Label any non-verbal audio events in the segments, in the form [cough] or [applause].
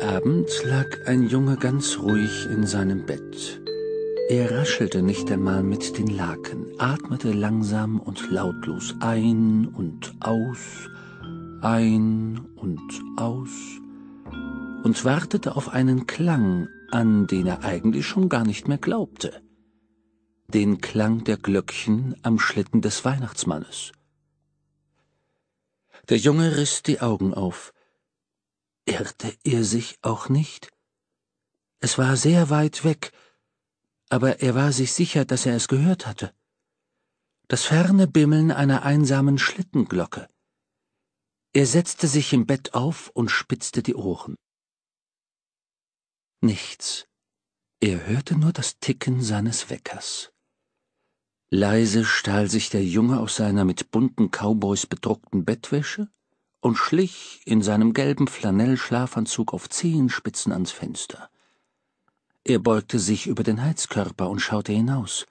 Abend lag ein Junge ganz ruhig in seinem Bett. Er raschelte nicht einmal mit den Laken, atmete langsam und lautlos ein und aus, ein und aus und wartete auf einen Klang, an den er eigentlich schon gar nicht mehr glaubte. Den Klang der Glöckchen am Schlitten des Weihnachtsmannes. Der Junge riss die Augen auf irrte er sich auch nicht? Es war sehr weit weg, aber er war sich sicher, dass er es gehört hatte. Das ferne Bimmeln einer einsamen Schlittenglocke. Er setzte sich im Bett auf und spitzte die Ohren. Nichts. Er hörte nur das Ticken seines Weckers. Leise stahl sich der Junge aus seiner mit bunten Cowboys bedruckten Bettwäsche, und schlich in seinem gelben Flanellschlafanzug auf Zehenspitzen ans Fenster. Er beugte sich über den Heizkörper und schaute hinaus.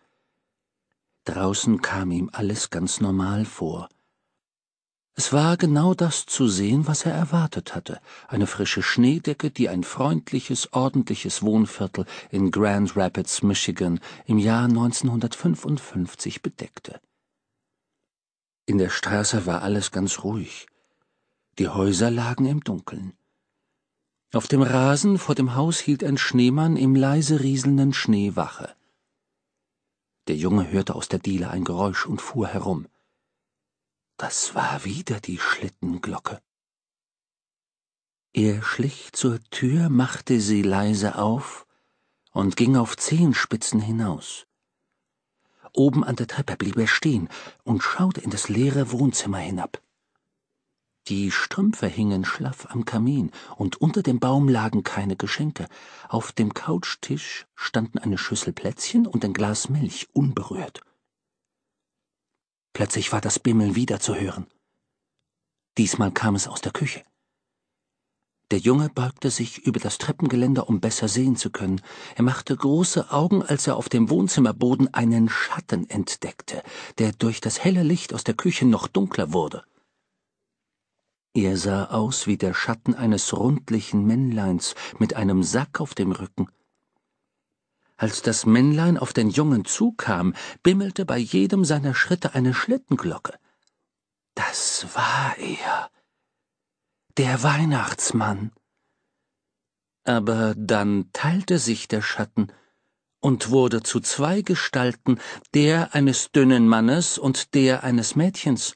Draußen kam ihm alles ganz normal vor. Es war genau das zu sehen, was er erwartet hatte, eine frische Schneedecke, die ein freundliches, ordentliches Wohnviertel in Grand Rapids, Michigan im Jahr 1955 bedeckte. In der Straße war alles ganz ruhig, die Häuser lagen im Dunkeln. Auf dem Rasen vor dem Haus hielt ein Schneemann im leise rieselnden Schnee Wache. Der Junge hörte aus der Diele ein Geräusch und fuhr herum. Das war wieder die Schlittenglocke. Er schlich zur Tür, machte sie leise auf und ging auf Zehenspitzen hinaus. Oben an der Treppe blieb er stehen und schaute in das leere Wohnzimmer hinab. Die Strümpfe hingen schlaff am Kamin, und unter dem Baum lagen keine Geschenke. Auf dem Couchtisch standen eine Schüssel Plätzchen und ein Glas Milch unberührt. Plötzlich war das Bimmeln wieder zu hören. Diesmal kam es aus der Küche. Der Junge beugte sich über das Treppengeländer, um besser sehen zu können. Er machte große Augen, als er auf dem Wohnzimmerboden einen Schatten entdeckte, der durch das helle Licht aus der Küche noch dunkler wurde. Er sah aus wie der Schatten eines rundlichen Männleins mit einem Sack auf dem Rücken. Als das Männlein auf den Jungen zukam, bimmelte bei jedem seiner Schritte eine Schlittenglocke. Das war er. Der Weihnachtsmann. Aber dann teilte sich der Schatten und wurde zu zwei Gestalten, der eines dünnen Mannes und der eines Mädchens.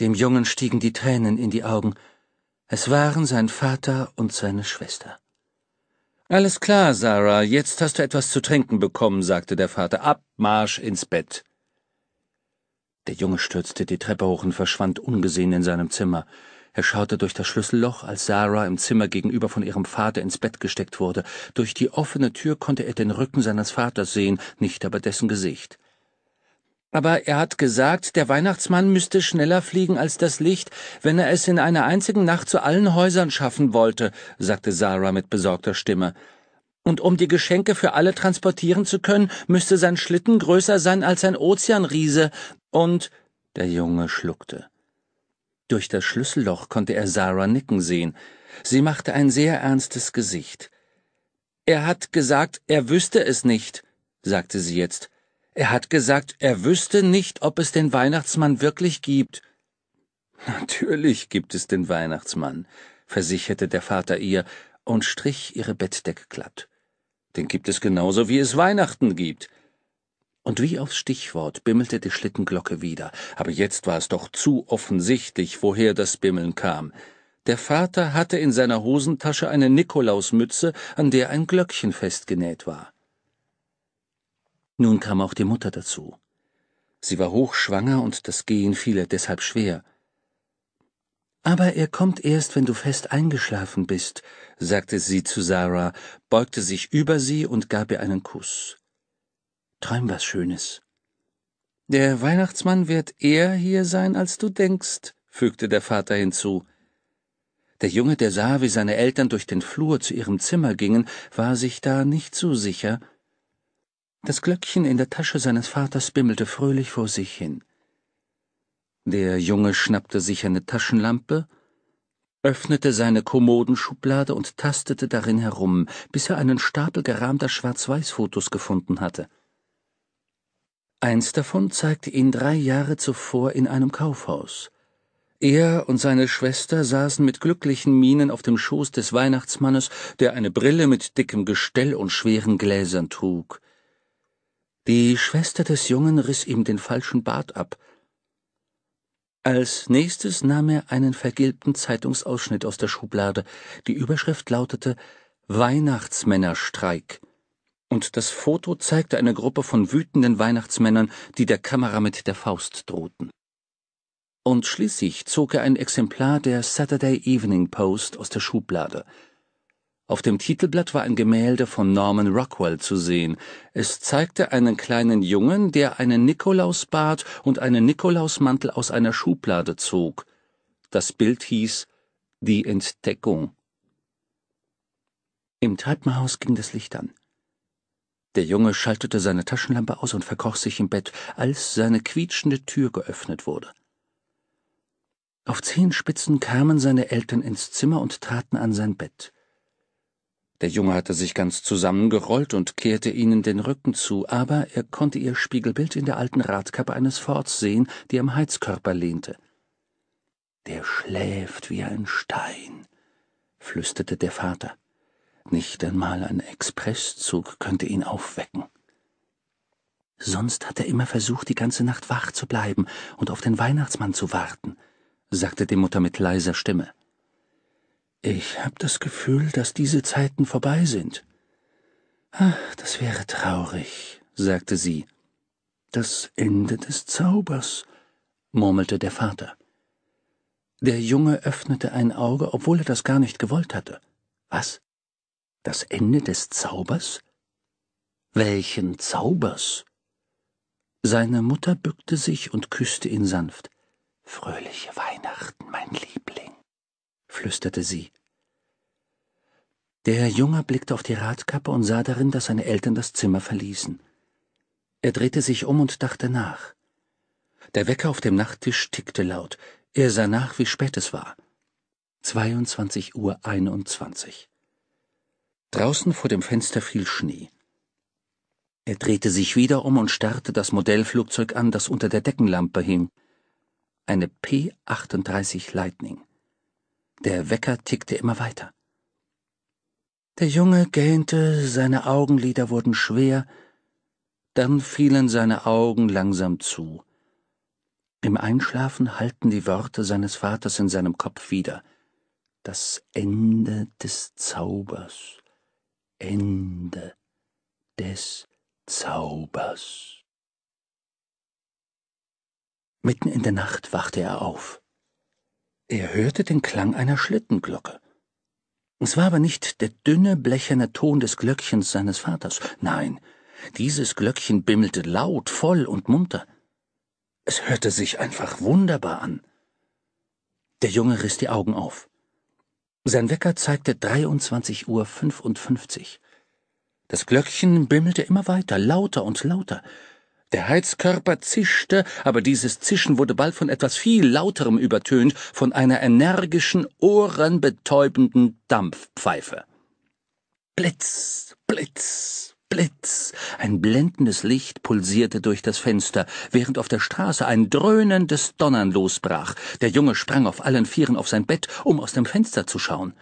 Dem Jungen stiegen die Tränen in die Augen. Es waren sein Vater und seine Schwester. Alles klar, Sarah, jetzt hast du etwas zu trinken bekommen, sagte der Vater. Abmarsch ins Bett. Der Junge stürzte die Treppe hoch und verschwand ungesehen in seinem Zimmer. Er schaute durch das Schlüsselloch, als Sarah im Zimmer gegenüber von ihrem Vater ins Bett gesteckt wurde. Durch die offene Tür konnte er den Rücken seines Vaters sehen, nicht aber dessen Gesicht. Aber er hat gesagt, der Weihnachtsmann müsste schneller fliegen als das Licht, wenn er es in einer einzigen Nacht zu allen Häusern schaffen wollte, sagte Sarah mit besorgter Stimme. Und um die Geschenke für alle transportieren zu können, müsste sein Schlitten größer sein als ein Ozeanriese, und der Junge schluckte. Durch das Schlüsselloch konnte er Sarah nicken sehen. Sie machte ein sehr ernstes Gesicht. Er hat gesagt, er wüsste es nicht, sagte sie jetzt. Er hat gesagt, er wüsste nicht, ob es den Weihnachtsmann wirklich gibt. Natürlich gibt es den Weihnachtsmann, versicherte der Vater ihr und strich ihre Bettdecke glatt. Den gibt es genauso, wie es Weihnachten gibt. Und wie aufs Stichwort bimmelte die Schlittenglocke wieder, aber jetzt war es doch zu offensichtlich, woher das Bimmeln kam. Der Vater hatte in seiner Hosentasche eine Nikolausmütze, an der ein Glöckchen festgenäht war. Nun kam auch die Mutter dazu. Sie war hochschwanger und das Gehen fiel ihr deshalb schwer. Aber er kommt erst, wenn du fest eingeschlafen bist, sagte sie zu Sarah, beugte sich über sie und gab ihr einen Kuss. Träum was Schönes. Der Weihnachtsmann wird eher hier sein, als du denkst, fügte der Vater hinzu. Der Junge, der sah, wie seine Eltern durch den Flur zu ihrem Zimmer gingen, war sich da nicht so sicher, das Glöckchen in der Tasche seines Vaters bimmelte fröhlich vor sich hin. Der Junge schnappte sich eine Taschenlampe, öffnete seine Kommodenschublade und tastete darin herum, bis er einen Stapel gerahmter Schwarz-Weiß-Fotos gefunden hatte. Eins davon zeigte ihn drei Jahre zuvor in einem Kaufhaus. Er und seine Schwester saßen mit glücklichen Mienen auf dem Schoß des Weihnachtsmannes, der eine Brille mit dickem Gestell und schweren Gläsern trug. Die Schwester des Jungen riss ihm den falschen Bart ab. Als nächstes nahm er einen vergilbten Zeitungsausschnitt aus der Schublade. Die Überschrift lautete Weihnachtsmännerstreik. Und das Foto zeigte eine Gruppe von wütenden Weihnachtsmännern, die der Kamera mit der Faust drohten. Und schließlich zog er ein Exemplar der Saturday Evening Post aus der Schublade. Auf dem Titelblatt war ein Gemälde von Norman Rockwell zu sehen. Es zeigte einen kleinen Jungen, der einen Nikolausbart und einen Nikolausmantel aus einer Schublade zog. Das Bild hieß Die Entdeckung. Im Treppenhaus ging das Licht an. Der Junge schaltete seine Taschenlampe aus und verkroch sich im Bett, als seine quietschende Tür geöffnet wurde. Auf Zehenspitzen kamen seine Eltern ins Zimmer und traten an sein Bett. Der Junge hatte sich ganz zusammengerollt und kehrte ihnen den Rücken zu, aber er konnte ihr Spiegelbild in der alten Radkappe eines Forts sehen, die am Heizkörper lehnte. Der schläft wie ein Stein, flüsterte der Vater. Nicht einmal ein Expresszug könnte ihn aufwecken. Sonst hat er immer versucht, die ganze Nacht wach zu bleiben und auf den Weihnachtsmann zu warten, sagte die Mutter mit leiser Stimme. Ich habe das Gefühl, dass diese Zeiten vorbei sind. Ach, das wäre traurig, sagte sie. Das Ende des Zaubers, murmelte der Vater. Der Junge öffnete ein Auge, obwohl er das gar nicht gewollt hatte. Was? Das Ende des Zaubers? Welchen Zaubers? Seine Mutter bückte sich und küßte ihn sanft. Fröhliche Weihnachten, mein Liebling flüsterte sie. Der Junge blickte auf die Radkappe und sah darin, dass seine Eltern das Zimmer verließen. Er drehte sich um und dachte nach. Der Wecker auf dem Nachttisch tickte laut. Er sah nach, wie spät es war. 22.21 Uhr. 21. Draußen vor dem Fenster fiel Schnee. Er drehte sich wieder um und starrte das Modellflugzeug an, das unter der Deckenlampe hing. Eine P-38 Lightning. Der Wecker tickte immer weiter. Der Junge gähnte, seine Augenlider wurden schwer, dann fielen seine Augen langsam zu. Im Einschlafen hallten die Worte seines Vaters in seinem Kopf wieder. Das Ende des Zaubers. Ende des Zaubers. Mitten in der Nacht wachte er auf. Er hörte den Klang einer Schlittenglocke. Es war aber nicht der dünne, blecherne Ton des Glöckchens seines Vaters. Nein, dieses Glöckchen bimmelte laut, voll und munter. Es hörte sich einfach wunderbar an. Der Junge riss die Augen auf. Sein Wecker zeigte 23.55 Uhr. Das Glöckchen bimmelte immer weiter, lauter und lauter. Der Heizkörper zischte, aber dieses Zischen wurde bald von etwas viel Lauterem übertönt, von einer energischen, ohrenbetäubenden Dampfpfeife. Blitz, Blitz, Blitz. Ein blendendes Licht pulsierte durch das Fenster, während auf der Straße ein dröhnendes Donnern losbrach. Der Junge sprang auf allen Vieren auf sein Bett, um aus dem Fenster zu schauen.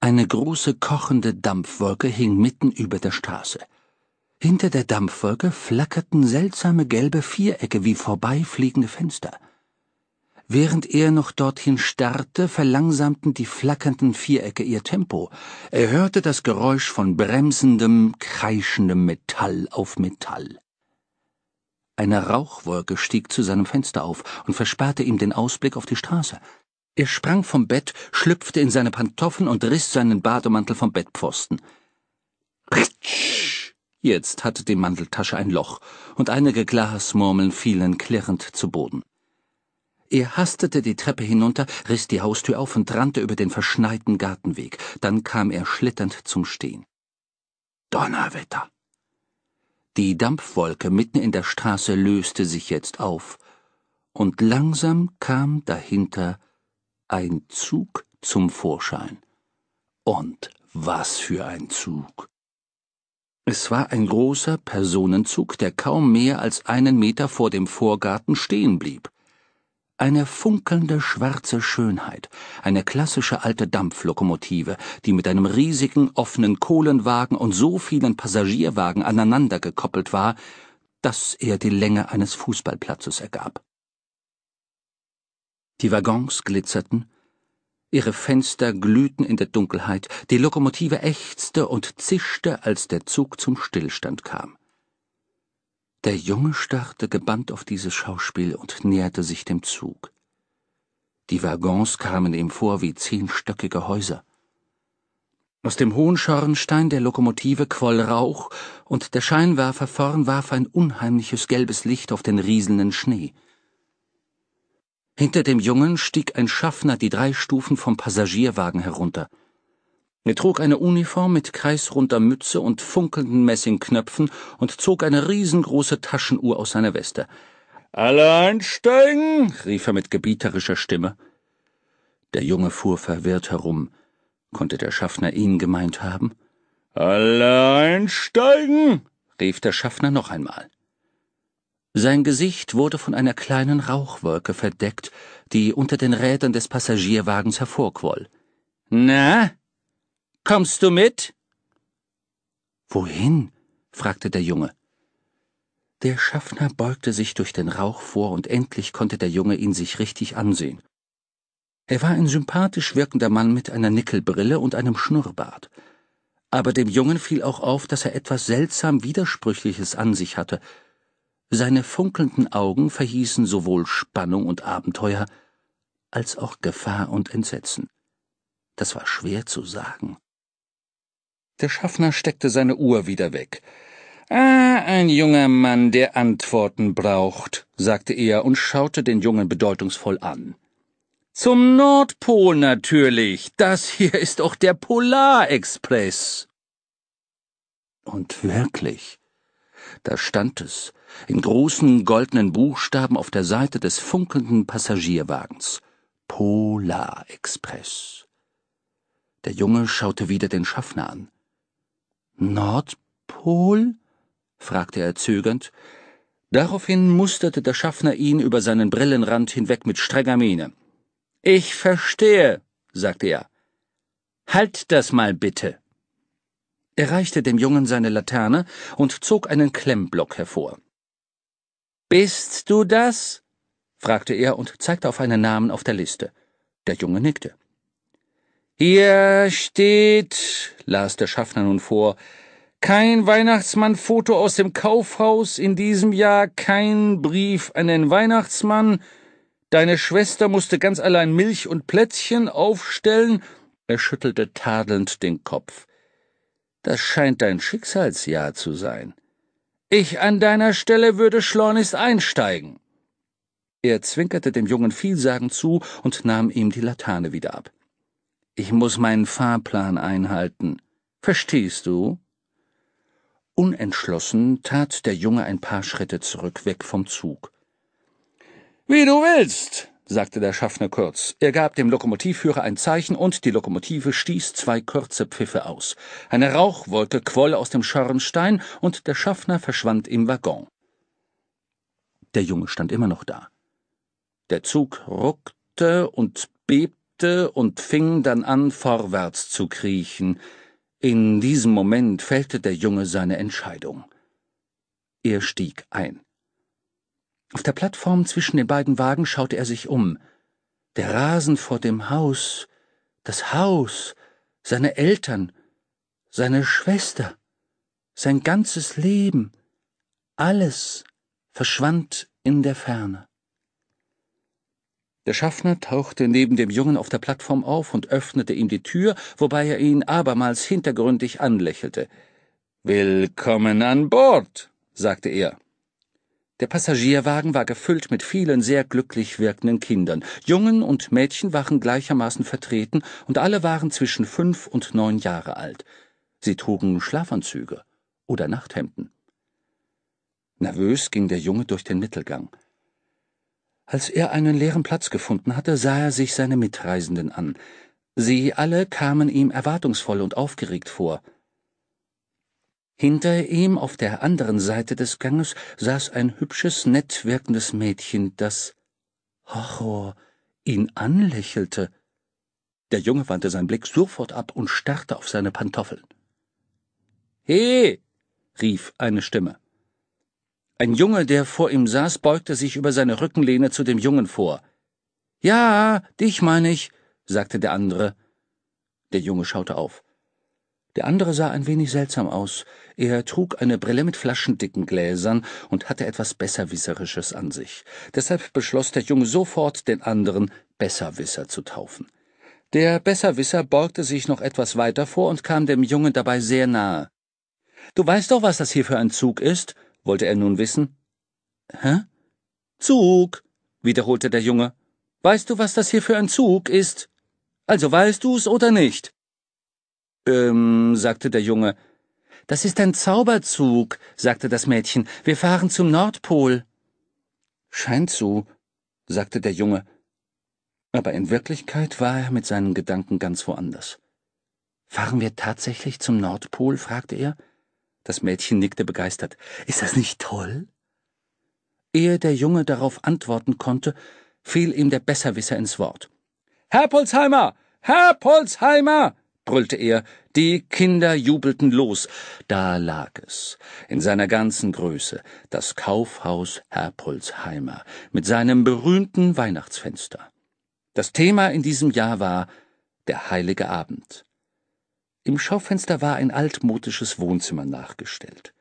Eine große kochende Dampfwolke hing mitten über der Straße. Hinter der Dampfwolke flackerten seltsame gelbe Vierecke wie vorbeifliegende Fenster. Während er noch dorthin starrte, verlangsamten die flackernden Vierecke ihr Tempo. Er hörte das Geräusch von bremsendem, kreischendem Metall auf Metall. Eine Rauchwolke stieg zu seinem Fenster auf und versperrte ihm den Ausblick auf die Straße. Er sprang vom Bett, schlüpfte in seine Pantoffeln und riss seinen Bademantel vom Bettpfosten. Pritsch! Jetzt hatte die Mandeltasche ein Loch, und einige Glasmurmeln fielen klirrend zu Boden. Er hastete die Treppe hinunter, riss die Haustür auf und rannte über den verschneiten Gartenweg. Dann kam er schlitternd zum Stehen. Donnerwetter! Die Dampfwolke mitten in der Straße löste sich jetzt auf, und langsam kam dahinter ein Zug zum Vorschein. Und was für ein Zug! Es war ein großer Personenzug, der kaum mehr als einen Meter vor dem Vorgarten stehen blieb. Eine funkelnde schwarze Schönheit, eine klassische alte Dampflokomotive, die mit einem riesigen offenen Kohlenwagen und so vielen Passagierwagen aneinander gekoppelt war, dass er die Länge eines Fußballplatzes ergab. Die Waggons glitzerten, Ihre Fenster glühten in der Dunkelheit, die Lokomotive ächzte und zischte, als der Zug zum Stillstand kam. Der Junge starrte gebannt auf dieses Schauspiel und näherte sich dem Zug. Die Waggons kamen ihm vor wie zehnstöckige Häuser. Aus dem hohen Schornstein der Lokomotive quoll Rauch, und der Scheinwerfer vorn warf ein unheimliches gelbes Licht auf den rieselnden Schnee. Hinter dem Jungen stieg ein Schaffner die drei Stufen vom Passagierwagen herunter. Er trug eine Uniform mit kreisrunder Mütze und funkelnden Messingknöpfen und zog eine riesengroße Taschenuhr aus seiner Weste. Alle einsteigen! rief er mit gebieterischer Stimme. Der Junge fuhr verwirrt herum. Konnte der Schaffner ihn gemeint haben? Alle einsteigen! rief der Schaffner noch einmal. Sein Gesicht wurde von einer kleinen Rauchwolke verdeckt, die unter den Rädern des Passagierwagens hervorquoll. Na? Kommst du mit? Wohin? fragte der Junge. Der Schaffner beugte sich durch den Rauch vor und endlich konnte der Junge ihn sich richtig ansehen. Er war ein sympathisch wirkender Mann mit einer Nickelbrille und einem Schnurrbart. Aber dem Jungen fiel auch auf, dass er etwas seltsam Widersprüchliches an sich hatte, seine funkelnden Augen verhießen sowohl Spannung und Abenteuer als auch Gefahr und Entsetzen. Das war schwer zu sagen. Der Schaffner steckte seine Uhr wieder weg. Ah, ein junger Mann, der Antworten braucht, sagte er und schaute den Jungen bedeutungsvoll an. Zum Nordpol natürlich. Das hier [laughs] ist doch der Polarexpress. Und wirklich, da stand es, in großen goldenen Buchstaben auf der Seite des funkelnden Passagierwagens. Polar Express. Der Junge schaute wieder den Schaffner an. Nordpol? fragte er zögernd. Daraufhin musterte der Schaffner ihn über seinen Brillenrand hinweg mit strenger Miene. Ich verstehe, sagte er. Halt das mal bitte. Er reichte dem Jungen seine Laterne und zog einen Klemmblock hervor. Bist du das? fragte er und zeigte auf einen Namen auf der Liste. Der Junge nickte. Hier steht, las der Schaffner nun vor, kein Weihnachtsmannfoto aus dem Kaufhaus in diesem Jahr, kein Brief an den Weihnachtsmann. Deine Schwester musste ganz allein Milch und Plätzchen aufstellen. Er schüttelte tadelnd den Kopf. Das scheint dein Schicksalsjahr zu sein. Ich an deiner Stelle würde schleunigst einsteigen. Er zwinkerte dem Jungen vielsagend zu und nahm ihm die Laterne wieder ab. Ich muss meinen Fahrplan einhalten. Verstehst du? Unentschlossen tat der Junge ein paar Schritte zurück weg vom Zug. Wie du willst, sagte der Schaffner kurz. Er gab dem Lokomotivführer ein Zeichen und die Lokomotive stieß zwei kurze Pfiffe aus. Eine Rauchwolke quoll aus dem Schornstein und der Schaffner verschwand im Waggon. Der Junge stand immer noch da. Der Zug ruckte und bebte und fing dann an, vorwärts zu kriechen. In diesem Moment fällte der Junge seine Entscheidung. Er stieg ein. Auf der Plattform zwischen den beiden Wagen schaute er sich um. Der Rasen vor dem Haus, das Haus, seine Eltern, seine Schwester, sein ganzes Leben, alles verschwand in der Ferne. Der Schaffner tauchte neben dem Jungen auf der Plattform auf und öffnete ihm die Tür, wobei er ihn abermals hintergründig anlächelte. Willkommen an Bord, sagte er. Der Passagierwagen war gefüllt mit vielen sehr glücklich wirkenden Kindern. Jungen und Mädchen waren gleichermaßen vertreten, und alle waren zwischen fünf und neun Jahre alt. Sie trugen Schlafanzüge oder Nachthemden. Nervös ging der Junge durch den Mittelgang. Als er einen leeren Platz gefunden hatte, sah er sich seine Mitreisenden an. Sie alle kamen ihm erwartungsvoll und aufgeregt vor. Hinter ihm auf der anderen Seite des Ganges saß ein hübsches, nett wirkendes Mädchen, das Horror ihn anlächelte. Der Junge wandte seinen Blick sofort ab und starrte auf seine Pantoffeln. He! rief eine Stimme. Ein Junge, der vor ihm saß, beugte sich über seine Rückenlehne zu dem Jungen vor. Ja, dich meine ich, sagte der andere. Der Junge schaute auf. Der andere sah ein wenig seltsam aus. Er trug eine Brille mit flaschendicken Gläsern und hatte etwas Besserwisserisches an sich. Deshalb beschloss der Junge sofort, den anderen Besserwisser zu taufen. Der Besserwisser beugte sich noch etwas weiter vor und kam dem Jungen dabei sehr nahe. Du weißt doch, was das hier für ein Zug ist? wollte er nun wissen. Hä? Zug, wiederholte der Junge. Weißt du, was das hier für ein Zug ist? Also weißt du's oder nicht? Ähm, sagte der Junge. Das ist ein Zauberzug, sagte das Mädchen. Wir fahren zum Nordpol. Scheint so, sagte der Junge. Aber in Wirklichkeit war er mit seinen Gedanken ganz woanders. Fahren wir tatsächlich zum Nordpol? fragte er. Das Mädchen nickte begeistert. Ist das nicht toll? Ehe der Junge darauf antworten konnte, fiel ihm der Besserwisser ins Wort. Herr Polzheimer! Herr Polzheimer! brüllte er. Die Kinder jubelten los. Da lag es, in seiner ganzen Größe, das Kaufhaus Herpolsheimer mit seinem berühmten Weihnachtsfenster. Das Thema in diesem Jahr war der heilige Abend. Im Schaufenster war ein altmodisches Wohnzimmer nachgestellt.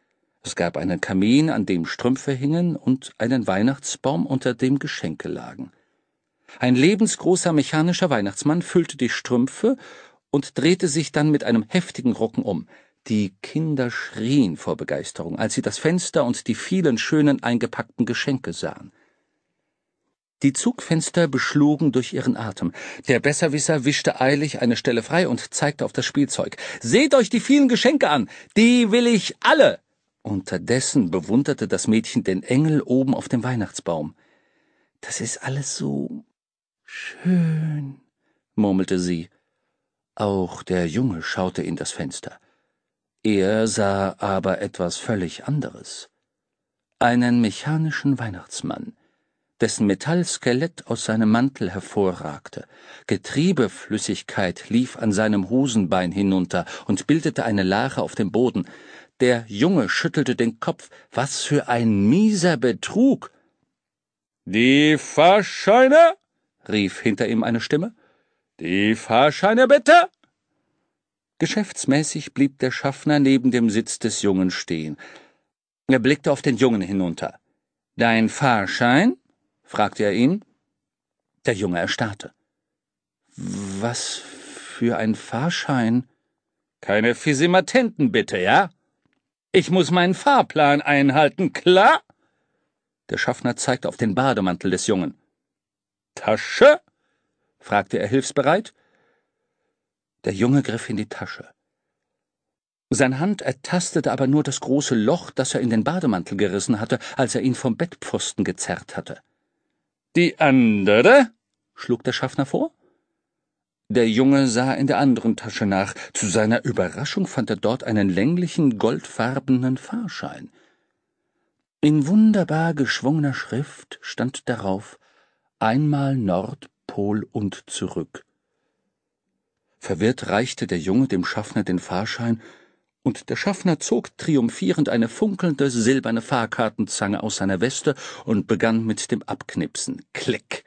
Es gab einen Kamin, an dem Strümpfe hingen und einen Weihnachtsbaum, unter dem Geschenke lagen. Ein lebensgroßer mechanischer Weihnachtsmann füllte die Strümpfe und drehte sich dann mit einem heftigen Rucken um. Die Kinder schrien vor Begeisterung, als sie das Fenster und die vielen schönen eingepackten Geschenke sahen. Die Zugfenster beschlugen durch ihren Atem. Der Besserwisser wischte eilig eine Stelle frei und zeigte auf das Spielzeug. Seht euch die vielen Geschenke an! Die will ich alle! Unterdessen bewunderte das Mädchen den Engel oben auf dem Weihnachtsbaum. Das ist alles so schön, murmelte sie. Auch der Junge schaute in das Fenster. Er sah aber etwas völlig anderes. Einen mechanischen Weihnachtsmann, dessen Metallskelett aus seinem Mantel hervorragte. Getriebeflüssigkeit lief an seinem Hosenbein hinunter und bildete eine Lache auf dem Boden. Der Junge schüttelte den Kopf. Was für ein mieser Betrug! Die Fahrscheine! rief hinter ihm eine Stimme. Die Fahrscheine bitte! Geschäftsmäßig blieb der Schaffner neben dem Sitz des Jungen stehen. Er blickte auf den Jungen hinunter. Dein Fahrschein? fragte er ihn. Der Junge erstarrte. Was für ein Fahrschein? Keine Fisimatenten bitte, ja? Ich muss meinen Fahrplan einhalten, klar? Der Schaffner zeigte auf den Bademantel des Jungen. Tasche? fragte er hilfsbereit. Der Junge griff in die Tasche. Seine Hand ertastete aber nur das große Loch, das er in den Bademantel gerissen hatte, als er ihn vom Bettpfosten gezerrt hatte. Die andere? schlug der Schaffner vor. Der Junge sah in der anderen Tasche nach. Zu seiner Überraschung fand er dort einen länglichen, goldfarbenen Fahrschein. In wunderbar geschwungener Schrift stand darauf einmal Nord Nordpol und zurück. Verwirrt reichte der Junge dem Schaffner den Fahrschein, und der Schaffner zog triumphierend eine funkelnde silberne Fahrkartenzange aus seiner Weste und begann mit dem Abknipsen. Klick!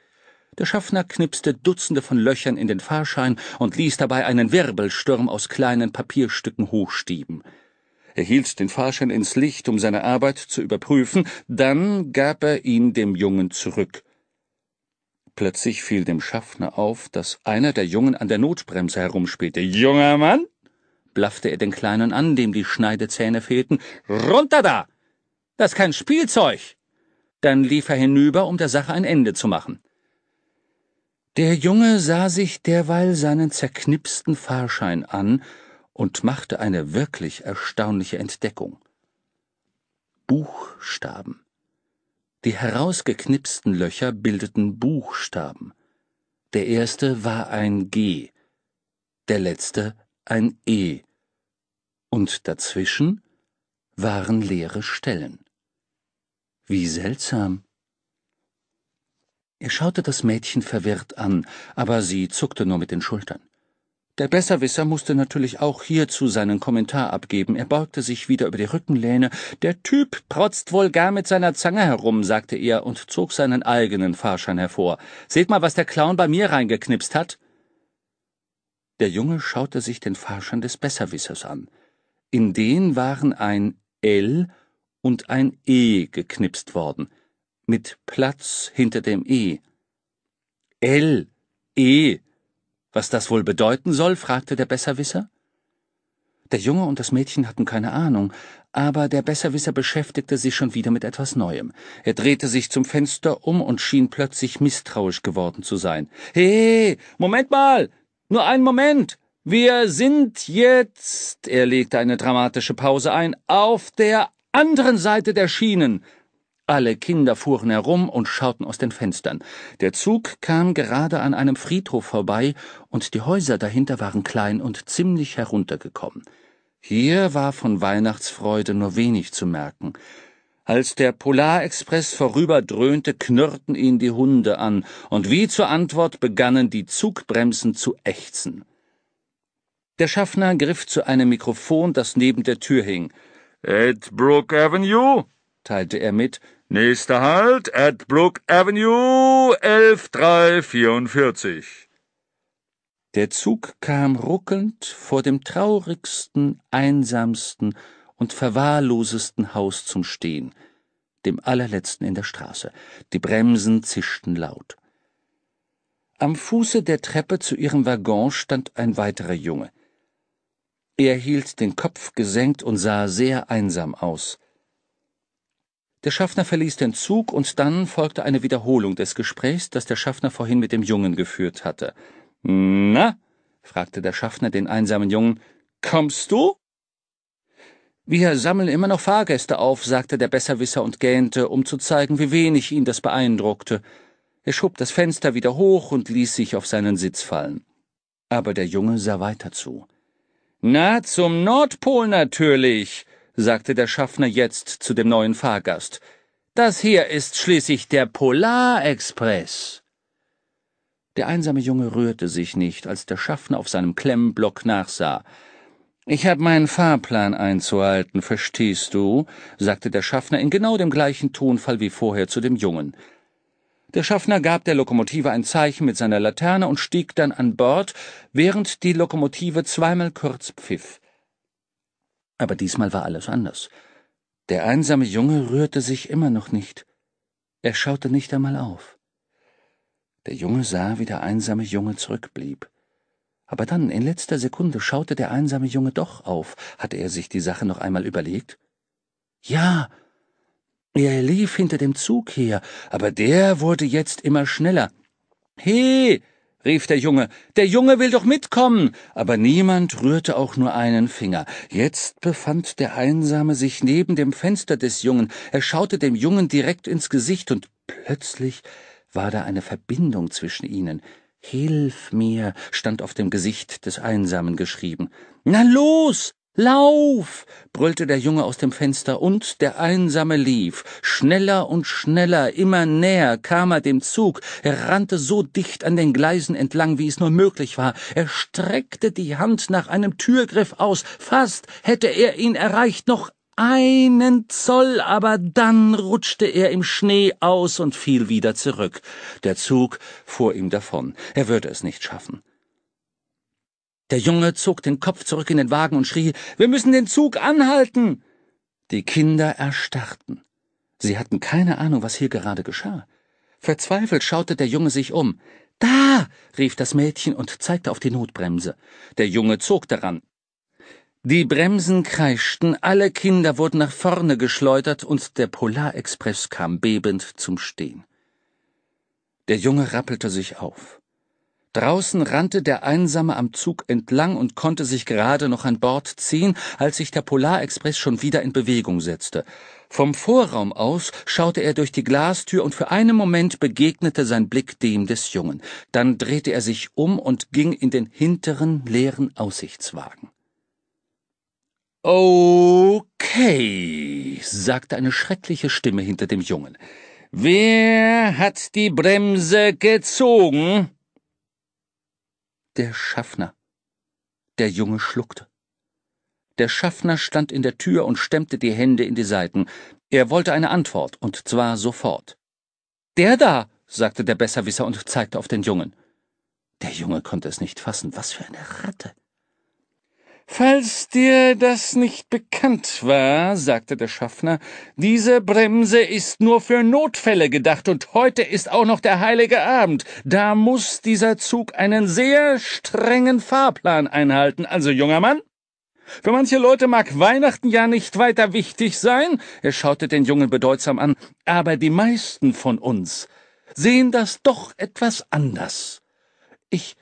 Der Schaffner knipste Dutzende von Löchern in den Fahrschein und ließ dabei einen Wirbelsturm aus kleinen Papierstücken hochstieben. Er hielt den Fahrschein ins Licht, um seine Arbeit zu überprüfen, dann gab er ihn dem Jungen zurück. Plötzlich fiel dem Schaffner auf, dass einer der Jungen an der Notbremse herumspielte. Junger Mann, blaffte er den Kleinen an, dem die Schneidezähne fehlten, runter da! Das ist kein Spielzeug! Dann lief er hinüber, um der Sache ein Ende zu machen. Der Junge sah sich derweil seinen zerknipsten Fahrschein an und machte eine wirklich erstaunliche Entdeckung. Buchstaben. Die herausgeknipsten Löcher bildeten Buchstaben. Der erste war ein G, der letzte ein E, und dazwischen waren leere Stellen. Wie seltsam. Er schaute das Mädchen verwirrt an, aber sie zuckte nur mit den Schultern. Der Besserwisser musste natürlich auch hierzu seinen Kommentar abgeben. Er beugte sich wieder über die Rückenlehne. Der Typ protzt wohl gar mit seiner Zange herum, sagte er und zog seinen eigenen Fahrschein hervor. Seht mal, was der Clown bei mir reingeknipst hat. Der Junge schaute sich den Fahrschein des Besserwissers an. In den waren ein L und ein E geknipst worden, mit Platz hinter dem E. L, E, was das wohl bedeuten soll? fragte der Besserwisser. Der Junge und das Mädchen hatten keine Ahnung, aber der Besserwisser beschäftigte sich schon wieder mit etwas Neuem. Er drehte sich zum Fenster um und schien plötzlich misstrauisch geworden zu sein. He, Moment mal! Nur einen Moment! Wir sind jetzt, er legte eine dramatische Pause ein, auf der anderen Seite der Schienen. Alle Kinder fuhren herum und schauten aus den Fenstern. Der Zug kam gerade an einem Friedhof vorbei, und die Häuser dahinter waren klein und ziemlich heruntergekommen. Hier war von Weihnachtsfreude nur wenig zu merken. Als der Polarexpress vorüberdröhnte, knurrten ihn die Hunde an, und wie zur Antwort begannen die Zugbremsen zu ächzen. Der Schaffner griff zu einem Mikrofon, das neben der Tür hing. At Brook Avenue? teilte er mit, Nächster Halt, Brook Avenue, 11344. Der Zug kam ruckelnd vor dem traurigsten, einsamsten und verwahrlosesten Haus zum Stehen, dem allerletzten in der Straße. Die Bremsen zischten laut. Am Fuße der Treppe zu ihrem Waggon stand ein weiterer Junge. Er hielt den Kopf gesenkt und sah sehr einsam aus. Der Schaffner verließ den Zug und dann folgte eine Wiederholung des Gesprächs, das der Schaffner vorhin mit dem Jungen geführt hatte. Na? fragte der Schaffner den einsamen Jungen. Kommst du? Wir sammeln immer noch Fahrgäste auf, sagte der Besserwisser und gähnte, um zu zeigen, wie wenig ihn das beeindruckte. Er schob das Fenster wieder hoch und ließ sich auf seinen Sitz fallen. Aber der Junge sah weiter zu. Na, zum Nordpol natürlich sagte der Schaffner jetzt zu dem neuen Fahrgast. Das hier ist schließlich der Polarexpress. Der einsame Junge rührte sich nicht, als der Schaffner auf seinem Klemmblock nachsah. Ich habe meinen Fahrplan einzuhalten, verstehst du? sagte der Schaffner in genau dem gleichen Tonfall wie vorher zu dem Jungen. Der Schaffner gab der Lokomotive ein Zeichen mit seiner Laterne und stieg dann an Bord, während die Lokomotive zweimal kurz pfiff. Aber diesmal war alles anders. Der einsame Junge rührte sich immer noch nicht. Er schaute nicht einmal auf. Der Junge sah, wie der einsame Junge zurückblieb. Aber dann, in letzter Sekunde, schaute der einsame Junge doch auf. Hatte er sich die Sache noch einmal überlegt? Ja! Er lief hinter dem Zug her, aber der wurde jetzt immer schneller. He! rief der Junge. Der Junge will doch mitkommen. Aber niemand rührte auch nur einen Finger. Jetzt befand der Einsame sich neben dem Fenster des Jungen. Er schaute dem Jungen direkt ins Gesicht und plötzlich war da eine Verbindung zwischen ihnen. Hilf mir, stand auf dem Gesicht des Einsamen geschrieben. Na los, Lauf! brüllte der Junge aus dem Fenster, und der Einsame lief. Schneller und schneller, immer näher kam er dem Zug. Er rannte so dicht an den Gleisen entlang, wie es nur möglich war. Er streckte die Hand nach einem Türgriff aus. Fast hätte er ihn erreicht, noch einen Zoll, aber dann rutschte er im Schnee aus und fiel wieder zurück. Der Zug fuhr ihm davon. Er würde es nicht schaffen. Der Junge zog den Kopf zurück in den Wagen und schrie Wir müssen den Zug anhalten. Die Kinder erstarrten. Sie hatten keine Ahnung, was hier gerade geschah. Verzweifelt schaute der Junge sich um. Da. rief das Mädchen und zeigte auf die Notbremse. Der Junge zog daran. Die Bremsen kreischten, alle Kinder wurden nach vorne geschleudert und der Polarexpress kam bebend zum Stehen. Der Junge rappelte sich auf. Draußen rannte der Einsame am Zug entlang und konnte sich gerade noch an Bord ziehen, als sich der Polarexpress schon wieder in Bewegung setzte. Vom Vorraum aus schaute er durch die Glastür und für einen Moment begegnete sein Blick dem des Jungen. Dann drehte er sich um und ging in den hinteren leeren Aussichtswagen. Okay, sagte eine schreckliche Stimme hinter dem Jungen. Wer hat die Bremse gezogen? der Schaffner. Der Junge schluckte. Der Schaffner stand in der Tür und stemmte die Hände in die Seiten. Er wollte eine Antwort, und zwar sofort. Der da, sagte der Besserwisser und zeigte auf den Jungen. Der Junge konnte es nicht fassen. Was für eine Ratte. Falls dir das nicht bekannt war, sagte der Schaffner, diese Bremse ist nur für Notfälle gedacht und heute ist auch noch der heilige Abend. Da muss dieser Zug einen sehr strengen Fahrplan einhalten. Also, junger Mann, für manche Leute mag Weihnachten ja nicht weiter wichtig sein, er schaute den Jungen bedeutsam an, aber die meisten von uns sehen das doch etwas anders. Ich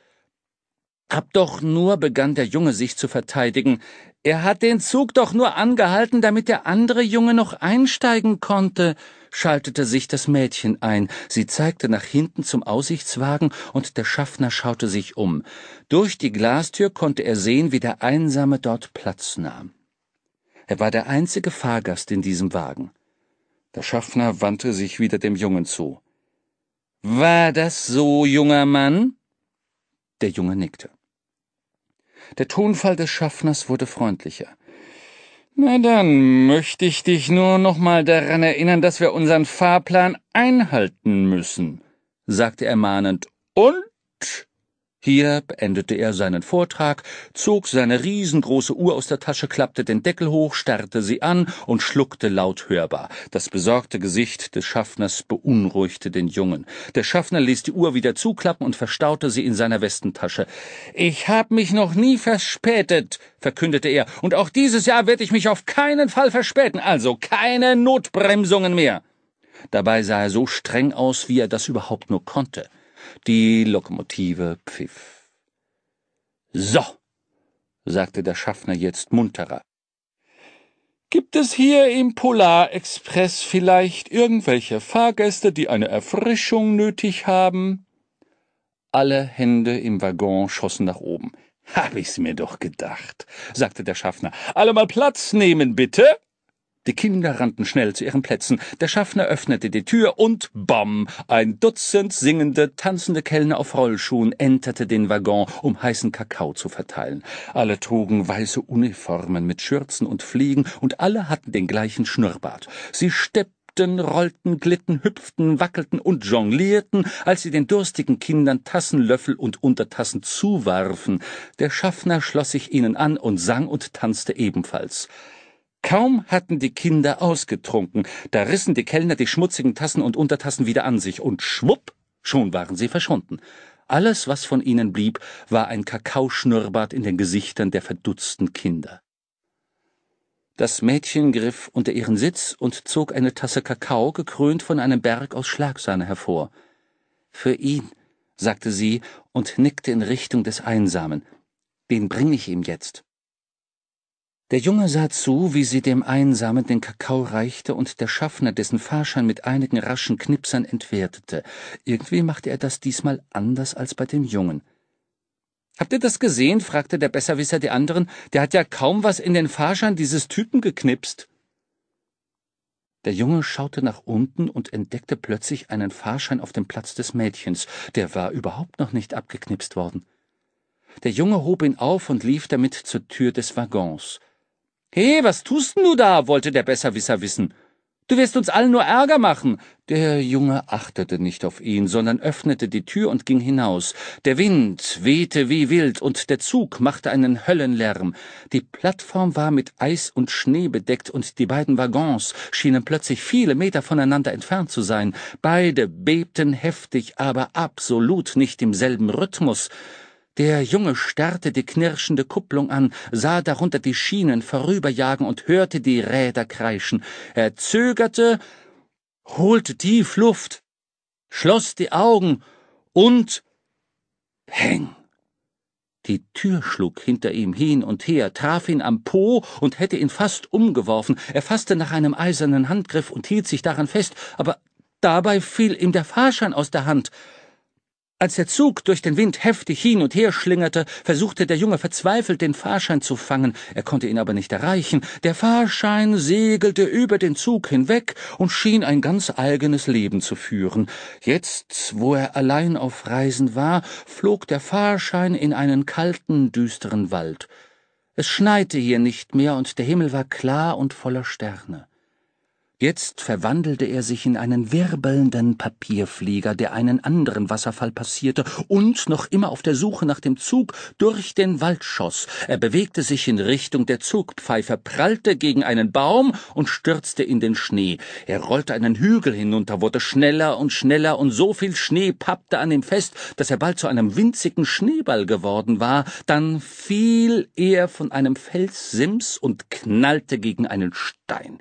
hab doch nur, begann der Junge sich zu verteidigen. Er hat den Zug doch nur angehalten, damit der andere Junge noch einsteigen konnte, schaltete sich das Mädchen ein. Sie zeigte nach hinten zum Aussichtswagen und der Schaffner schaute sich um. Durch die Glastür konnte er sehen, wie der Einsame dort Platz nahm. Er war der einzige Fahrgast in diesem Wagen. Der Schaffner wandte sich wieder dem Jungen zu. War das so, junger Mann? Der Junge nickte. Der Tonfall des Schaffners wurde freundlicher. Na dann möchte ich dich nur noch mal daran erinnern, dass wir unseren Fahrplan einhalten müssen, sagte er mahnend. Und hier beendete er seinen Vortrag, zog seine riesengroße Uhr aus der Tasche, klappte den Deckel hoch, starrte sie an und schluckte laut hörbar. Das besorgte Gesicht des Schaffners beunruhigte den Jungen. Der Schaffner ließ die Uhr wieder zuklappen und verstaute sie in seiner Westentasche. Ich hab mich noch nie verspätet, verkündete er, und auch dieses Jahr werde ich mich auf keinen Fall verspäten, also keine Notbremsungen mehr. Dabei sah er so streng aus, wie er das überhaupt nur konnte. Die Lokomotive pfiff. So, sagte der Schaffner jetzt munterer. Gibt es hier im Polarexpress vielleicht irgendwelche Fahrgäste, die eine Erfrischung nötig haben? Alle Hände im Waggon schossen nach oben. Hab ich's mir doch gedacht, sagte der Schaffner. Alle mal Platz nehmen, bitte. Die Kinder rannten schnell zu ihren Plätzen. Der Schaffner öffnete die Tür und bam! Ein Dutzend singende, tanzende Kellner auf Rollschuhen enterte den Waggon, um heißen Kakao zu verteilen. Alle trugen weiße Uniformen mit Schürzen und Fliegen und alle hatten den gleichen Schnurrbart. Sie steppten rollten, glitten, hüpften, wackelten und jonglierten, als sie den durstigen Kindern Tassen, Löffel und Untertassen zuwarfen. Der Schaffner schloss sich ihnen an und sang und tanzte ebenfalls. Kaum hatten die Kinder ausgetrunken, da rissen die Kellner die schmutzigen Tassen und Untertassen wieder an sich, und schwupp, schon waren sie verschwunden. Alles, was von ihnen blieb, war ein Kakaoschnurrbart in den Gesichtern der verdutzten Kinder. Das Mädchen griff unter ihren Sitz und zog eine Tasse Kakao, gekrönt von einem Berg aus Schlagsahne hervor. Für ihn, sagte sie und nickte in Richtung des Einsamen. Den bringe ich ihm jetzt. Der Junge sah zu, wie sie dem Einsamen den Kakao reichte und der Schaffner dessen Fahrschein mit einigen raschen Knipsern entwertete. Irgendwie machte er das diesmal anders als bei dem Jungen. Habt ihr das gesehen? fragte der Besserwisser die anderen. Der hat ja kaum was in den Fahrschein dieses Typen geknipst. Der Junge schaute nach unten und entdeckte plötzlich einen Fahrschein auf dem Platz des Mädchens. Der war überhaupt noch nicht abgeknipst worden. Der Junge hob ihn auf und lief damit zur Tür des Waggons. He, was tust denn du da? wollte der Besserwisser wissen. Du wirst uns allen nur Ärger machen. Der Junge achtete nicht auf ihn, sondern öffnete die Tür und ging hinaus. Der Wind wehte wie wild und der Zug machte einen Höllenlärm. Die Plattform war mit Eis und Schnee bedeckt und die beiden Waggons schienen plötzlich viele Meter voneinander entfernt zu sein. Beide bebten heftig, aber absolut nicht im selben Rhythmus. Der Junge starrte die knirschende Kupplung an, sah darunter die Schienen vorüberjagen und hörte die Räder kreischen. Er zögerte, holte tief Luft, schloss die Augen und Peng! Die Tür schlug hinter ihm hin und her, traf ihn am Po und hätte ihn fast umgeworfen. Er fasste nach einem eisernen Handgriff und hielt sich daran fest, aber dabei fiel ihm der Fahrschein aus der Hand. Als der Zug durch den Wind heftig hin und her schlingerte, versuchte der Junge verzweifelt, den Fahrschein zu fangen, er konnte ihn aber nicht erreichen. Der Fahrschein segelte über den Zug hinweg und schien ein ganz eigenes Leben zu führen. Jetzt, wo er allein auf Reisen war, flog der Fahrschein in einen kalten, düsteren Wald. Es schneite hier nicht mehr, und der Himmel war klar und voller Sterne. Jetzt verwandelte er sich in einen wirbelnden Papierflieger, der einen anderen Wasserfall passierte und, noch immer auf der Suche nach dem Zug, durch den Wald schoss. Er bewegte sich in Richtung der Zugpfeife, prallte gegen einen Baum und stürzte in den Schnee. Er rollte einen Hügel hinunter, wurde schneller und schneller und so viel Schnee pappte an ihm fest, dass er bald zu einem winzigen Schneeball geworden war. Dann fiel er von einem Felssims und knallte gegen einen Stein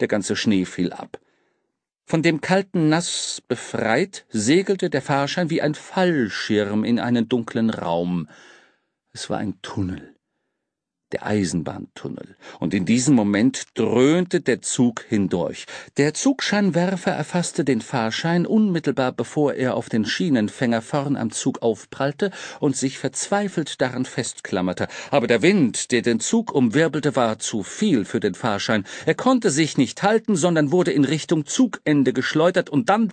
der ganze Schnee fiel ab. Von dem kalten Nass befreit, segelte der Fahrschein wie ein Fallschirm in einen dunklen Raum. Es war ein Tunnel der Eisenbahntunnel, und in diesem Moment dröhnte der Zug hindurch. Der Zugscheinwerfer erfasste den Fahrschein unmittelbar bevor er auf den Schienenfänger vorn am Zug aufprallte und sich verzweifelt daran festklammerte. Aber der Wind, der den Zug umwirbelte, war zu viel für den Fahrschein. Er konnte sich nicht halten, sondern wurde in Richtung Zugende geschleudert und dann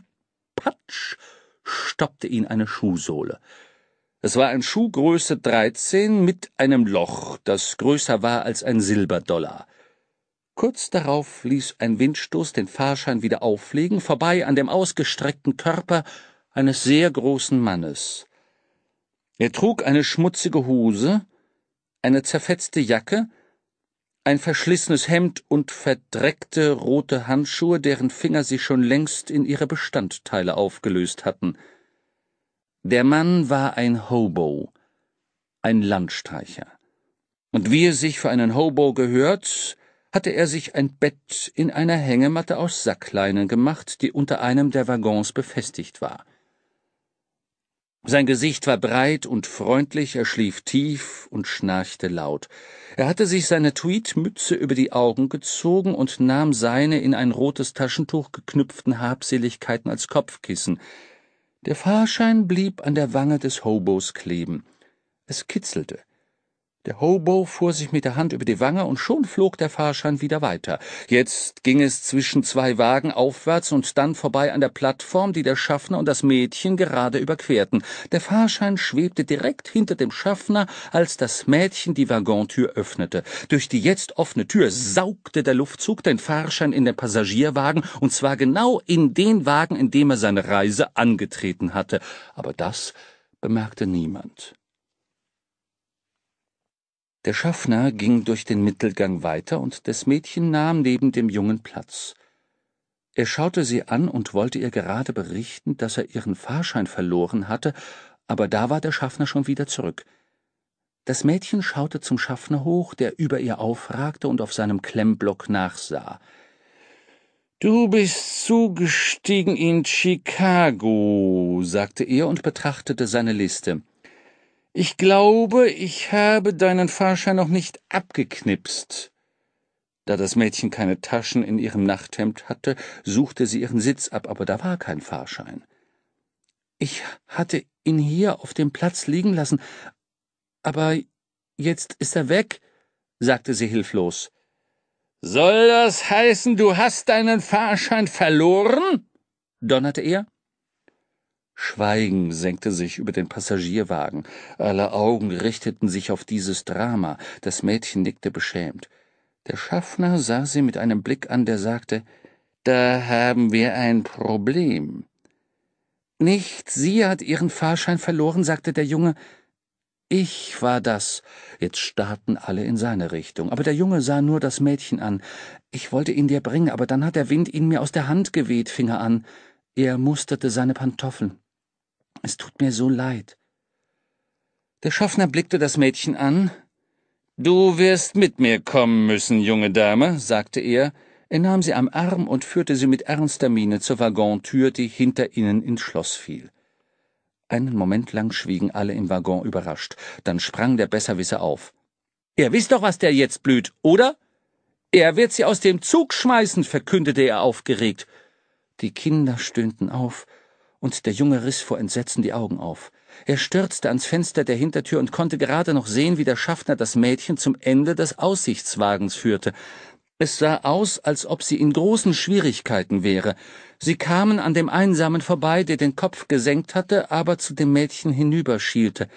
patsch stoppte ihn eine Schuhsohle. Es war ein Schuh Größe 13 mit einem Loch, das größer war als ein Silberdollar. Kurz darauf ließ ein Windstoß den Fahrschein wieder auffliegen, vorbei an dem ausgestreckten Körper eines sehr großen Mannes. Er trug eine schmutzige Hose, eine zerfetzte Jacke, ein verschlissenes Hemd und verdreckte rote Handschuhe, deren Finger sich schon längst in ihre Bestandteile aufgelöst hatten – der Mann war ein Hobo, ein Landstreicher. Und wie es sich für einen Hobo gehört, hatte er sich ein Bett in einer Hängematte aus Sackleinen gemacht, die unter einem der Waggons befestigt war. Sein Gesicht war breit und freundlich, er schlief tief und schnarchte laut. Er hatte sich seine Tweetmütze über die Augen gezogen und nahm seine in ein rotes Taschentuch geknüpften Habseligkeiten als Kopfkissen. Der Fahrschein blieb an der Wange des Hobos kleben. Es kitzelte. Der Hobo fuhr sich mit der Hand über die Wange und schon flog der Fahrschein wieder weiter. Jetzt ging es zwischen zwei Wagen aufwärts und dann vorbei an der Plattform, die der Schaffner und das Mädchen gerade überquerten. Der Fahrschein schwebte direkt hinter dem Schaffner, als das Mädchen die Waggontür öffnete. Durch die jetzt offene Tür saugte der Luftzug den Fahrschein in den Passagierwagen und zwar genau in den Wagen, in dem er seine Reise angetreten hatte. Aber das bemerkte niemand. Der Schaffner ging durch den Mittelgang weiter, und das Mädchen nahm neben dem Jungen Platz. Er schaute sie an und wollte ihr gerade berichten, dass er ihren Fahrschein verloren hatte, aber da war der Schaffner schon wieder zurück. Das Mädchen schaute zum Schaffner hoch, der über ihr aufragte und auf seinem Klemmblock nachsah. Du bist zugestiegen in Chicago, sagte er und betrachtete seine Liste. Ich glaube, ich habe deinen Fahrschein noch nicht abgeknipst. Da das Mädchen keine Taschen in ihrem Nachthemd hatte, suchte sie ihren Sitz ab, aber da war kein Fahrschein. Ich hatte ihn hier auf dem Platz liegen lassen, aber jetzt ist er weg, sagte sie hilflos. Soll das heißen, du hast deinen Fahrschein verloren? donnerte er. Schweigen senkte sich über den Passagierwagen, alle Augen richteten sich auf dieses Drama, das Mädchen nickte beschämt. Der Schaffner sah sie mit einem Blick an, der sagte Da haben wir ein Problem. Nicht sie hat ihren Fahrschein verloren, sagte der Junge. Ich war das. Jetzt starrten alle in seine Richtung, aber der Junge sah nur das Mädchen an. Ich wollte ihn dir bringen, aber dann hat der Wind ihn mir aus der Hand geweht, fing er an. Er musterte seine Pantoffeln. Es tut mir so leid. Der Schaffner blickte das Mädchen an. Du wirst mit mir kommen müssen, junge Dame, sagte er. Er nahm sie am Arm und führte sie mit ernster Miene zur Waggontür, die hinter ihnen ins Schloss fiel. Einen Moment lang schwiegen alle im Waggon überrascht. Dann sprang der Besserwisser auf. Ihr wisst doch, was der jetzt blüht, oder? Er wird sie aus dem Zug schmeißen, verkündete er aufgeregt. Die Kinder stöhnten auf und der Junge riss vor Entsetzen die Augen auf. Er stürzte ans Fenster der Hintertür und konnte gerade noch sehen, wie der Schaffner das Mädchen zum Ende des Aussichtswagens führte. Es sah aus, als ob sie in großen Schwierigkeiten wäre. Sie kamen an dem Einsamen vorbei, der den Kopf gesenkt hatte, aber zu dem Mädchen hinüberschielte.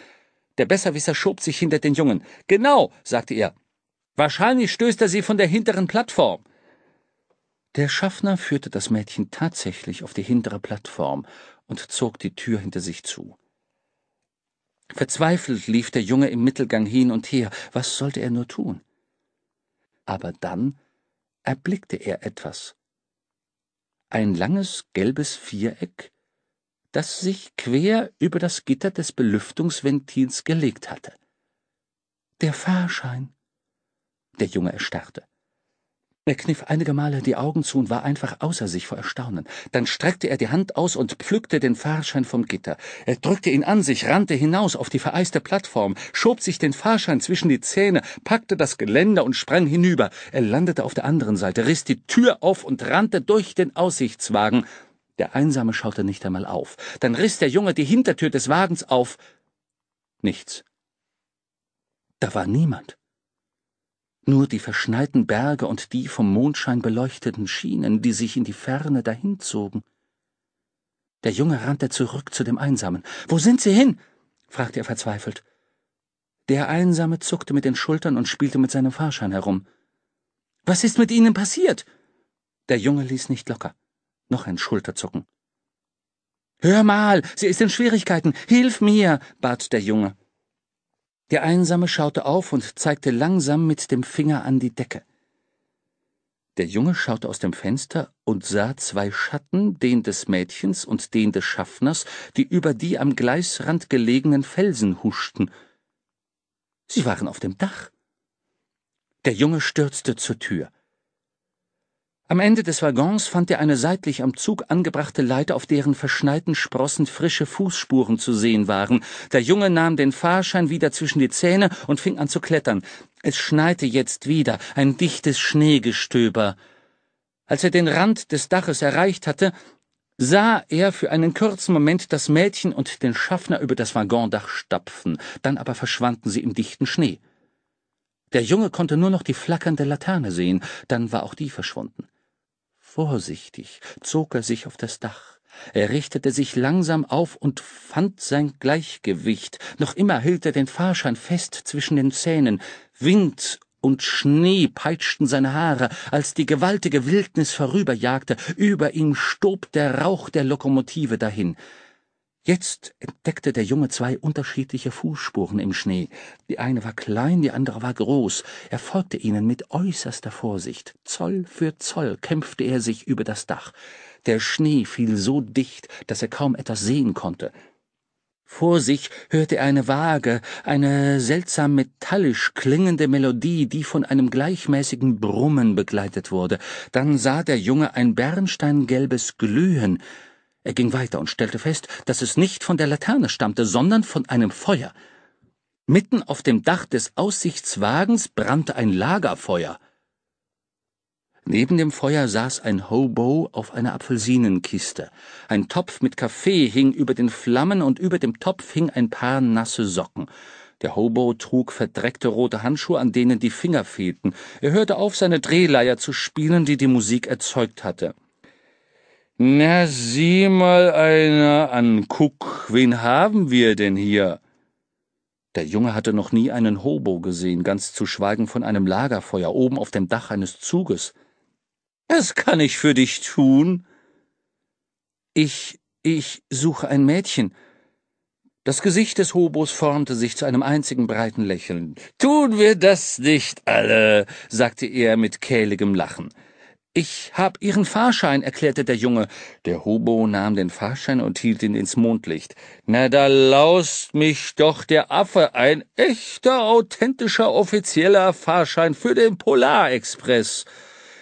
Der Besserwisser schob sich hinter den Jungen. Genau, sagte er. Wahrscheinlich stößt er sie von der hinteren Plattform. Der Schaffner führte das Mädchen tatsächlich auf die hintere Plattform und zog die Tür hinter sich zu. Verzweifelt lief der Junge im Mittelgang hin und her. Was sollte er nur tun? Aber dann erblickte er etwas. Ein langes gelbes Viereck, das sich quer über das Gitter des Belüftungsventils gelegt hatte. Der Fahrschein. Der Junge erstarrte. Er kniff einige Male die Augen zu und war einfach außer sich vor Erstaunen. Dann streckte er die Hand aus und pflückte den Fahrschein vom Gitter. Er drückte ihn an sich, rannte hinaus auf die vereiste Plattform, schob sich den Fahrschein zwischen die Zähne, packte das Geländer und sprang hinüber. Er landete auf der anderen Seite, riss die Tür auf und rannte durch den Aussichtswagen. Der Einsame schaute nicht einmal auf. Dann riss der Junge die Hintertür des Wagens auf. Nichts. Da war niemand nur die verschneiten Berge und die vom Mondschein beleuchteten Schienen, die sich in die Ferne dahinzogen. Der Junge rannte zurück zu dem Einsamen. Wo sind Sie hin? fragte er verzweifelt. Der Einsame zuckte mit den Schultern und spielte mit seinem Fahrschein herum. Was ist mit Ihnen passiert? Der Junge ließ nicht locker. Noch ein Schulterzucken. Hör mal, sie ist in Schwierigkeiten. Hilf mir, bat der Junge. Der Einsame schaute auf und zeigte langsam mit dem Finger an die Decke. Der Junge schaute aus dem Fenster und sah zwei Schatten, den des Mädchens und den des Schaffners, die über die am Gleisrand gelegenen Felsen huschten. Sie waren auf dem Dach. Der Junge stürzte zur Tür. Am Ende des Waggons fand er eine seitlich am Zug angebrachte Leiter, auf deren verschneiten Sprossen frische Fußspuren zu sehen waren. Der Junge nahm den Fahrschein wieder zwischen die Zähne und fing an zu klettern. Es schneite jetzt wieder, ein dichtes Schneegestöber. Als er den Rand des Daches erreicht hatte, sah er für einen kurzen Moment das Mädchen und den Schaffner über das Waggondach stapfen, dann aber verschwanden sie im dichten Schnee. Der Junge konnte nur noch die flackernde Laterne sehen, dann war auch die verschwunden. Vorsichtig zog er sich auf das Dach. Er richtete sich langsam auf und fand sein Gleichgewicht. Noch immer hielt er den Fahrschein fest zwischen den Zähnen. Wind und Schnee peitschten seine Haare, als die gewaltige Wildnis vorüberjagte. Über ihm stob der Rauch der Lokomotive dahin. Jetzt entdeckte der Junge zwei unterschiedliche Fußspuren im Schnee. Die eine war klein, die andere war groß. Er folgte ihnen mit äußerster Vorsicht. Zoll für Zoll kämpfte er sich über das Dach. Der Schnee fiel so dicht, dass er kaum etwas sehen konnte. Vor sich hörte er eine vage, eine seltsam metallisch klingende Melodie, die von einem gleichmäßigen Brummen begleitet wurde. Dann sah der Junge ein bernsteingelbes Glühen, er ging weiter und stellte fest, dass es nicht von der Laterne stammte, sondern von einem Feuer. Mitten auf dem Dach des Aussichtswagens brannte ein Lagerfeuer. Neben dem Feuer saß ein Hobo auf einer Apfelsinenkiste. Ein Topf mit Kaffee hing über den Flammen und über dem Topf hing ein paar nasse Socken. Der Hobo trug verdreckte rote Handschuhe, an denen die Finger fehlten. Er hörte auf, seine Drehleier zu spielen, die die Musik erzeugt hatte. Na, sieh mal einer an, guck, wen haben wir denn hier? Der Junge hatte noch nie einen Hobo gesehen, ganz zu schweigen von einem Lagerfeuer oben auf dem Dach eines Zuges. Was kann ich für dich tun? Ich, ich suche ein Mädchen. Das Gesicht des Hobos formte sich zu einem einzigen breiten Lächeln. Tun wir das nicht alle, sagte er mit kehligem Lachen. Ich hab Ihren Fahrschein, erklärte der Junge. Der Hobo nahm den Fahrschein und hielt ihn ins Mondlicht. Na, da laust mich doch der Affe ein echter, authentischer, offizieller Fahrschein für den Polarexpress.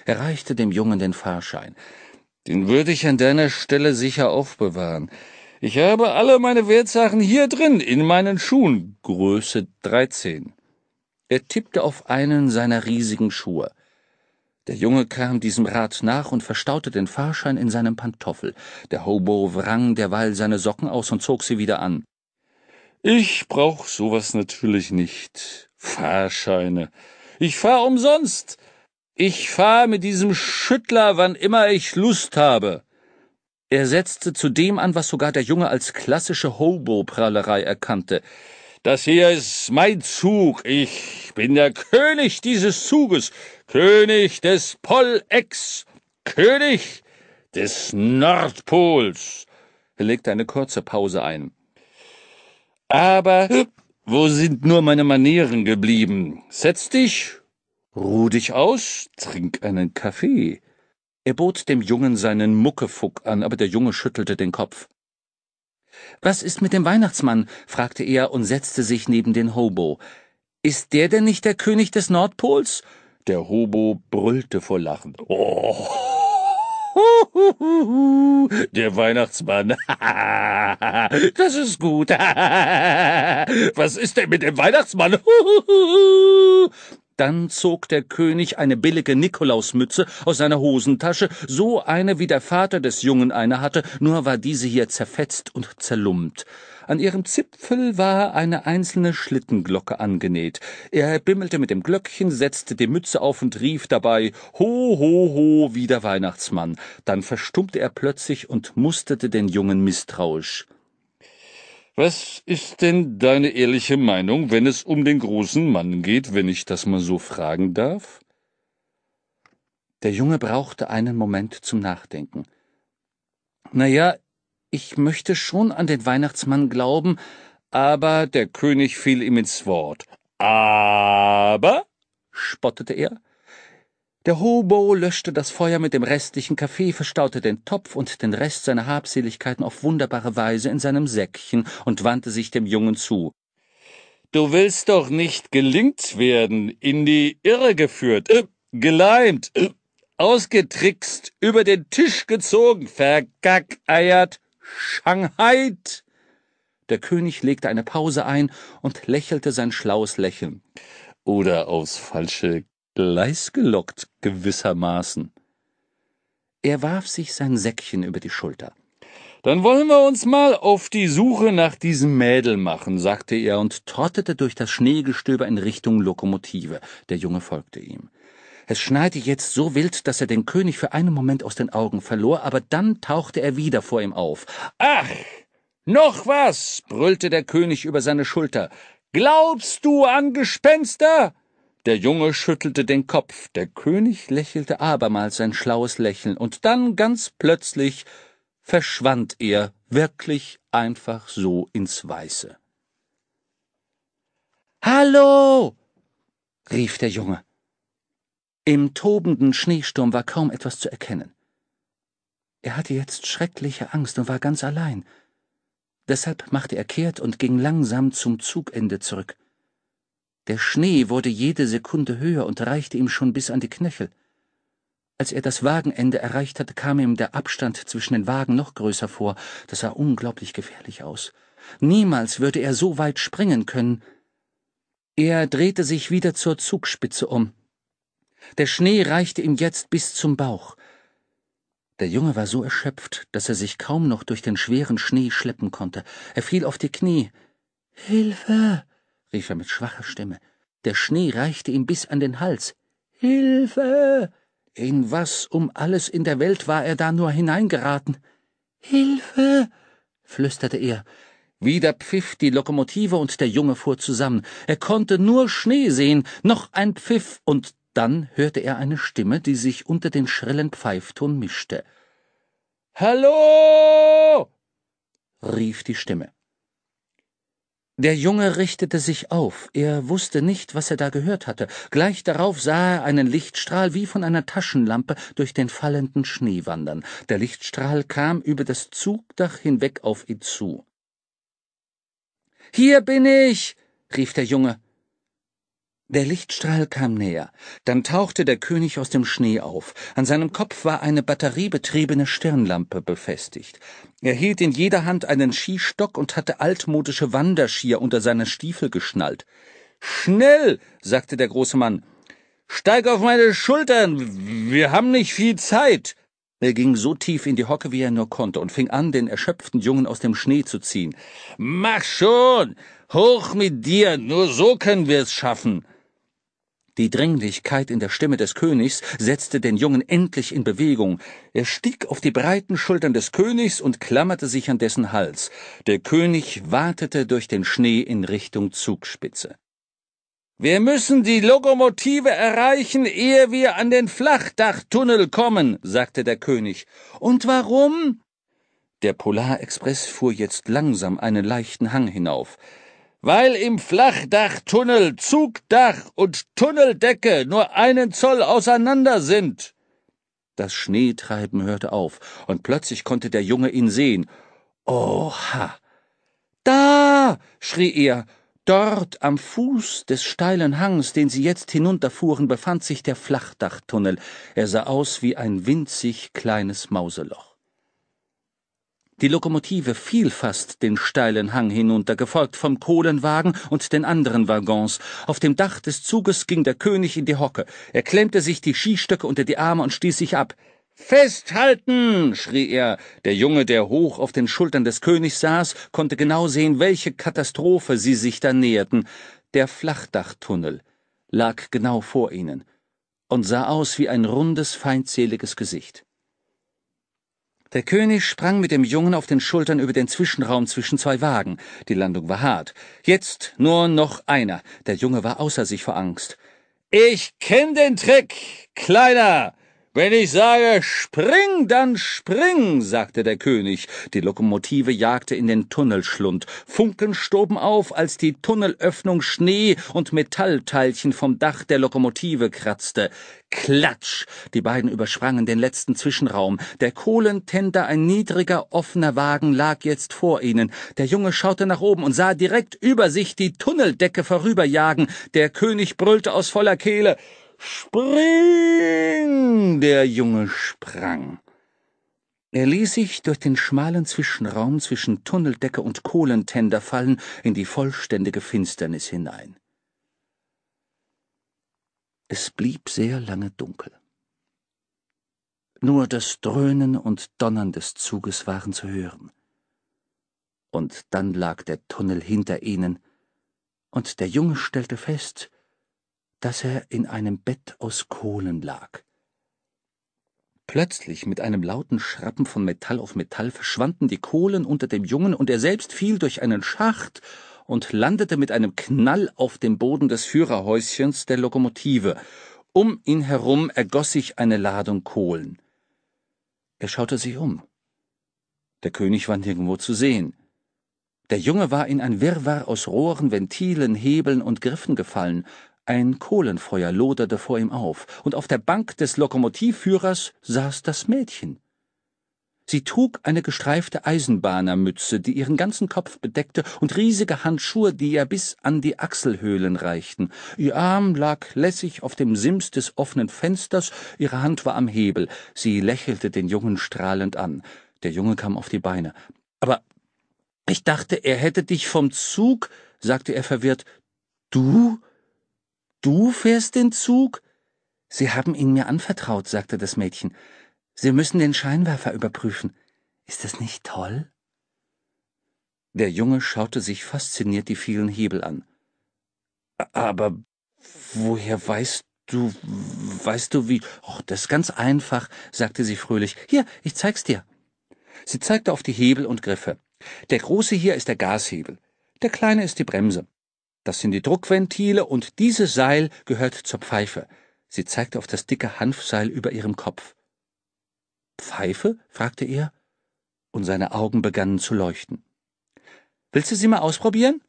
Er reichte dem Jungen den Fahrschein. Den würde ich an deiner Stelle sicher aufbewahren. Ich habe alle meine Wertsachen hier drin, in meinen Schuhen, Größe 13. Er tippte auf einen seiner riesigen Schuhe. Der Junge kam diesem Rat nach und verstaute den Fahrschein in seinem Pantoffel. Der Hobo wrang derweil seine Socken aus und zog sie wieder an. Ich brauch sowas natürlich nicht. Fahrscheine. Ich fahr umsonst. Ich fahr mit diesem Schüttler, wann immer ich Lust habe. Er setzte zu dem an, was sogar der Junge als klassische Hobo-Prahlerei erkannte. Das hier ist mein Zug. Ich bin der König dieses Zuges. König des Pollex, König des Nordpols. Er legte eine kurze Pause ein. Aber wo sind nur meine Manieren geblieben? Setz dich, ruh dich aus, trink einen Kaffee. Er bot dem Jungen seinen Muckefuck an, aber der Junge schüttelte den Kopf. Was ist mit dem Weihnachtsmann? fragte er und setzte sich neben den Hobo. Ist der denn nicht der König des Nordpols? Der Hobo brüllte vor Lachen. Oh. Der Weihnachtsmann. [laughs] Das ist gut. [laughs] Was ist denn mit dem Weihnachtsmann? [laughs] Dann zog der König eine billige Nikolausmütze aus seiner Hosentasche, so eine wie der Vater des Jungen eine hatte, nur war diese hier zerfetzt und zerlumpt. An ihrem Zipfel war eine einzelne Schlittenglocke angenäht. Er bimmelte mit dem Glöckchen, setzte die Mütze auf und rief dabei Ho, ho, ho, wie der Weihnachtsmann. Dann verstummte er plötzlich und musterte den Jungen misstrauisch. Was ist denn deine ehrliche Meinung, wenn es um den großen Mann geht, wenn ich das mal so fragen darf? Der Junge brauchte einen Moment zum Nachdenken. Na ja, ich möchte schon an den Weihnachtsmann glauben, aber der König fiel ihm ins Wort. Aber? spottete er. Der Hobo löschte das Feuer mit dem restlichen Kaffee, verstaute den Topf und den Rest seiner Habseligkeiten auf wunderbare Weise in seinem Säckchen und wandte sich dem Jungen zu. Du willst doch nicht gelingt werden, in die Irre geführt, äh, geleimt, äh, ausgetrickst, über den Tisch gezogen, verkackeiert. Shanghai! Der König legte eine Pause ein und lächelte sein schlaues Lächeln. Oder aufs falsche Gleis gelockt, gewissermaßen. Er warf sich sein Säckchen über die Schulter. Dann wollen wir uns mal auf die Suche nach diesem Mädel machen, sagte er und trottete durch das Schneegestöber in Richtung Lokomotive. Der Junge folgte ihm. Es schneite jetzt so wild, dass er den König für einen Moment aus den Augen verlor, aber dann tauchte er wieder vor ihm auf. Ach, noch was, brüllte der König über seine Schulter. Glaubst du an Gespenster? Der Junge schüttelte den Kopf, der König lächelte abermals sein schlaues Lächeln, und dann ganz plötzlich verschwand er wirklich einfach so ins Weiße. Hallo! rief der Junge. Im tobenden Schneesturm war kaum etwas zu erkennen. Er hatte jetzt schreckliche Angst und war ganz allein. Deshalb machte er kehrt und ging langsam zum Zugende zurück. Der Schnee wurde jede Sekunde höher und reichte ihm schon bis an die Knöchel. Als er das Wagenende erreicht hatte, kam ihm der Abstand zwischen den Wagen noch größer vor. Das sah unglaublich gefährlich aus. Niemals würde er so weit springen können. Er drehte sich wieder zur Zugspitze um. Der Schnee reichte ihm jetzt bis zum Bauch. Der Junge war so erschöpft, dass er sich kaum noch durch den schweren Schnee schleppen konnte. Er fiel auf die Knie. Hilfe! rief er mit schwacher Stimme. Der Schnee reichte ihm bis an den Hals. Hilfe! In was um alles in der Welt war er da nur hineingeraten? Hilfe! flüsterte er. Wieder pfiff die Lokomotive und der Junge fuhr zusammen. Er konnte nur Schnee sehen. Noch ein Pfiff und dann hörte er eine Stimme, die sich unter den schrillen Pfeifton mischte. Hallo! rief die Stimme. Der Junge richtete sich auf. Er wusste nicht, was er da gehört hatte. Gleich darauf sah er einen Lichtstrahl wie von einer Taschenlampe durch den fallenden Schnee wandern. Der Lichtstrahl kam über das Zugdach hinweg auf ihn zu. Hier bin ich! rief der Junge. Der Lichtstrahl kam näher. Dann tauchte der König aus dem Schnee auf. An seinem Kopf war eine batteriebetriebene Stirnlampe befestigt. Er hielt in jeder Hand einen Skistock und hatte altmodische Wanderschier unter seine Stiefel geschnallt. Schnell, sagte der große Mann. Steig auf meine Schultern. Wir haben nicht viel Zeit. Er ging so tief in die Hocke, wie er nur konnte, und fing an, den erschöpften Jungen aus dem Schnee zu ziehen. Mach schon! Hoch mit dir! Nur so können wir es schaffen! Die Dringlichkeit in der Stimme des Königs setzte den Jungen endlich in Bewegung. Er stieg auf die breiten Schultern des Königs und klammerte sich an dessen Hals. Der König watete durch den Schnee in Richtung Zugspitze. Wir müssen die Lokomotive erreichen, ehe wir an den Flachdachtunnel kommen, sagte der König. Und warum? Der Polarexpress fuhr jetzt langsam einen leichten Hang hinauf. Weil im Flachdachtunnel Zugdach und Tunneldecke nur einen Zoll auseinander sind. Das Schneetreiben hörte auf, und plötzlich konnte der Junge ihn sehen. Oha! Da! schrie er. Dort am Fuß des steilen Hangs, den sie jetzt hinunterfuhren, befand sich der Flachdachtunnel. Er sah aus wie ein winzig kleines Mauseloch. Die Lokomotive fiel fast den steilen Hang hinunter, gefolgt vom Kohlenwagen und den anderen Waggons. Auf dem Dach des Zuges ging der König in die Hocke. Er klemmte sich die Skistöcke unter die Arme und stieß sich ab. Festhalten! schrie er. Der Junge, der hoch auf den Schultern des Königs saß, konnte genau sehen, welche Katastrophe sie sich da näherten. Der Flachdachtunnel lag genau vor ihnen und sah aus wie ein rundes, feindseliges Gesicht. Der König sprang mit dem Jungen auf den Schultern über den Zwischenraum zwischen zwei Wagen. Die Landung war hart. Jetzt nur noch einer. Der Junge war außer sich vor Angst. Ich kenn den Trick, Kleiner! Wenn ich sage spring, dann spring, sagte der König. Die Lokomotive jagte in den Tunnelschlund. Funken stoben auf, als die Tunnelöffnung Schnee und Metallteilchen vom Dach der Lokomotive kratzte. Klatsch! Die beiden übersprangen den letzten Zwischenraum. Der Kohlentender, ein niedriger, offener Wagen, lag jetzt vor ihnen. Der Junge schaute nach oben und sah direkt über sich die Tunneldecke vorüberjagen. Der König brüllte aus voller Kehle. Spring! Der Junge sprang. Er ließ sich durch den schmalen Zwischenraum zwischen Tunneldecke und Kohlentender fallen in die vollständige Finsternis hinein. Es blieb sehr lange dunkel. Nur das Dröhnen und Donnern des Zuges waren zu hören. Und dann lag der Tunnel hinter ihnen, und der Junge stellte fest, dass er in einem Bett aus Kohlen lag. Plötzlich mit einem lauten Schrappen von Metall auf Metall verschwanden die Kohlen unter dem Jungen, und er selbst fiel durch einen Schacht und landete mit einem Knall auf dem Boden des Führerhäuschens der Lokomotive. Um ihn herum ergoss sich eine Ladung Kohlen. Er schaute sich um. Der König war nirgendwo zu sehen. Der Junge war in ein Wirrwarr aus Rohren, Ventilen, Hebeln und Griffen gefallen, ein Kohlenfeuer loderte vor ihm auf, und auf der Bank des Lokomotivführers saß das Mädchen. Sie trug eine gestreifte Eisenbahnermütze, die ihren ganzen Kopf bedeckte, und riesige Handschuhe, die ihr bis an die Achselhöhlen reichten. Ihr Arm lag lässig auf dem Sims des offenen Fensters, ihre Hand war am Hebel. Sie lächelte den Jungen strahlend an. Der Junge kam auf die Beine. Aber ich dachte, er hätte dich vom Zug, sagte er verwirrt. Du? Du fährst den Zug? Sie haben ihn mir anvertraut, sagte das Mädchen. Sie müssen den Scheinwerfer überprüfen. Ist das nicht toll? Der Junge schaute sich fasziniert die vielen Hebel an. Aber woher weißt du, weißt du wie? Oh, das ist ganz einfach, sagte sie fröhlich. Hier, ich zeig's dir. Sie zeigte auf die Hebel und Griffe. Der große hier ist der Gashebel, der kleine ist die Bremse. Das sind die Druckventile und dieses Seil gehört zur Pfeife. Sie zeigte auf das dicke Hanfseil über ihrem Kopf. Pfeife? fragte er, und seine Augen begannen zu leuchten. Willst du sie mal ausprobieren?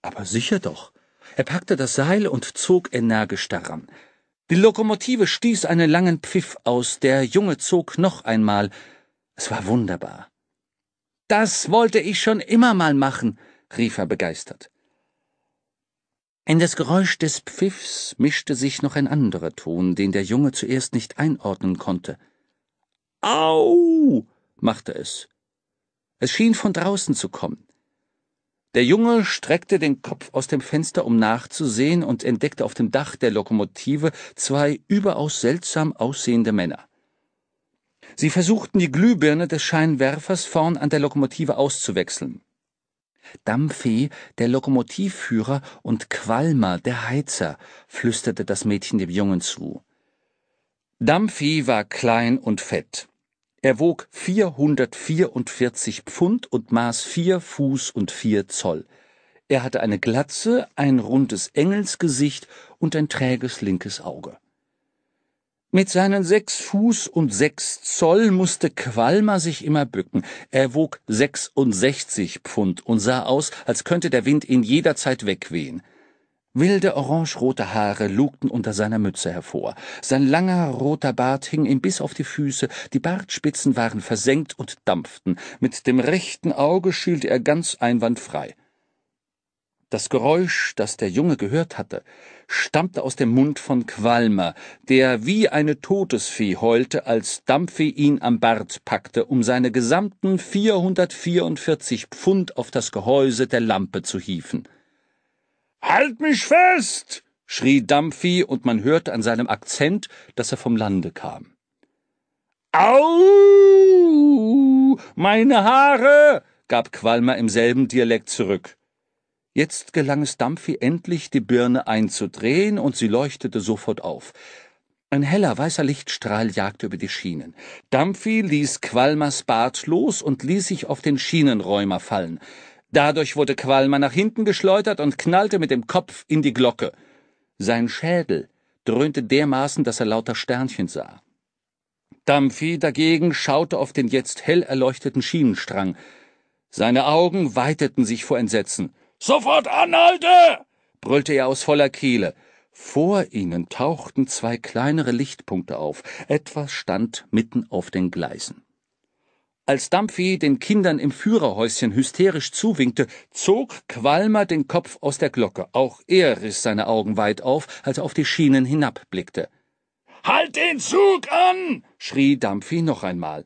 Aber sicher doch. Er packte das Seil und zog energisch daran. Die Lokomotive stieß einen langen Pfiff aus, der Junge zog noch einmal. Es war wunderbar. Das wollte ich schon immer mal machen, rief er begeistert. In das Geräusch des Pfiffs mischte sich noch ein anderer Ton, den der Junge zuerst nicht einordnen konnte. Au! machte es. Es schien von draußen zu kommen. Der Junge streckte den Kopf aus dem Fenster, um nachzusehen, und entdeckte auf dem Dach der Lokomotive zwei überaus seltsam aussehende Männer. Sie versuchten, die Glühbirne des Scheinwerfers vorn an der Lokomotive auszuwechseln. Dampfee, der Lokomotivführer, und Qualmer, der Heizer, flüsterte das Mädchen dem Jungen zu. Dampfee war klein und fett. Er wog 444 Pfund und maß vier Fuß und vier Zoll. Er hatte eine Glatze, ein rundes Engelsgesicht und ein träges linkes Auge. Mit seinen sechs Fuß und sechs Zoll musste Qualmer sich immer bücken. Er wog 66 Pfund und sah aus, als könnte der Wind ihn jederzeit wegwehen. Wilde orangerote Haare lugten unter seiner Mütze hervor. Sein langer roter Bart hing ihm bis auf die Füße, die Bartspitzen waren versenkt und dampften. Mit dem rechten Auge schielte er ganz einwandfrei. Das Geräusch, das der Junge gehört hatte, stammte aus dem Mund von Qualmer, der wie eine Todesfee heulte, als Dampfe ihn am Bart packte, um seine gesamten 444 Pfund auf das Gehäuse der Lampe zu hieven. »Halt mich fest!« schrie Dampfi, und man hörte an seinem Akzent, dass er vom Lande kam. »Au! Meine Haare!« gab Qualmer im selben Dialekt zurück. Jetzt gelang es Dampfi endlich, die Birne einzudrehen, und sie leuchtete sofort auf. Ein heller weißer Lichtstrahl jagte über die Schienen. Dampfi ließ Qualmers Bart los und ließ sich auf den Schienenräumer fallen. Dadurch wurde Qualmer nach hinten geschleudert und knallte mit dem Kopf in die Glocke. Sein Schädel dröhnte dermaßen, dass er lauter Sternchen sah. Dampfi dagegen schaute auf den jetzt hell erleuchteten Schienenstrang. Seine Augen weiteten sich vor Entsetzen. Sofort anhalte! brüllte er aus voller Kehle. Vor ihnen tauchten zwei kleinere Lichtpunkte auf. Etwas stand mitten auf den Gleisen. Als Dampfi den Kindern im Führerhäuschen hysterisch zuwinkte, zog Qualmer den Kopf aus der Glocke. Auch er riss seine Augen weit auf, als er auf die Schienen hinabblickte. Halt den Zug an! schrie Dampfi noch einmal.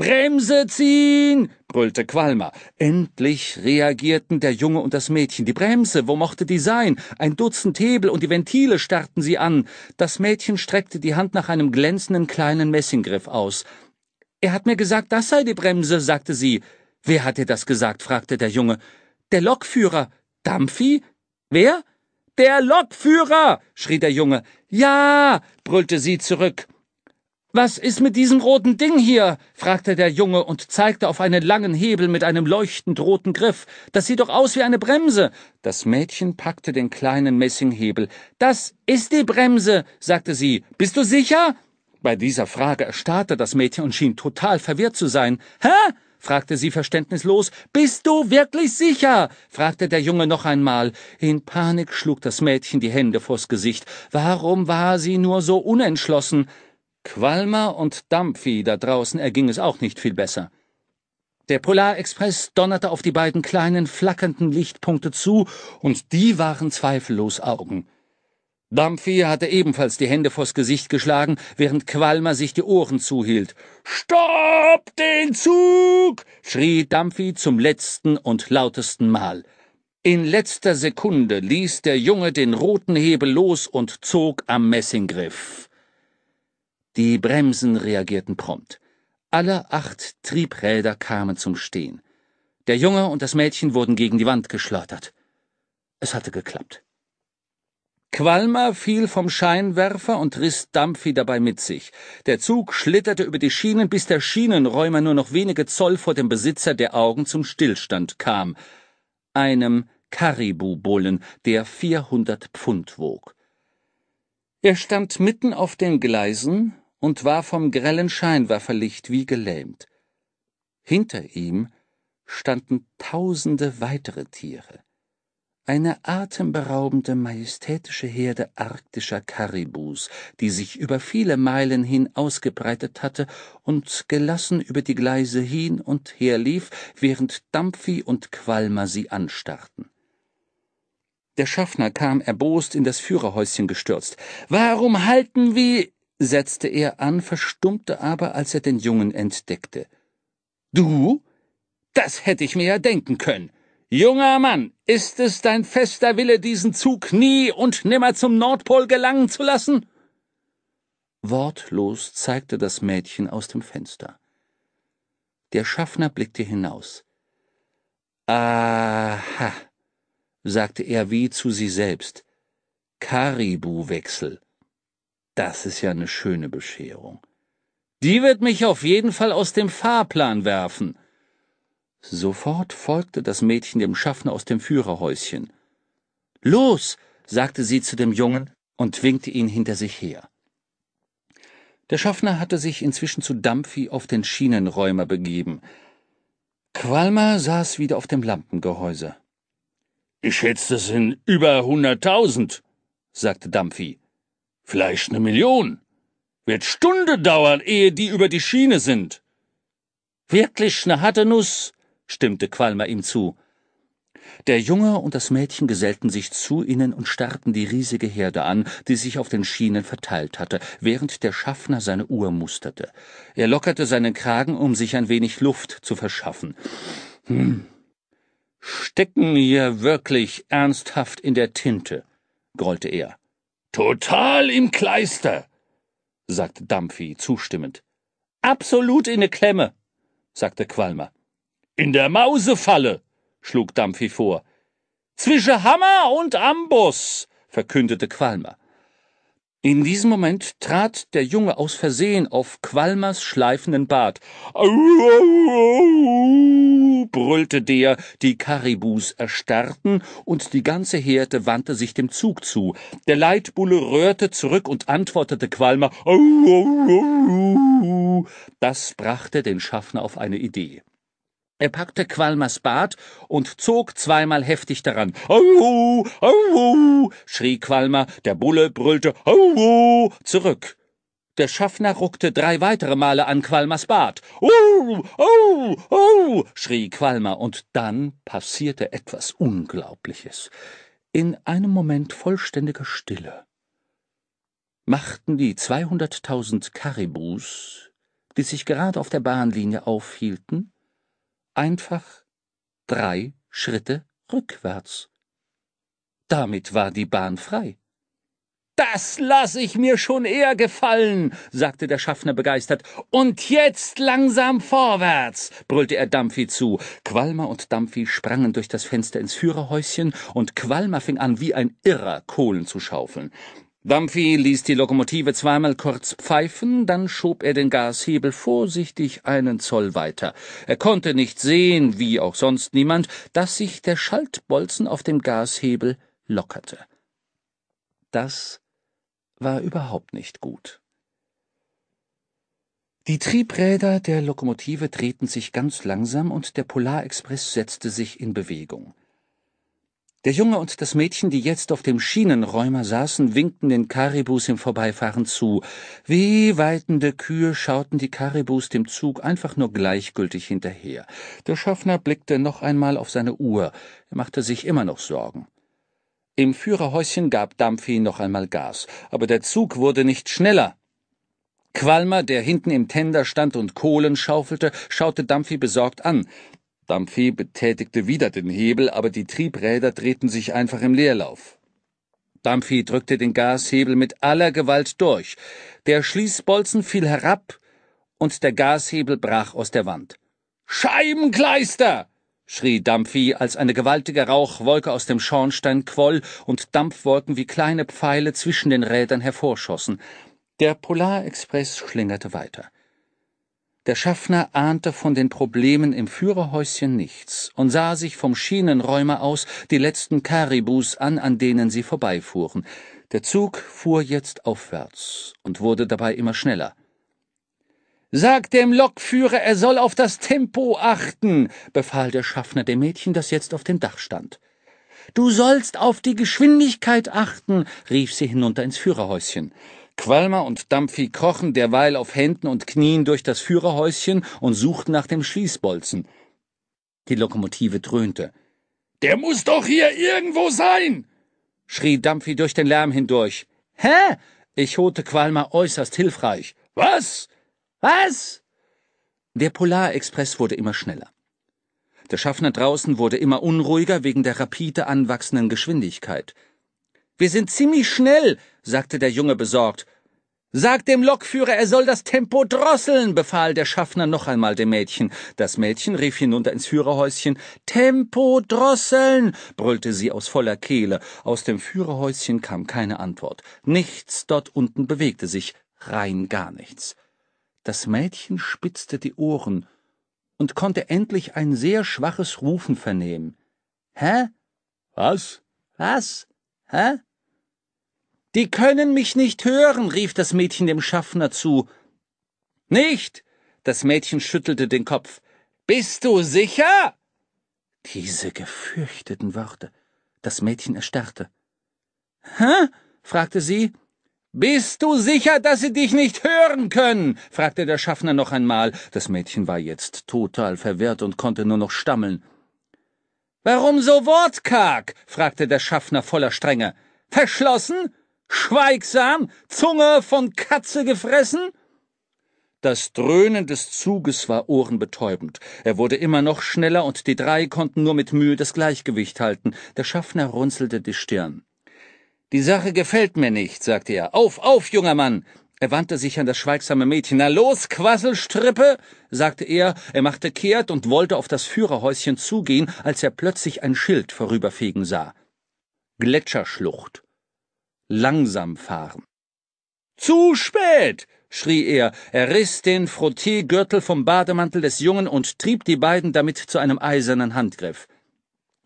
Bremse ziehen! brüllte Qualmer. Endlich reagierten der Junge und das Mädchen. Die Bremse, wo mochte die sein? Ein Dutzend Hebel und die Ventile starrten sie an. Das Mädchen streckte die Hand nach einem glänzenden kleinen Messinggriff aus. Er hat mir gesagt, das sei die Bremse, sagte sie. Wer hat dir das gesagt? fragte der Junge. Der Lokführer. Dampfi? Wer? Der Lokführer! schrie der Junge. Ja! brüllte sie zurück. Was ist mit diesem roten Ding hier? fragte der Junge und zeigte auf einen langen Hebel mit einem leuchtend roten Griff. Das sieht doch aus wie eine Bremse. Das Mädchen packte den kleinen Messinghebel. Das ist die Bremse, sagte sie. Bist du sicher? Bei dieser Frage erstarrte das Mädchen und schien total verwirrt zu sein. Hä? fragte sie verständnislos. Bist du wirklich sicher? fragte der Junge noch einmal. In Panik schlug das Mädchen die Hände vors Gesicht. Warum war sie nur so unentschlossen? Qualmer und Dampfi da draußen erging es auch nicht viel besser. Der Polarexpress donnerte auf die beiden kleinen, flackernden Lichtpunkte zu, und die waren zweifellos Augen. Dampfi hatte ebenfalls die Hände vors Gesicht geschlagen, während Qualmer sich die Ohren zuhielt. Stopp den Zug! schrie Dampfi zum letzten und lautesten Mal. In letzter Sekunde ließ der Junge den roten Hebel los und zog am Messinggriff. Die Bremsen reagierten prompt. Alle acht Triebräder kamen zum Stehen. Der Junge und das Mädchen wurden gegen die Wand geschleudert. Es hatte geklappt. Qualmer fiel vom Scheinwerfer und riss Dampfi dabei mit sich. Der Zug schlitterte über die Schienen, bis der Schienenräumer nur noch wenige Zoll vor dem Besitzer der Augen zum Stillstand kam. Einem Karibu-Bullen, der 400 Pfund wog. Er stand mitten auf den Gleisen, und war vom grellen Scheinwerferlicht wie gelähmt. Hinter ihm standen tausende weitere Tiere. Eine atemberaubende, majestätische Herde arktischer Karibus, die sich über viele Meilen hin ausgebreitet hatte und gelassen über die Gleise hin und her lief, während Dampfi und Qualmer sie anstarrten. Der Schaffner kam erbost in das Führerhäuschen gestürzt. Warum halten wir setzte er an, verstummte aber, als er den Jungen entdeckte. Du? Das hätte ich mir ja denken können. Junger Mann, ist es dein fester Wille, diesen Zug nie und nimmer zum Nordpol gelangen zu lassen? Wortlos zeigte das Mädchen aus dem Fenster. Der Schaffner blickte hinaus. Aha, sagte er wie zu sich selbst. Karibu-Wechsel. Das ist ja eine schöne Bescherung. Die wird mich auf jeden Fall aus dem Fahrplan werfen. Sofort folgte das Mädchen dem Schaffner aus dem Führerhäuschen. Los, sagte sie zu dem Jungen und winkte ihn hinter sich her. Der Schaffner hatte sich inzwischen zu Dampfi auf den Schienenräumer begeben. Qualmer saß wieder auf dem Lampengehäuse. Ich schätze, es sind über hunderttausend, sagte Dampfi vielleicht eine Million. Wird Stunde dauern, ehe die über die Schiene sind. Wirklich ne harte Nuss, stimmte Qualmer ihm zu. Der Junge und das Mädchen gesellten sich zu ihnen und starrten die riesige Herde an, die sich auf den Schienen verteilt hatte, während der Schaffner seine Uhr musterte. Er lockerte seinen Kragen, um sich ein wenig Luft zu verschaffen. Hm. Stecken wir wirklich ernsthaft in der Tinte, grollte er. Total im Kleister, sagte Dampfi zustimmend. Absolut in der ne Klemme, sagte Qualmer. In der Mausefalle, schlug Dampfi vor. Zwischen Hammer und Amboss, verkündete Qualmer. In diesem Moment trat der Junge aus Versehen auf Qualmers schleifenden Bart. Au, au, au brüllte der, die Karibus erstarrten, und die ganze Härte wandte sich dem Zug zu. Der Leitbulle röhrte zurück und antwortete Qualmer au, au, au, au, Das brachte den Schaffner auf eine Idee. Er packte Qualmers Bart und zog zweimal heftig daran. Au, au, au, schrie Qualmer, der Bulle brüllte au, au, zurück. Der Schaffner ruckte drei weitere Male an Qualmers Bart. Uh, uh, uh, schrie Qualmer, und dann passierte etwas Unglaubliches. In einem Moment vollständiger Stille machten die 200.000 Karibus, die sich gerade auf der Bahnlinie aufhielten, einfach drei Schritte rückwärts. Damit war die Bahn frei. Das lass ich mir schon eher gefallen, sagte der Schaffner begeistert. Und jetzt langsam vorwärts, brüllte er Dampfi zu. Qualmer und Dampfi sprangen durch das Fenster ins Führerhäuschen und Qualmer fing an, wie ein Irrer Kohlen zu schaufeln. Dampfi ließ die Lokomotive zweimal kurz pfeifen, dann schob er den Gashebel vorsichtig einen Zoll weiter. Er konnte nicht sehen, wie auch sonst niemand, dass sich der Schaltbolzen auf dem Gashebel lockerte. Das war überhaupt nicht gut. Die Triebräder der Lokomotive drehten sich ganz langsam und der Polarexpress setzte sich in Bewegung. Der Junge und das Mädchen, die jetzt auf dem Schienenräumer saßen, winkten den Karibus im Vorbeifahren zu. Wie weitende Kühe schauten die Karibus dem Zug einfach nur gleichgültig hinterher. Der Schaffner blickte noch einmal auf seine Uhr. Er machte sich immer noch Sorgen. Im Führerhäuschen gab Dampfi noch einmal Gas, aber der Zug wurde nicht schneller. Qualmer, der hinten im Tender stand und Kohlen schaufelte, schaute Dampfi besorgt an. Dampfi betätigte wieder den Hebel, aber die Triebräder drehten sich einfach im Leerlauf. Dampfi drückte den Gashebel mit aller Gewalt durch. Der Schließbolzen fiel herab und der Gashebel brach aus der Wand. Scheibenkleister! schrie Dampfi, als eine gewaltige Rauchwolke aus dem Schornstein quoll und Dampfwolken wie kleine Pfeile zwischen den Rädern hervorschossen. Der Polarexpress schlingerte weiter. Der Schaffner ahnte von den Problemen im Führerhäuschen nichts und sah sich vom Schienenräumer aus die letzten Karibus an, an denen sie vorbeifuhren. Der Zug fuhr jetzt aufwärts und wurde dabei immer schneller. Sag dem Lokführer, er soll auf das Tempo achten, befahl der Schaffner dem Mädchen, das jetzt auf dem Dach stand. Du sollst auf die Geschwindigkeit achten, rief sie hinunter ins Führerhäuschen. Qualmer und Dampfi krochen derweil auf Händen und Knien durch das Führerhäuschen und suchten nach dem Schließbolzen. Die Lokomotive dröhnte. Der muss doch hier irgendwo sein! schrie Dampfi durch den Lärm hindurch. Hä? Ich holte Qualmer äußerst hilfreich. Was? Was? Der Polarexpress wurde immer schneller. Der Schaffner draußen wurde immer unruhiger wegen der rapide anwachsenden Geschwindigkeit. Wir sind ziemlich schnell, sagte der Junge besorgt. Sag dem Lokführer, er soll das Tempo drosseln, befahl der Schaffner noch einmal dem Mädchen. Das Mädchen rief hinunter ins Führerhäuschen. Tempo drosseln, brüllte sie aus voller Kehle. Aus dem Führerhäuschen kam keine Antwort. Nichts dort unten bewegte sich, rein gar nichts. Das Mädchen spitzte die Ohren und konnte endlich ein sehr schwaches Rufen vernehmen. Hä? Was? Was? Hä? Die können mich nicht hören, rief das Mädchen dem Schaffner zu. Nicht? Das Mädchen schüttelte den Kopf. Bist du sicher? Diese gefürchteten Worte. Das Mädchen erstarrte. Hä? fragte sie. Bist du sicher, dass sie dich nicht hören können? fragte der Schaffner noch einmal. Das Mädchen war jetzt total verwirrt und konnte nur noch stammeln. Warum so wortkarg? fragte der Schaffner voller Strenge. Verschlossen? Schweigsam? Zunge von Katze gefressen? Das Dröhnen des Zuges war ohrenbetäubend. Er wurde immer noch schneller und die drei konnten nur mit Mühe das Gleichgewicht halten. Der Schaffner runzelte die Stirn. Die Sache gefällt mir nicht, sagte er. Auf, auf, junger Mann! Er wandte sich an das schweigsame Mädchen. Na los, Quasselstrippe, sagte er. Er machte kehrt und wollte auf das Führerhäuschen zugehen, als er plötzlich ein Schild vorüberfegen sah. Gletscherschlucht. Langsam fahren. Zu spät! schrie er. Er riss den Frottee-Gürtel vom Bademantel des Jungen und trieb die beiden damit zu einem eisernen Handgriff.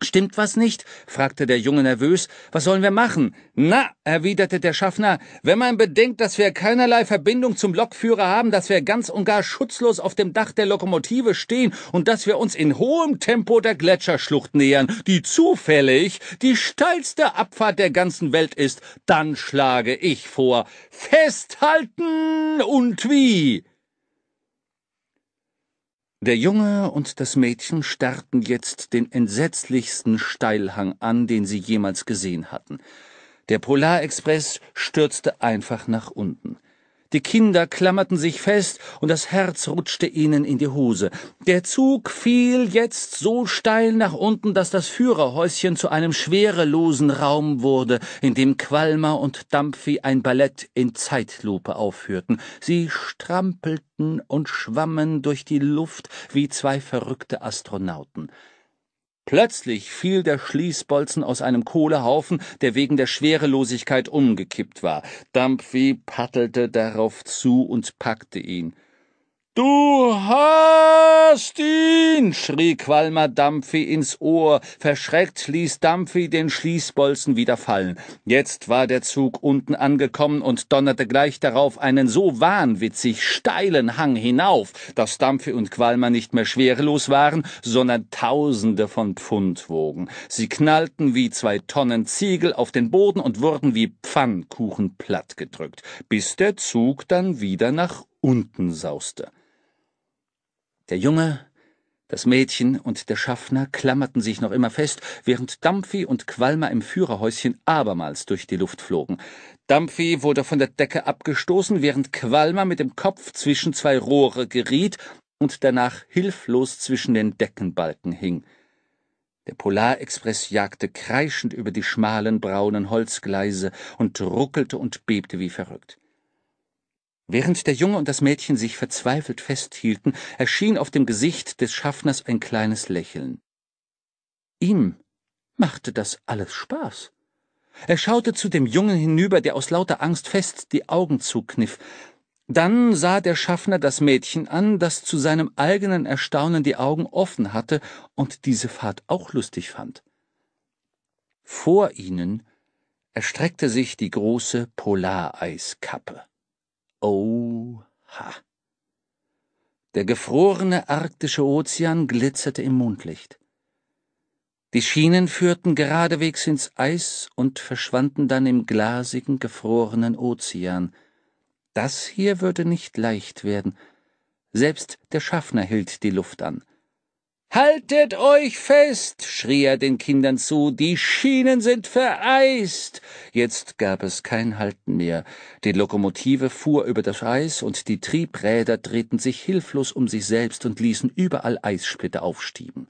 Stimmt was nicht? fragte der Junge nervös. Was sollen wir machen? Na, erwiderte der Schaffner, wenn man bedenkt, dass wir keinerlei Verbindung zum Lokführer haben, dass wir ganz und gar schutzlos auf dem Dach der Lokomotive stehen und dass wir uns in hohem Tempo der Gletscherschlucht nähern, die zufällig die steilste Abfahrt der ganzen Welt ist, dann schlage ich vor. Festhalten und wie? Der Junge und das Mädchen starrten jetzt den entsetzlichsten Steilhang an, den sie jemals gesehen hatten. Der Polarexpress stürzte einfach nach unten. Die Kinder klammerten sich fest und das Herz rutschte ihnen in die Hose. Der Zug fiel jetzt so steil nach unten, dass das Führerhäuschen zu einem schwerelosen Raum wurde, in dem Qualmer und Dampfi ein Ballett in Zeitlupe aufführten. Sie strampelten und schwammen durch die Luft wie zwei verrückte Astronauten. Plötzlich fiel der Schließbolzen aus einem Kohlehaufen, der wegen der Schwerelosigkeit umgekippt war. Dumpfy paddelte darauf zu und packte ihn. Du hast ihn! schrie Qualmer Dampfi ins Ohr. Verschreckt ließ Dampfi den Schließbolzen wieder fallen. Jetzt war der Zug unten angekommen und donnerte gleich darauf einen so wahnwitzig steilen Hang hinauf, dass Dampfi und Qualmer nicht mehr schwerelos waren, sondern Tausende von Pfund wogen. Sie knallten wie zwei Tonnen Ziegel auf den Boden und wurden wie Pfannkuchen plattgedrückt, bis der Zug dann wieder nach unten sauste. Der Junge, das Mädchen und der Schaffner klammerten sich noch immer fest, während Dampfi und Qualmer im Führerhäuschen abermals durch die Luft flogen. Dampfi wurde von der Decke abgestoßen, während Qualmer mit dem Kopf zwischen zwei Rohre geriet und danach hilflos zwischen den Deckenbalken hing. Der Polarexpress jagte kreischend über die schmalen braunen Holzgleise und ruckelte und bebte wie verrückt. Während der Junge und das Mädchen sich verzweifelt festhielten, erschien auf dem Gesicht des Schaffners ein kleines Lächeln. Ihm machte das alles Spaß. Er schaute zu dem Jungen hinüber, der aus lauter Angst fest die Augen zukniff. Dann sah der Schaffner das Mädchen an, das zu seinem eigenen Erstaunen die Augen offen hatte und diese Fahrt auch lustig fand. Vor ihnen erstreckte sich die große Polareiskappe. Oha! Der gefrorene arktische Ozean glitzerte im Mondlicht. Die Schienen führten geradewegs ins Eis und verschwanden dann im glasigen, gefrorenen Ozean. Das hier würde nicht leicht werden. Selbst der Schaffner hielt die Luft an. Haltet euch fest, schrie er den Kindern zu, die Schienen sind vereist. Jetzt gab es kein Halten mehr. Die Lokomotive fuhr über das Eis und die Triebräder drehten sich hilflos um sich selbst und ließen überall Eissplitter aufstieben.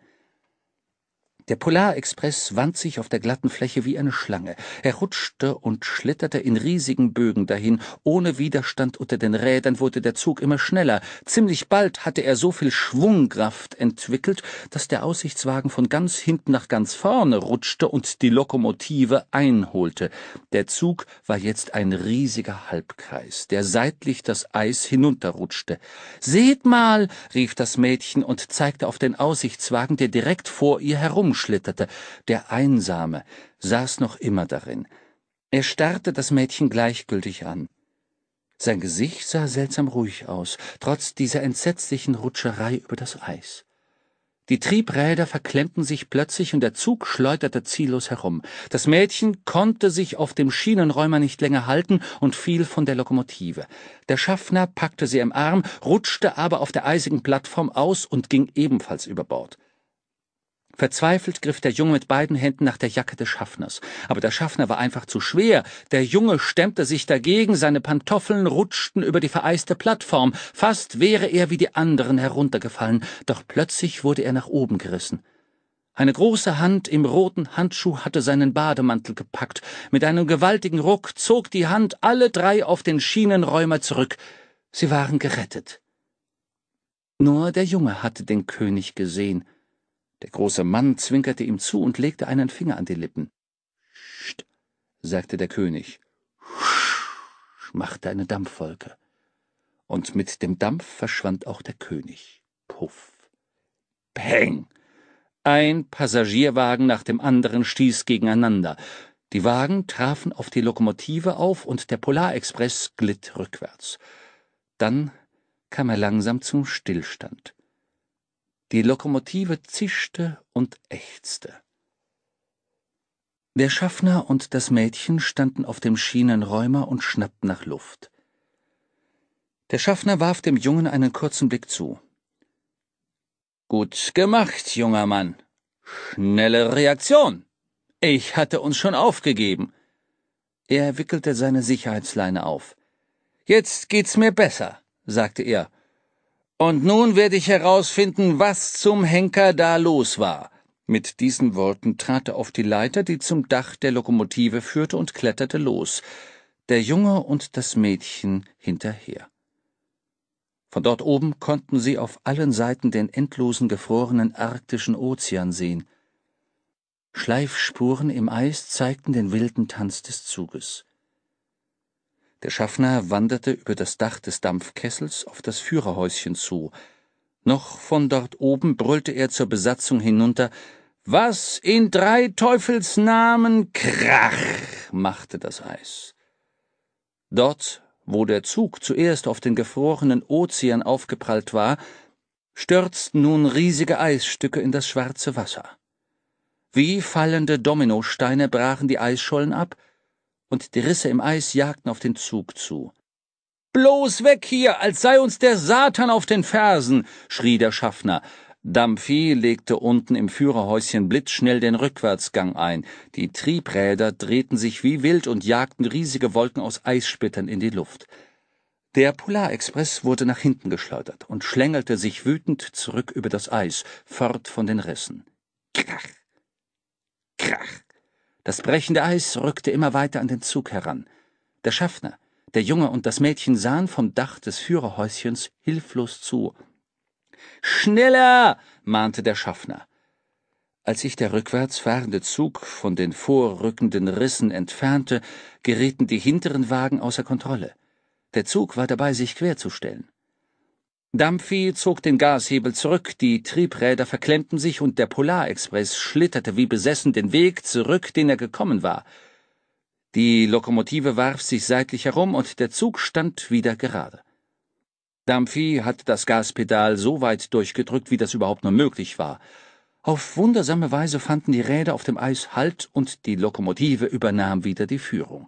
Der Polarexpress wand sich auf der glatten Fläche wie eine Schlange. Er rutschte und schlitterte in riesigen Bögen dahin. Ohne Widerstand unter den Rädern wurde der Zug immer schneller. Ziemlich bald hatte er so viel Schwungkraft entwickelt, dass der Aussichtswagen von ganz hinten nach ganz vorne rutschte und die Lokomotive einholte. Der Zug war jetzt ein riesiger Halbkreis, der seitlich das Eis hinunterrutschte. Seht mal, rief das Mädchen und zeigte auf den Aussichtswagen, der direkt vor ihr herum herumschlitterte, der Einsame, saß noch immer darin. Er starrte das Mädchen gleichgültig an. Sein Gesicht sah seltsam ruhig aus, trotz dieser entsetzlichen Rutscherei über das Eis. Die Triebräder verklemmten sich plötzlich und der Zug schleuderte ziellos herum. Das Mädchen konnte sich auf dem Schienenräumer nicht länger halten und fiel von der Lokomotive. Der Schaffner packte sie im Arm, rutschte aber auf der eisigen Plattform aus und ging ebenfalls über Bord. Verzweifelt griff der Junge mit beiden Händen nach der Jacke des Schaffners. Aber der Schaffner war einfach zu schwer. Der Junge stemmte sich dagegen, seine Pantoffeln rutschten über die vereiste Plattform. Fast wäre er wie die anderen heruntergefallen. Doch plötzlich wurde er nach oben gerissen. Eine große Hand im roten Handschuh hatte seinen Bademantel gepackt. Mit einem gewaltigen Ruck zog die Hand alle drei auf den Schienenräumer zurück. Sie waren gerettet. Nur der Junge hatte den König gesehen. Der große Mann zwinkerte ihm zu und legte einen Finger an die Lippen. Scht, sagte der König. Scht, machte eine Dampfwolke. Und mit dem Dampf verschwand auch der König. Puff. Peng! Ein Passagierwagen nach dem anderen stieß gegeneinander. Die Wagen trafen auf die Lokomotive auf und der Polarexpress glitt rückwärts. Dann kam er langsam zum Stillstand. Die Lokomotive zischte und ächzte. Der Schaffner und das Mädchen standen auf dem Schienenräumer und schnappten nach Luft. Der Schaffner warf dem Jungen einen kurzen Blick zu. Gut gemacht, junger Mann. Schnelle Reaktion. Ich hatte uns schon aufgegeben. Er wickelte seine Sicherheitsleine auf. Jetzt geht's mir besser, sagte er und nun werde ich herausfinden, was zum Henker da los war. Mit diesen Worten trat er auf die Leiter, die zum Dach der Lokomotive führte, und kletterte los, der Junge und das Mädchen hinterher. Von dort oben konnten sie auf allen Seiten den endlosen gefrorenen arktischen Ozean sehen. Schleifspuren im Eis zeigten den wilden Tanz des Zuges. Der Schaffner wanderte über das Dach des Dampfkessels auf das Führerhäuschen zu. Noch von dort oben brüllte er zur Besatzung hinunter, was in drei Teufelsnamen Krach machte das Eis. Dort, wo der Zug zuerst auf den gefrorenen Ozean aufgeprallt war, stürzten nun riesige Eisstücke in das schwarze Wasser. Wie fallende Dominosteine brachen die Eisschollen ab, und die Risse im Eis jagten auf den Zug zu. Bloß weg hier, als sei uns der Satan auf den Fersen, schrie der Schaffner. Dampfi legte unten im Führerhäuschen blitzschnell den Rückwärtsgang ein. Die Triebräder drehten sich wie wild und jagten riesige Wolken aus Eissplittern in die Luft. Der Polarexpress wurde nach hinten geschleudert und schlängelte sich wütend zurück über das Eis, fort von den Rissen. Krach! Krach! Das brechende Eis rückte immer weiter an den Zug heran. Der Schaffner, der Junge und das Mädchen sahen vom Dach des Führerhäuschens hilflos zu. Schneller! mahnte der Schaffner. Als sich der rückwärts fahrende Zug von den vorrückenden Rissen entfernte, gerieten die hinteren Wagen außer Kontrolle. Der Zug war dabei, sich querzustellen. Dampfi zog den Gashebel zurück, die Triebräder verklemmten sich und der Polarexpress schlitterte wie besessen den Weg zurück, den er gekommen war. Die Lokomotive warf sich seitlich herum und der Zug stand wieder gerade. Dampfi hatte das Gaspedal so weit durchgedrückt, wie das überhaupt nur möglich war. Auf wundersame Weise fanden die Räder auf dem Eis Halt und die Lokomotive übernahm wieder die Führung.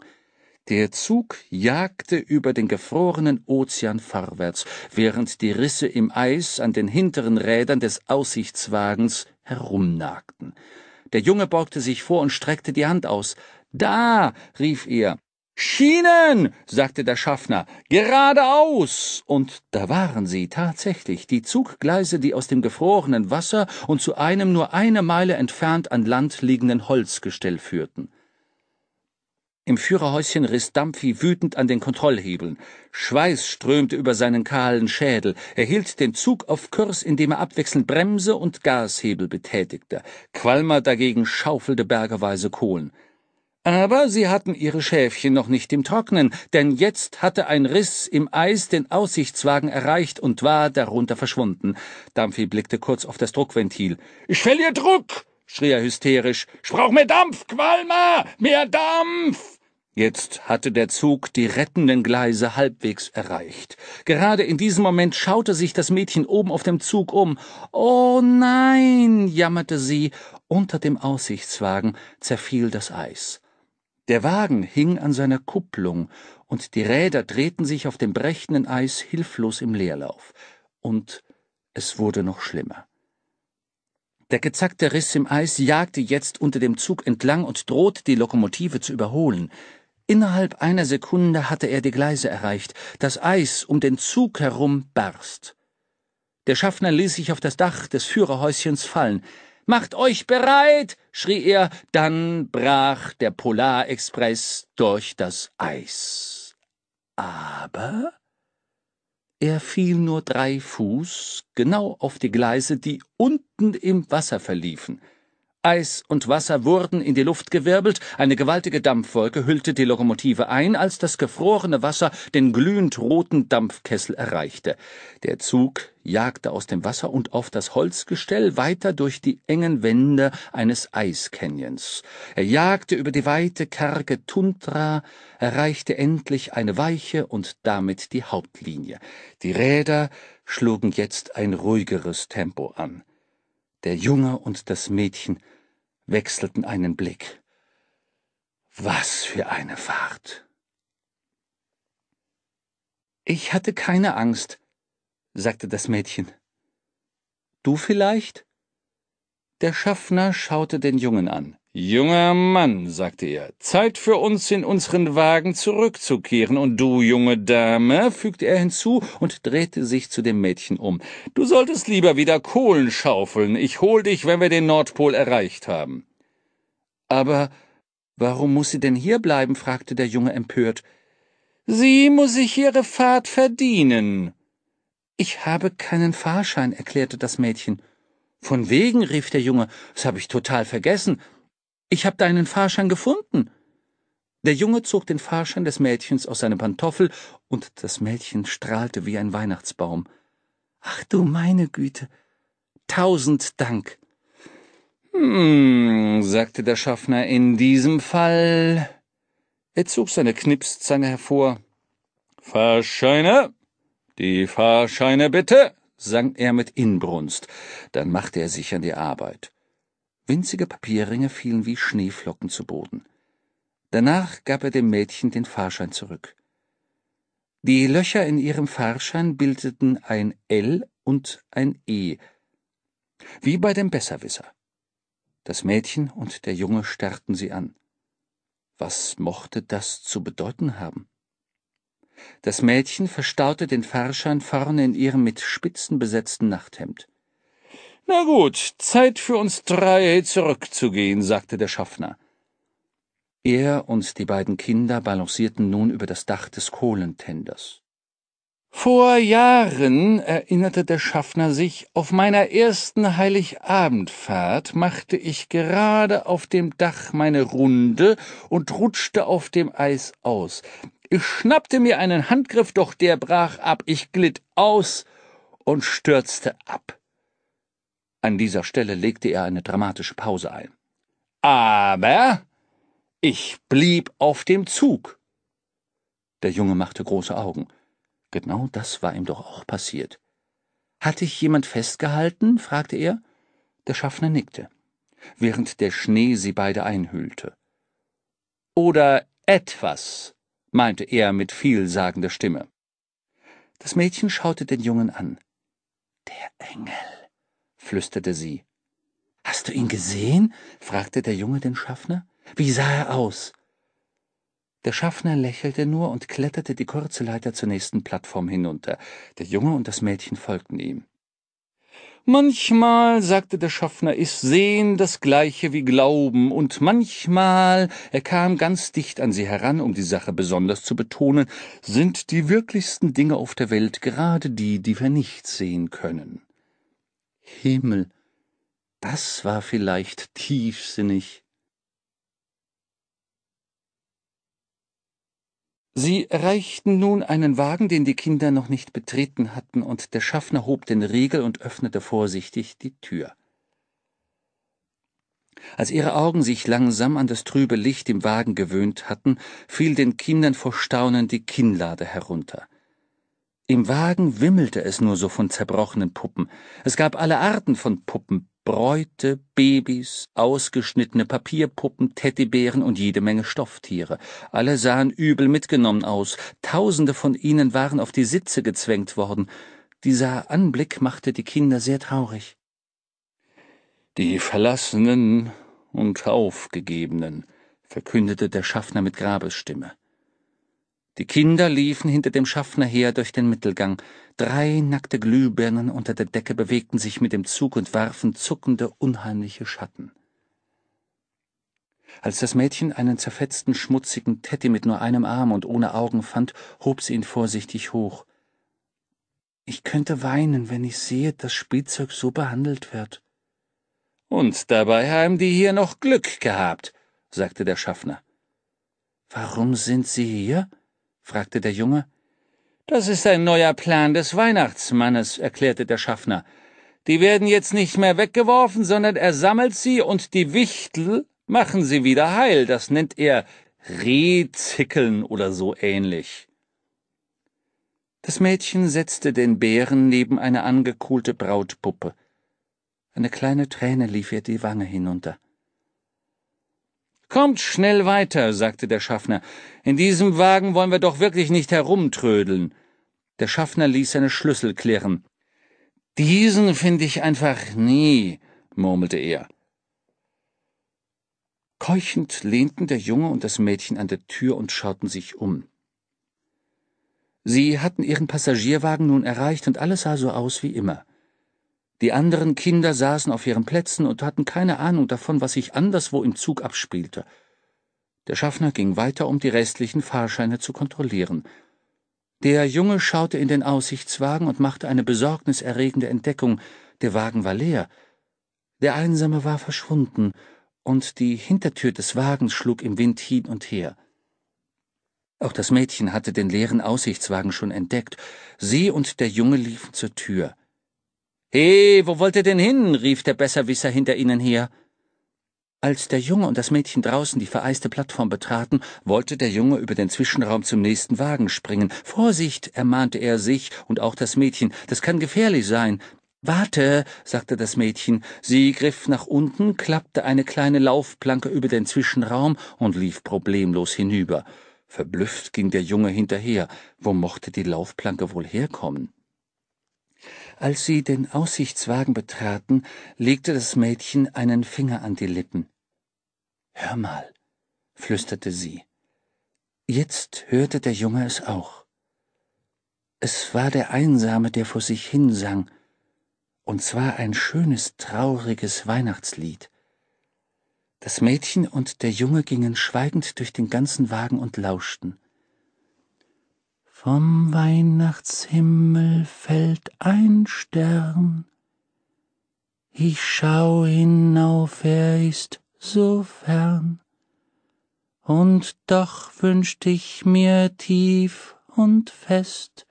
Der Zug jagte über den gefrorenen Ozean vorwärts, während die Risse im Eis an den hinteren Rädern des Aussichtswagens herumnagten. Der Junge beugte sich vor und streckte die Hand aus. Da! rief er. Schienen! sagte der Schaffner. Geradeaus! Und da waren sie tatsächlich, die Zuggleise, die aus dem gefrorenen Wasser und zu einem nur eine Meile entfernt an Land liegenden Holzgestell führten. Im Führerhäuschen riss Dampfi wütend an den Kontrollhebeln. Schweiß strömte über seinen kahlen Schädel. Er hielt den Zug auf Kurs, indem er abwechselnd Bremse und Gashebel betätigte. Qualmer dagegen schaufelte bergeweise Kohlen. Aber sie hatten ihre Schäfchen noch nicht im Trocknen, denn jetzt hatte ein Riss im Eis den Aussichtswagen erreicht und war darunter verschwunden. Dampfi blickte kurz auf das Druckventil. Ich verliere Druck! schrie er hysterisch. Ich brauch mehr Dampf, Qualmer! Mehr Dampf! Jetzt hatte der Zug die rettenden Gleise halbwegs erreicht. Gerade in diesem Moment schaute sich das Mädchen oben auf dem Zug um. Oh nein, jammerte sie. Unter dem Aussichtswagen zerfiel das Eis. Der Wagen hing an seiner Kupplung, und die Räder drehten sich auf dem brechenden Eis hilflos im Leerlauf. Und es wurde noch schlimmer. Der gezackte Riss im Eis jagte jetzt unter dem Zug entlang und drohte die Lokomotive zu überholen. Innerhalb einer Sekunde hatte er die Gleise erreicht. Das Eis um den Zug herum barst. Der Schaffner ließ sich auf das Dach des Führerhäuschens fallen. Macht euch bereit! schrie er. Dann brach der Polarexpress durch das Eis. Aber er fiel nur drei Fuß genau auf die Gleise, die unten im Wasser verliefen. Eis und Wasser wurden in die Luft gewirbelt, eine gewaltige Dampfwolke hüllte die Lokomotive ein, als das gefrorene Wasser den glühend roten Dampfkessel erreichte. Der Zug jagte aus dem Wasser und auf das Holzgestell weiter durch die engen Wände eines Eiscanyons. Er jagte über die weite, karge Tundra, erreichte endlich eine Weiche und damit die Hauptlinie. Die Räder schlugen jetzt ein ruhigeres Tempo an. Der Junge und das Mädchen wechselten einen Blick. Was für eine Fahrt. Ich hatte keine Angst, sagte das Mädchen. Du vielleicht? Der Schaffner schaute den Jungen an. Junger Mann, sagte er, Zeit für uns in unseren Wagen zurückzukehren, und du, junge Dame, fügte er hinzu und drehte sich zu dem Mädchen um, du solltest lieber wieder Kohlen schaufeln, ich hol dich, wenn wir den Nordpol erreicht haben. Aber warum muss sie denn hier bleiben? fragte der Junge empört. Sie muss sich ihre Fahrt verdienen. Ich habe keinen Fahrschein, erklärte das Mädchen. Von wegen, rief der Junge, das habe ich total vergessen. Ich habe deinen Fahrschein gefunden. Der Junge zog den Fahrschein des Mädchens aus seinem Pantoffel, und das Mädchen strahlte wie ein Weihnachtsbaum. Ach du meine Güte. Tausend Dank. Hm, sagte der Schaffner, in diesem Fall. Er zog seine Knipszange hervor. Fahrscheine. Die Fahrscheine bitte, sang er mit Inbrunst. Dann machte er sich an die Arbeit. Winzige Papierringe fielen wie Schneeflocken zu Boden. Danach gab er dem Mädchen den Fahrschein zurück. Die Löcher in ihrem Fahrschein bildeten ein L und ein E, wie bei dem Besserwisser. Das Mädchen und der Junge starrten sie an. Was mochte das zu bedeuten haben? Das Mädchen verstaute den Fahrschein vorne in ihrem mit Spitzen besetzten Nachthemd. Na gut, Zeit für uns drei zurückzugehen, sagte der Schaffner. Er und die beiden Kinder balancierten nun über das Dach des Kohlentenders. Vor Jahren, erinnerte der Schaffner sich, auf meiner ersten Heiligabendfahrt machte ich gerade auf dem Dach meine Runde und rutschte auf dem Eis aus. Ich schnappte mir einen Handgriff, doch der brach ab, ich glitt aus und stürzte ab. An dieser Stelle legte er eine dramatische Pause ein. Aber ich blieb auf dem Zug. Der Junge machte große Augen. Genau das war ihm doch auch passiert. Hat dich jemand festgehalten? fragte er. Der Schaffner nickte, während der Schnee sie beide einhüllte. Oder etwas, meinte er mit vielsagender Stimme. Das Mädchen schaute den Jungen an. Der Engel, flüsterte sie. Hast du ihn gesehen? fragte der Junge den Schaffner. Wie sah er aus? Der Schaffner lächelte nur und kletterte die kurze Leiter zur nächsten Plattform hinunter. Der Junge und das Mädchen folgten ihm. Manchmal, sagte der Schaffner, ist Sehen das gleiche wie Glauben, und manchmal, er kam ganz dicht an sie heran, um die Sache besonders zu betonen, sind die wirklichsten Dinge auf der Welt gerade die, die wir nicht sehen können. Himmel, das war vielleicht tiefsinnig. Sie erreichten nun einen Wagen, den die Kinder noch nicht betreten hatten, und der Schaffner hob den Riegel und öffnete vorsichtig die Tür. Als ihre Augen sich langsam an das trübe Licht im Wagen gewöhnt hatten, fiel den Kindern vor Staunen die Kinnlade herunter. Im Wagen wimmelte es nur so von zerbrochenen Puppen. Es gab alle Arten von Puppen, Bräute, Babys, ausgeschnittene Papierpuppen, Teddybären und jede Menge Stofftiere. Alle sahen übel mitgenommen aus. Tausende von ihnen waren auf die Sitze gezwängt worden. Dieser Anblick machte die Kinder sehr traurig. Die Verlassenen und Aufgegebenen, verkündete der Schaffner mit Grabesstimme. Die Kinder liefen hinter dem Schaffner her durch den Mittelgang. Drei nackte Glühbirnen unter der Decke bewegten sich mit dem Zug und warfen zuckende, unheimliche Schatten. Als das Mädchen einen zerfetzten, schmutzigen Teddy mit nur einem Arm und ohne Augen fand, hob sie ihn vorsichtig hoch. Ich könnte weinen, wenn ich sehe, dass Spielzeug so behandelt wird. Und dabei haben die hier noch Glück gehabt, sagte der Schaffner. Warum sind Sie hier? fragte der Junge. Das ist ein neuer Plan des Weihnachtsmannes, erklärte der Schaffner. Die werden jetzt nicht mehr weggeworfen, sondern er sammelt sie und die Wichtel machen sie wieder heil. Das nennt er Rehzickeln oder so ähnlich. Das Mädchen setzte den Bären neben eine angekohlte Brautpuppe. Eine kleine Träne lief ihr die Wange hinunter. Kommt schnell weiter, sagte der Schaffner. In diesem Wagen wollen wir doch wirklich nicht herumtrödeln. Der Schaffner ließ seine Schlüssel klirren. Diesen finde ich einfach nie, murmelte er. Keuchend lehnten der Junge und das Mädchen an der Tür und schauten sich um. Sie hatten ihren Passagierwagen nun erreicht und alles sah so aus wie immer. Die anderen Kinder saßen auf ihren Plätzen und hatten keine Ahnung davon, was sich anderswo im Zug abspielte. Der Schaffner ging weiter, um die restlichen Fahrscheine zu kontrollieren. Der Junge schaute in den Aussichtswagen und machte eine besorgniserregende Entdeckung. Der Wagen war leer. Der Einsame war verschwunden, und die Hintertür des Wagens schlug im Wind hin und her. Auch das Mädchen hatte den leeren Aussichtswagen schon entdeckt. Sie und der Junge liefen zur Tür. He, eh, wo wollt ihr denn hin? rief der Besserwisser hinter ihnen her. Als der Junge und das Mädchen draußen die vereiste Plattform betraten, wollte der Junge über den Zwischenraum zum nächsten Wagen springen. Vorsicht, ermahnte er sich und auch das Mädchen, das kann gefährlich sein. Warte, sagte das Mädchen. Sie griff nach unten, klappte eine kleine Laufplanke über den Zwischenraum und lief problemlos hinüber. Verblüfft ging der Junge hinterher. Wo mochte die Laufplanke wohl herkommen? Als sie den Aussichtswagen betraten, legte das Mädchen einen Finger an die Lippen. Hör mal, flüsterte sie. Jetzt hörte der Junge es auch. Es war der Einsame, der vor sich hinsang, und zwar ein schönes, trauriges Weihnachtslied. Das Mädchen und der Junge gingen schweigend durch den ganzen Wagen und lauschten. Vom Weihnachtshimmel fällt ein Stern. Ich schau hinauf, er ist so fern. Und doch wünscht ich mir tief und fest,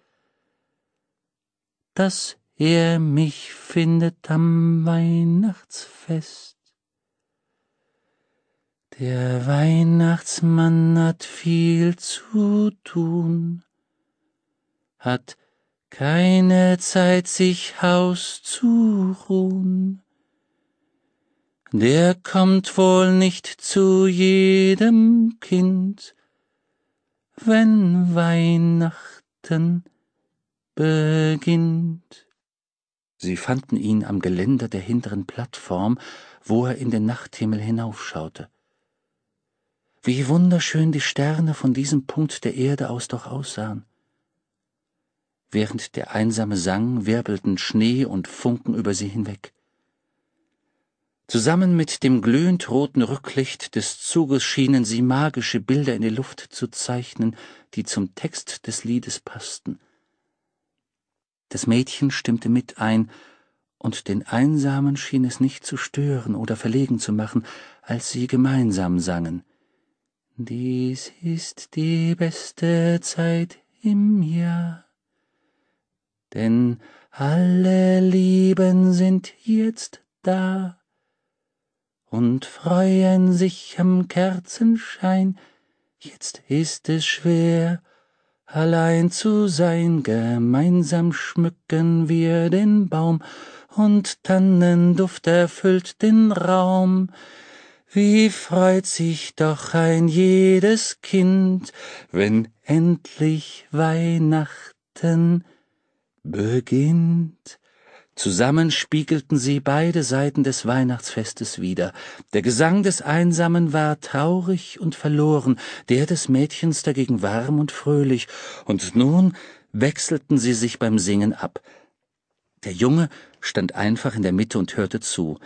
dass er mich findet am Weihnachtsfest. Der Weihnachtsmann hat viel zu tun, hat keine Zeit, sich Haus zu ruhen. Der kommt wohl nicht zu jedem Kind, wenn Weihnachten beginnt. Sie fanden ihn am Geländer der hinteren Plattform, wo er in den Nachthimmel hinaufschaute. Wie wunderschön die Sterne von diesem Punkt der Erde aus doch aussahen. Während der Einsame sang, wirbelten Schnee und Funken über sie hinweg. Zusammen mit dem glühend roten Rücklicht des Zuges schienen sie magische Bilder in die Luft zu zeichnen, die zum Text des Liedes passten. Das Mädchen stimmte mit ein, und den Einsamen schien es nicht zu stören oder verlegen zu machen, als sie gemeinsam sangen. Dies ist die beste Zeit im Jahr denn alle Lieben sind jetzt da und freuen sich am Kerzenschein, jetzt ist es schwer, allein zu sein, gemeinsam schmücken wir den Baum, und Tannenduft erfüllt den Raum. Wie freut sich doch ein jedes Kind, wenn endlich Weihnachten beginnt. Zusammen spiegelten sie beide Seiten des Weihnachtsfestes wieder. Der Gesang des Einsamen war traurig und verloren, der des Mädchens dagegen warm und fröhlich, und nun wechselten sie sich beim Singen ab. Der Junge stand einfach in der Mitte und hörte zu.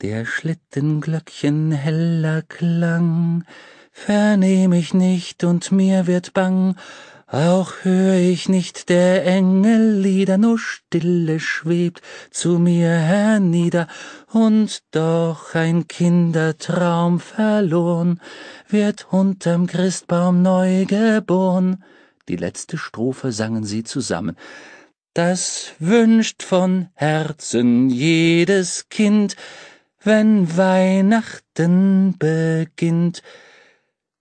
Der Schlittenglöckchen heller Klang, vernehm ich nicht und mir wird bang, auch hör ich nicht der Engel Lieder, nur Stille schwebt zu mir hernieder, und doch ein Kindertraum verloren, wird unterm Christbaum neu geboren. Die letzte Strophe sangen sie zusammen. Das wünscht von Herzen jedes Kind, wenn Weihnachten beginnt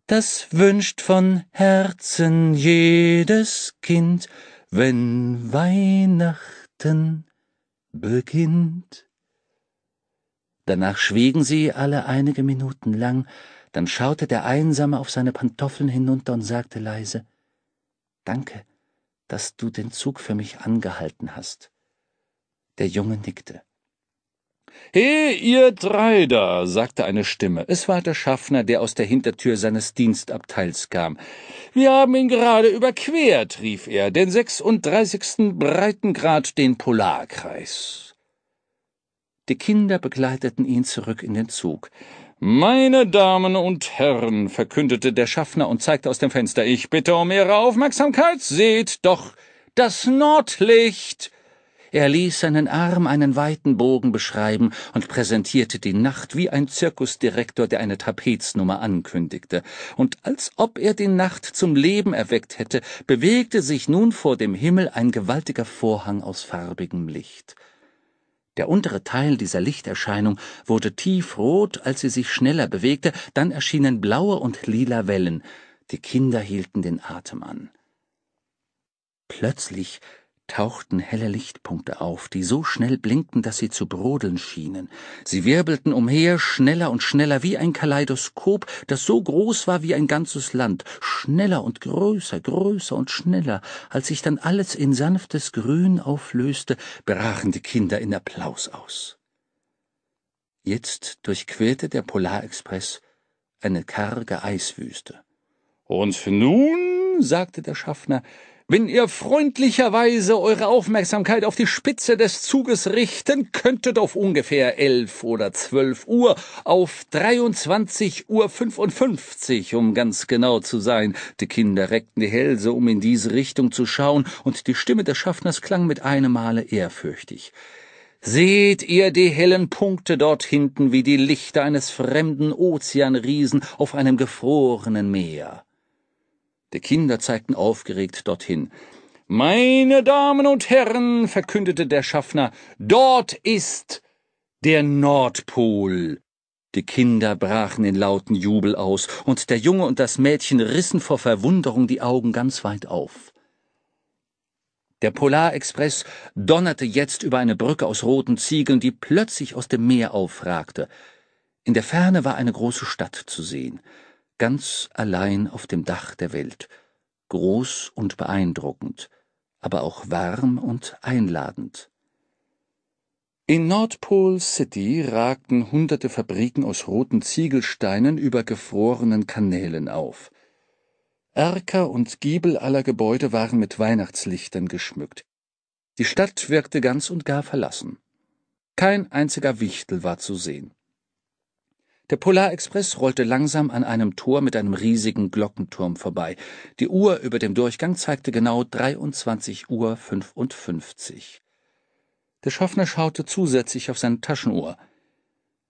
das wünscht von Herzen jedes Kind, wenn Weihnachten beginnt. Danach schwiegen sie alle einige Minuten lang, dann schaute der Einsame auf seine Pantoffeln hinunter und sagte leise Danke, dass du den Zug für mich angehalten hast. Der Junge nickte. He, ihr drei da, sagte eine Stimme. Es war der Schaffner, der aus der Hintertür seines Dienstabteils kam. Wir haben ihn gerade überquert, rief er, den sechsunddreißigsten Breitengrad, den Polarkreis. Die Kinder begleiteten ihn zurück in den Zug. Meine Damen und Herren, verkündete der Schaffner und zeigte aus dem Fenster, ich bitte um Ihre Aufmerksamkeit, seht doch das Nordlicht. Er ließ seinen Arm einen weiten Bogen beschreiben und präsentierte die Nacht wie ein Zirkusdirektor, der eine Trapeznummer ankündigte. Und als ob er die Nacht zum Leben erweckt hätte, bewegte sich nun vor dem Himmel ein gewaltiger Vorhang aus farbigem Licht. Der untere Teil dieser Lichterscheinung wurde tiefrot, als sie sich schneller bewegte, dann erschienen blaue und lila Wellen. Die Kinder hielten den Atem an. Plötzlich tauchten helle Lichtpunkte auf, die so schnell blinkten, dass sie zu brodeln schienen. Sie wirbelten umher, schneller und schneller, wie ein Kaleidoskop, das so groß war wie ein ganzes Land, schneller und größer, größer und schneller. Als sich dann alles in sanftes Grün auflöste, brachen die Kinder in Applaus aus. Jetzt durchquerte der Polarexpress eine karge Eiswüste. Und nun, sagte der Schaffner, wenn ihr freundlicherweise eure Aufmerksamkeit auf die Spitze des Zuges richten könntet, auf ungefähr elf oder zwölf Uhr, auf 23.55 Uhr, um ganz genau zu sein. Die Kinder reckten die Hälse, um in diese Richtung zu schauen, und die Stimme des Schaffners klang mit einem Male ehrfürchtig. Seht ihr die hellen Punkte dort hinten wie die Lichter eines fremden Ozeanriesen auf einem gefrorenen Meer? Die Kinder zeigten aufgeregt dorthin. Meine Damen und Herren, verkündete der Schaffner, dort ist der Nordpol. Die Kinder brachen in lauten Jubel aus, und der Junge und das Mädchen rissen vor Verwunderung die Augen ganz weit auf. Der Polarexpress donnerte jetzt über eine Brücke aus roten Ziegeln, die plötzlich aus dem Meer aufragte. In der Ferne war eine große Stadt zu sehen ganz allein auf dem Dach der Welt, groß und beeindruckend, aber auch warm und einladend. In Nordpol City ragten hunderte Fabriken aus roten Ziegelsteinen über gefrorenen Kanälen auf. Erker und Giebel aller Gebäude waren mit Weihnachtslichtern geschmückt. Die Stadt wirkte ganz und gar verlassen. Kein einziger Wichtel war zu sehen. Der Polarexpress rollte langsam an einem Tor mit einem riesigen Glockenturm vorbei. Die Uhr über dem Durchgang zeigte genau 23.55 Uhr. Der Schaffner schaute zusätzlich auf seine Taschenuhr.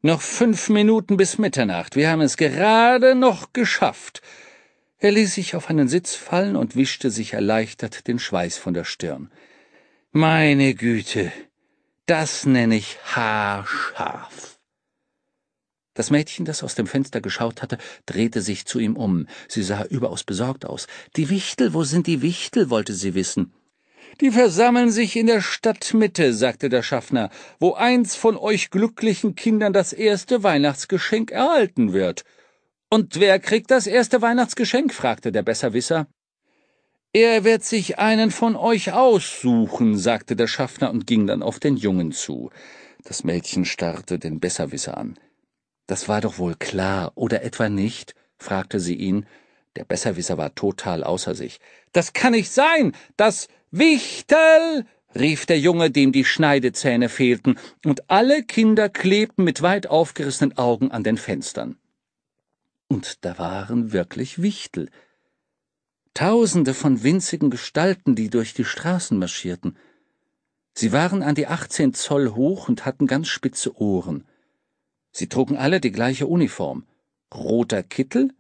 Noch fünf Minuten bis Mitternacht. Wir haben es gerade noch geschafft. Er ließ sich auf einen Sitz fallen und wischte sich erleichtert den Schweiß von der Stirn. Meine Güte, das nenne ich haarscharf. Das Mädchen, das aus dem Fenster geschaut hatte, drehte sich zu ihm um. Sie sah überaus besorgt aus. Die Wichtel, wo sind die Wichtel? wollte sie wissen. Die versammeln sich in der Stadtmitte, sagte der Schaffner, wo eins von euch glücklichen Kindern das erste Weihnachtsgeschenk erhalten wird. Und wer kriegt das erste Weihnachtsgeschenk? fragte der Besserwisser. Er wird sich einen von euch aussuchen, sagte der Schaffner und ging dann auf den Jungen zu. Das Mädchen starrte den Besserwisser an. Das war doch wohl klar, oder etwa nicht? fragte sie ihn. Der Besserwisser war total außer sich. Das kann nicht sein! Das Wichtel! rief der Junge, dem die Schneidezähne fehlten, und alle Kinder klebten mit weit aufgerissenen Augen an den Fenstern. Und da waren wirklich Wichtel. Tausende von winzigen Gestalten, die durch die Straßen marschierten. Sie waren an die 18 Zoll hoch und hatten ganz spitze Ohren. Sie trugen alle die gleiche Uniform. Roter Kittel,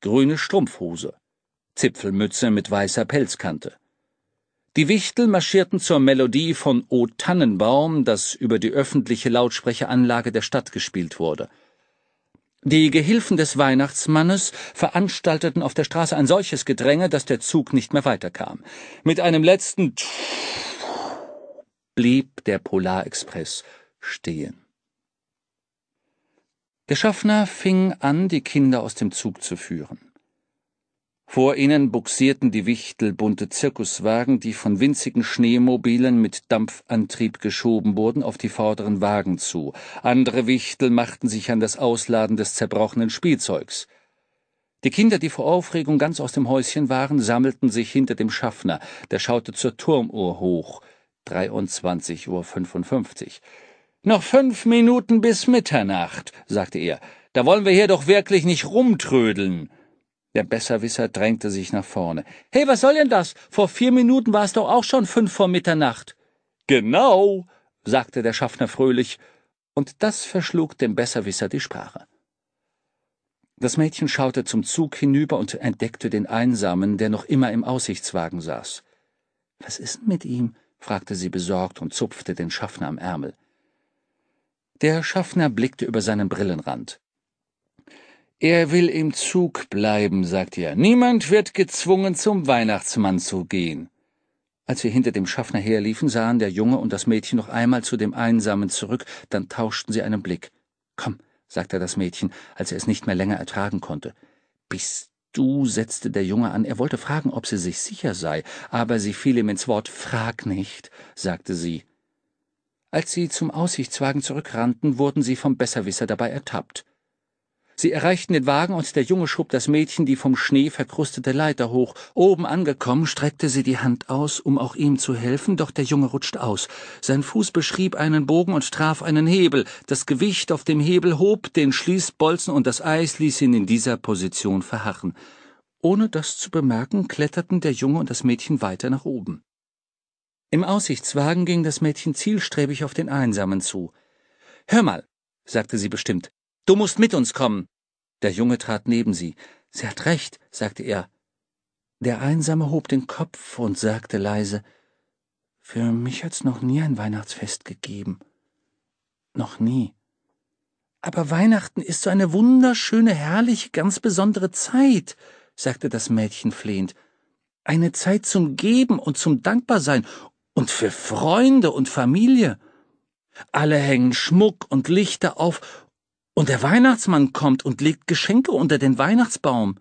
grüne Strumpfhose, Zipfelmütze mit weißer Pelzkante. Die Wichtel marschierten zur Melodie von O Tannenbaum, das über die öffentliche Lautsprecheranlage der Stadt gespielt wurde. Die Gehilfen des Weihnachtsmannes veranstalteten auf der Straße ein solches Gedränge, dass der Zug nicht mehr weiterkam. Mit einem letzten blieb der Polarexpress stehen. Der Schaffner fing an, die Kinder aus dem Zug zu führen. Vor ihnen buxierten die Wichtel bunte Zirkuswagen, die von winzigen Schneemobilen mit Dampfantrieb geschoben wurden, auf die vorderen Wagen zu. Andere Wichtel machten sich an das Ausladen des zerbrochenen Spielzeugs. Die Kinder, die vor Aufregung ganz aus dem Häuschen waren, sammelten sich hinter dem Schaffner, der schaute zur Turmuhr hoch, 23.55 Uhr. Noch fünf Minuten bis Mitternacht, sagte er. Da wollen wir hier doch wirklich nicht rumtrödeln. Der Besserwisser drängte sich nach vorne. Hey, was soll denn das? Vor vier Minuten war es doch auch schon fünf vor Mitternacht. Genau, sagte der Schaffner fröhlich, und das verschlug dem Besserwisser die Sprache. Das Mädchen schaute zum Zug hinüber und entdeckte den Einsamen, der noch immer im Aussichtswagen saß. Was ist denn mit ihm? fragte sie besorgt und zupfte den Schaffner am Ärmel. Der Schaffner blickte über seinen Brillenrand. Er will im Zug bleiben, sagte er. Niemand wird gezwungen, zum Weihnachtsmann zu gehen. Als wir hinter dem Schaffner herliefen, sahen der Junge und das Mädchen noch einmal zu dem Einsamen zurück, dann tauschten sie einen Blick. Komm, sagte das Mädchen, als er es nicht mehr länger ertragen konnte. Bist du, setzte der Junge an, er wollte fragen, ob sie sich sicher sei, aber sie fiel ihm ins Wort Frag nicht, sagte sie. Als sie zum Aussichtswagen zurückrannten, wurden sie vom Besserwisser dabei ertappt. Sie erreichten den Wagen und der Junge schob das Mädchen die vom Schnee verkrustete Leiter hoch. Oben angekommen, streckte sie die Hand aus, um auch ihm zu helfen, doch der Junge rutschte aus. Sein Fuß beschrieb einen Bogen und traf einen Hebel. Das Gewicht auf dem Hebel hob den Schließbolzen und das Eis ließ ihn in dieser Position verharren. Ohne das zu bemerken, kletterten der Junge und das Mädchen weiter nach oben. Im Aussichtswagen ging das Mädchen zielstrebig auf den Einsamen zu. Hör mal, sagte sie bestimmt, du musst mit uns kommen. Der Junge trat neben sie. Sie hat recht, sagte er. Der Einsame hob den Kopf und sagte leise Für mich hat's noch nie ein Weihnachtsfest gegeben. Noch nie. Aber Weihnachten ist so eine wunderschöne, herrliche, ganz besondere Zeit, sagte das Mädchen flehend. Eine Zeit zum Geben und zum Dankbarsein und für Freunde und Familie. Alle hängen Schmuck und Lichter auf, und der Weihnachtsmann kommt und legt Geschenke unter den Weihnachtsbaum.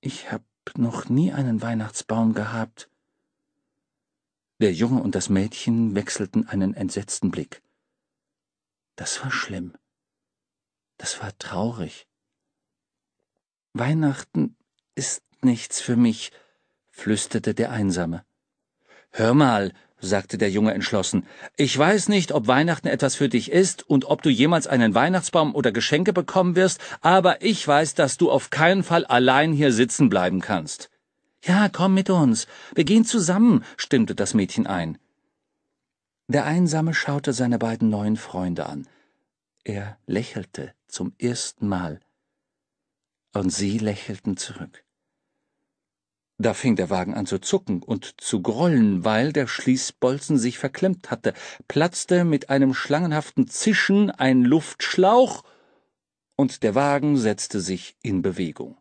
Ich hab noch nie einen Weihnachtsbaum gehabt. Der Junge und das Mädchen wechselten einen entsetzten Blick. Das war schlimm. Das war traurig. Weihnachten ist nichts für mich, flüsterte der Einsame. Hör mal, sagte der Junge entschlossen, ich weiß nicht, ob Weihnachten etwas für dich ist und ob du jemals einen Weihnachtsbaum oder Geschenke bekommen wirst, aber ich weiß, dass du auf keinen Fall allein hier sitzen bleiben kannst. Ja, komm mit uns, wir gehen zusammen, stimmte das Mädchen ein. Der Einsame schaute seine beiden neuen Freunde an. Er lächelte zum ersten Mal. Und sie lächelten zurück. Da fing der Wagen an zu zucken und zu grollen, weil der Schließbolzen sich verklemmt hatte, platzte mit einem schlangenhaften Zischen ein Luftschlauch, und der Wagen setzte sich in Bewegung.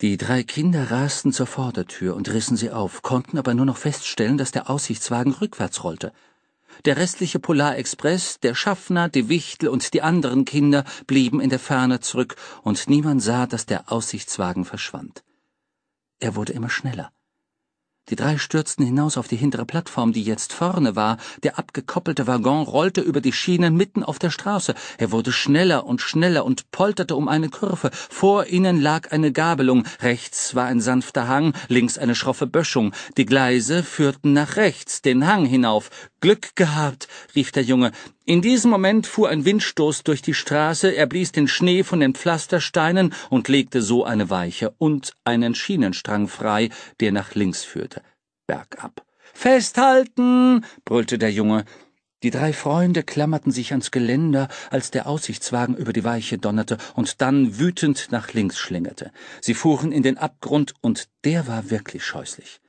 Die drei Kinder rasten zur Vordertür und rissen sie auf, konnten aber nur noch feststellen, dass der Aussichtswagen rückwärts rollte. Der restliche Polarexpress, der Schaffner, die Wichtel und die anderen Kinder blieben in der Ferne zurück, und niemand sah, dass der Aussichtswagen verschwand. Er wurde immer schneller. Die drei stürzten hinaus auf die hintere Plattform, die jetzt vorne war. Der abgekoppelte Waggon rollte über die Schienen mitten auf der Straße. Er wurde schneller und schneller und polterte um eine Kurve. Vor ihnen lag eine Gabelung. Rechts war ein sanfter Hang, links eine schroffe Böschung. Die Gleise führten nach rechts, den Hang hinauf. Glück gehabt, rief der Junge. In diesem Moment fuhr ein Windstoß durch die Straße, er blies den Schnee von den Pflastersteinen und legte so eine Weiche und einen Schienenstrang frei, der nach links führte, bergab. Festhalten! brüllte der Junge. Die drei Freunde klammerten sich ans Geländer, als der Aussichtswagen über die Weiche donnerte und dann wütend nach links schlingerte. Sie fuhren in den Abgrund, und der war wirklich scheußlich.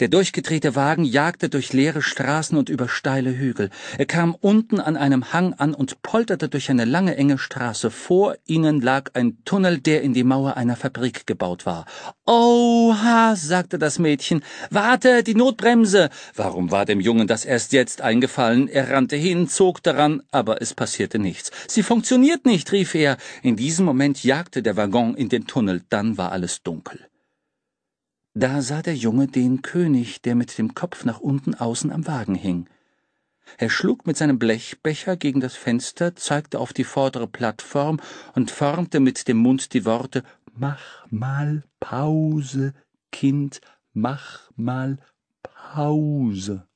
Der durchgedrehte Wagen jagte durch leere Straßen und über steile Hügel. Er kam unten an einem Hang an und polterte durch eine lange, enge Straße. Vor ihnen lag ein Tunnel, der in die Mauer einer Fabrik gebaut war. Oha, sagte das Mädchen. Warte, die Notbremse! Warum war dem Jungen das erst jetzt eingefallen? Er rannte hin, zog daran, aber es passierte nichts. Sie funktioniert nicht, rief er. In diesem Moment jagte der Waggon in den Tunnel. Dann war alles dunkel. Da sah der Junge den König, der mit dem Kopf nach unten außen am Wagen hing. Er schlug mit seinem Blechbecher gegen das Fenster, zeigte auf die vordere Plattform und formte mit dem Mund die Worte Mach mal Pause, Kind, mach mal Pause.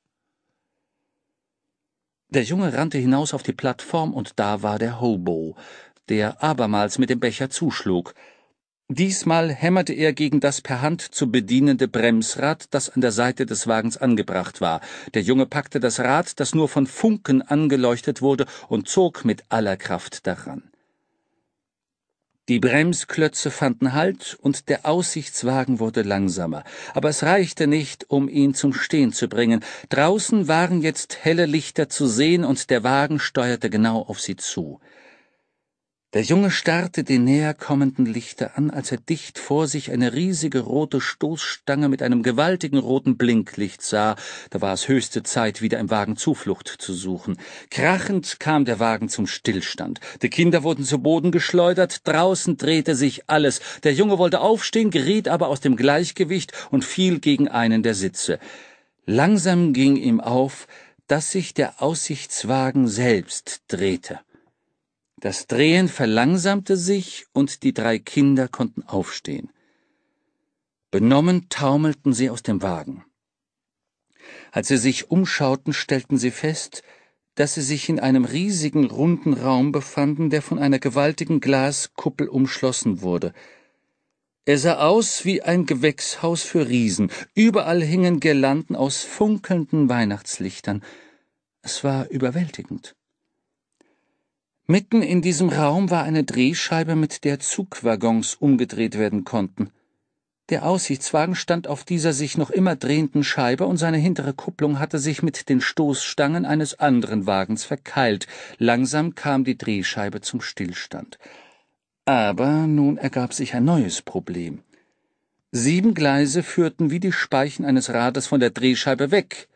Der Junge rannte hinaus auf die Plattform, und da war der Hobo, der abermals mit dem Becher zuschlug. Diesmal hämmerte er gegen das per Hand zu bedienende Bremsrad, das an der Seite des Wagens angebracht war. Der Junge packte das Rad, das nur von Funken angeleuchtet wurde, und zog mit aller Kraft daran. Die Bremsklötze fanden Halt und der Aussichtswagen wurde langsamer. Aber es reichte nicht, um ihn zum Stehen zu bringen. Draußen waren jetzt helle Lichter zu sehen und der Wagen steuerte genau auf sie zu. Der Junge starrte die näher kommenden Lichter an, als er dicht vor sich eine riesige rote Stoßstange mit einem gewaltigen roten Blinklicht sah. Da war es höchste Zeit, wieder im Wagen Zuflucht zu suchen. Krachend kam der Wagen zum Stillstand. Die Kinder wurden zu Boden geschleudert, draußen drehte sich alles. Der Junge wollte aufstehen, geriet aber aus dem Gleichgewicht und fiel gegen einen der Sitze. Langsam ging ihm auf, dass sich der Aussichtswagen selbst drehte. Das Drehen verlangsamte sich und die drei Kinder konnten aufstehen. Benommen taumelten sie aus dem Wagen. Als sie sich umschauten, stellten sie fest, dass sie sich in einem riesigen runden Raum befanden, der von einer gewaltigen Glaskuppel umschlossen wurde. Er sah aus wie ein Gewächshaus für Riesen. Überall hingen Girlanden aus funkelnden Weihnachtslichtern. Es war überwältigend. Mitten in diesem Raum war eine Drehscheibe, mit der Zugwaggons umgedreht werden konnten. Der Aussichtswagen stand auf dieser sich noch immer drehenden Scheibe und seine hintere Kupplung hatte sich mit den Stoßstangen eines anderen Wagens verkeilt. Langsam kam die Drehscheibe zum Stillstand. Aber nun ergab sich ein neues Problem. Sieben Gleise führten wie die Speichen eines Rades von der Drehscheibe weg,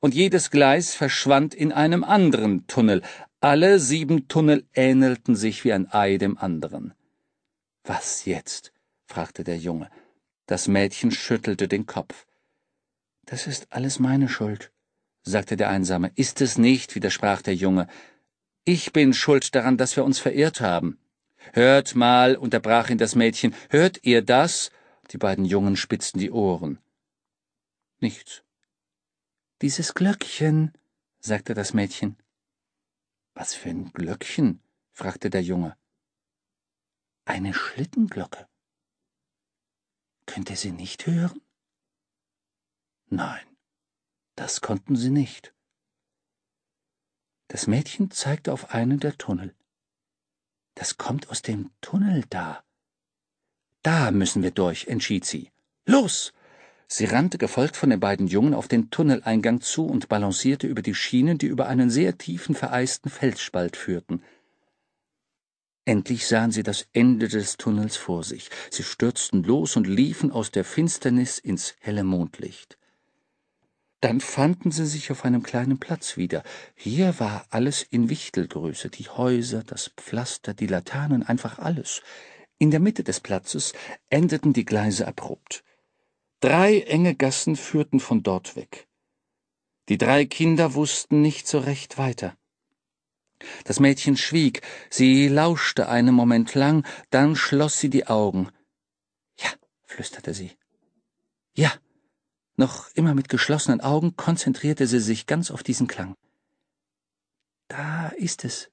und jedes Gleis verschwand in einem anderen Tunnel, alle sieben Tunnel ähnelten sich wie ein Ei dem anderen. Was jetzt? fragte der Junge. Das Mädchen schüttelte den Kopf. Das ist alles meine Schuld, sagte der Einsame. Ist es nicht, widersprach der Junge. Ich bin schuld daran, dass wir uns verirrt haben. Hört mal, unterbrach ihn das Mädchen, hört ihr das? Die beiden Jungen spitzten die Ohren. Nichts. Dieses Glöckchen, sagte das Mädchen. Was für ein Glöckchen? fragte der Junge. Eine Schlittenglocke. Könnt ihr sie nicht hören? Nein, das konnten sie nicht. Das Mädchen zeigte auf einen der Tunnel. Das kommt aus dem Tunnel da. Da müssen wir durch, entschied sie. Los, Sie rannte gefolgt von den beiden Jungen auf den Tunneleingang zu und balancierte über die Schienen, die über einen sehr tiefen vereisten Felsspalt führten. Endlich sahen sie das Ende des Tunnels vor sich. Sie stürzten los und liefen aus der Finsternis ins helle Mondlicht. Dann fanden sie sich auf einem kleinen Platz wieder. Hier war alles in Wichtelgröße, die Häuser, das Pflaster, die Laternen, einfach alles. In der Mitte des Platzes endeten die Gleise abrupt. Drei enge Gassen führten von dort weg. Die drei Kinder wussten nicht so recht weiter. Das Mädchen schwieg, sie lauschte einen Moment lang, dann schloss sie die Augen. Ja, flüsterte sie. Ja. Noch immer mit geschlossenen Augen konzentrierte sie sich ganz auf diesen Klang. Da ist es.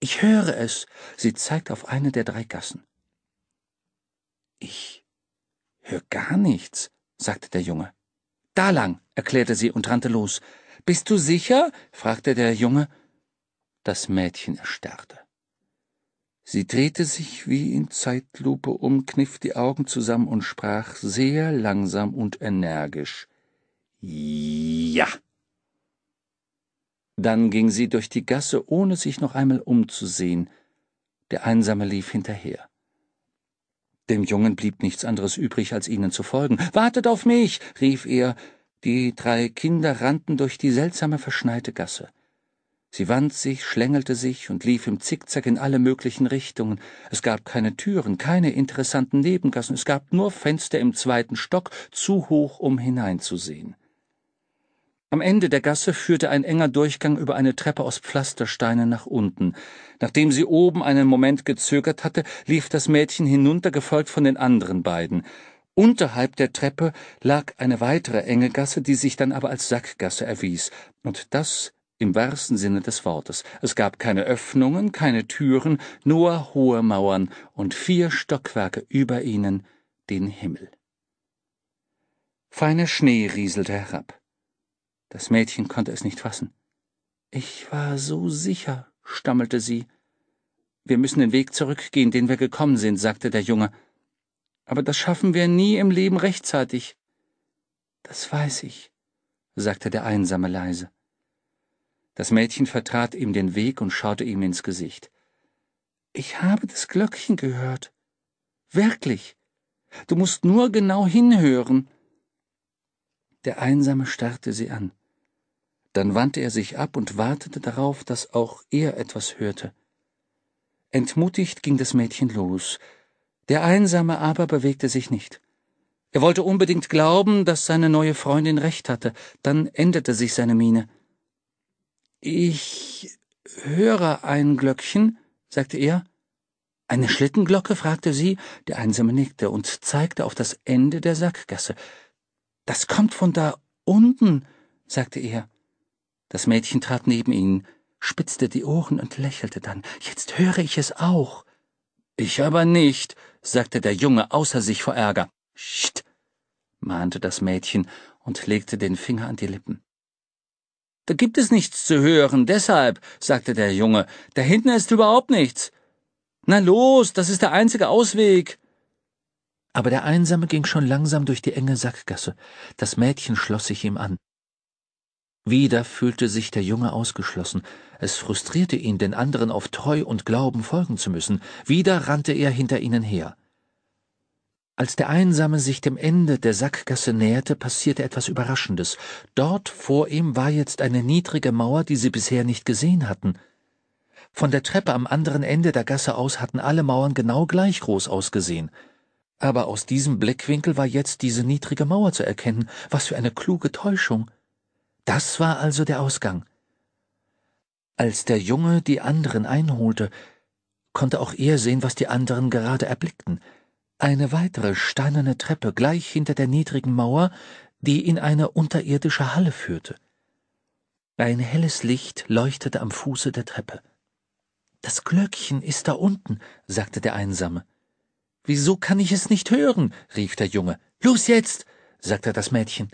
Ich höre es. Sie zeigt auf eine der drei Gassen. Ich Hör gar nichts, sagte der Junge. Da lang, erklärte sie und rannte los. Bist du sicher? fragte der Junge. Das Mädchen erstarrte. Sie drehte sich wie in Zeitlupe um, kniff die Augen zusammen und sprach sehr langsam und energisch. Ja. Dann ging sie durch die Gasse, ohne sich noch einmal umzusehen. Der Einsame lief hinterher. Dem Jungen blieb nichts anderes übrig, als ihnen zu folgen. Wartet auf mich! rief er. Die drei Kinder rannten durch die seltsame verschneite Gasse. Sie wand sich, schlängelte sich und lief im Zickzack in alle möglichen Richtungen. Es gab keine Türen, keine interessanten Nebengassen, es gab nur Fenster im zweiten Stock, zu hoch, um hineinzusehen. Am Ende der Gasse führte ein enger Durchgang über eine Treppe aus Pflastersteinen nach unten. Nachdem sie oben einen Moment gezögert hatte, lief das Mädchen hinunter, gefolgt von den anderen beiden. Unterhalb der Treppe lag eine weitere enge Gasse, die sich dann aber als Sackgasse erwies, und das im wahrsten Sinne des Wortes. Es gab keine Öffnungen, keine Türen, nur hohe Mauern und vier Stockwerke über ihnen den Himmel. Feiner Schnee rieselte herab. Das Mädchen konnte es nicht fassen. Ich war so sicher, stammelte sie. Wir müssen den Weg zurückgehen, den wir gekommen sind, sagte der Junge. Aber das schaffen wir nie im Leben rechtzeitig. Das weiß ich, sagte der Einsame leise. Das Mädchen vertrat ihm den Weg und schaute ihm ins Gesicht. Ich habe das Glöckchen gehört. Wirklich. Du musst nur genau hinhören. Der Einsame starrte sie an. Dann wandte er sich ab und wartete darauf, dass auch er etwas hörte. Entmutigt ging das Mädchen los. Der Einsame aber bewegte sich nicht. Er wollte unbedingt glauben, dass seine neue Freundin recht hatte. Dann änderte sich seine Miene. Ich höre ein Glöckchen, sagte er. Eine Schlittenglocke? fragte sie. Der Einsame nickte und zeigte auf das Ende der Sackgasse. Das kommt von da unten, sagte er. Das Mädchen trat neben ihn, spitzte die Ohren und lächelte dann. Jetzt höre ich es auch. Ich aber nicht, sagte der Junge außer sich vor Ärger. Scht, mahnte das Mädchen und legte den Finger an die Lippen. Da gibt es nichts zu hören, deshalb, sagte der Junge, da hinten ist überhaupt nichts. Na los, das ist der einzige Ausweg. Aber der Einsame ging schon langsam durch die enge Sackgasse. Das Mädchen schloss sich ihm an. Wieder fühlte sich der Junge ausgeschlossen. Es frustrierte ihn, den anderen auf Treu und Glauben folgen zu müssen. Wieder rannte er hinter ihnen her. Als der Einsame sich dem Ende der Sackgasse näherte, passierte etwas Überraschendes. Dort vor ihm war jetzt eine niedrige Mauer, die sie bisher nicht gesehen hatten. Von der Treppe am anderen Ende der Gasse aus hatten alle Mauern genau gleich groß ausgesehen. Aber aus diesem Blickwinkel war jetzt diese niedrige Mauer zu erkennen. Was für eine kluge Täuschung. Das war also der Ausgang. Als der Junge die anderen einholte, konnte auch er sehen, was die anderen gerade erblickten. Eine weitere steinerne Treppe gleich hinter der niedrigen Mauer, die in eine unterirdische Halle führte. Ein helles Licht leuchtete am Fuße der Treppe. Das Glöckchen ist da unten, sagte der Einsame. Wieso kann ich es nicht hören? rief der Junge. Los jetzt! sagte das Mädchen.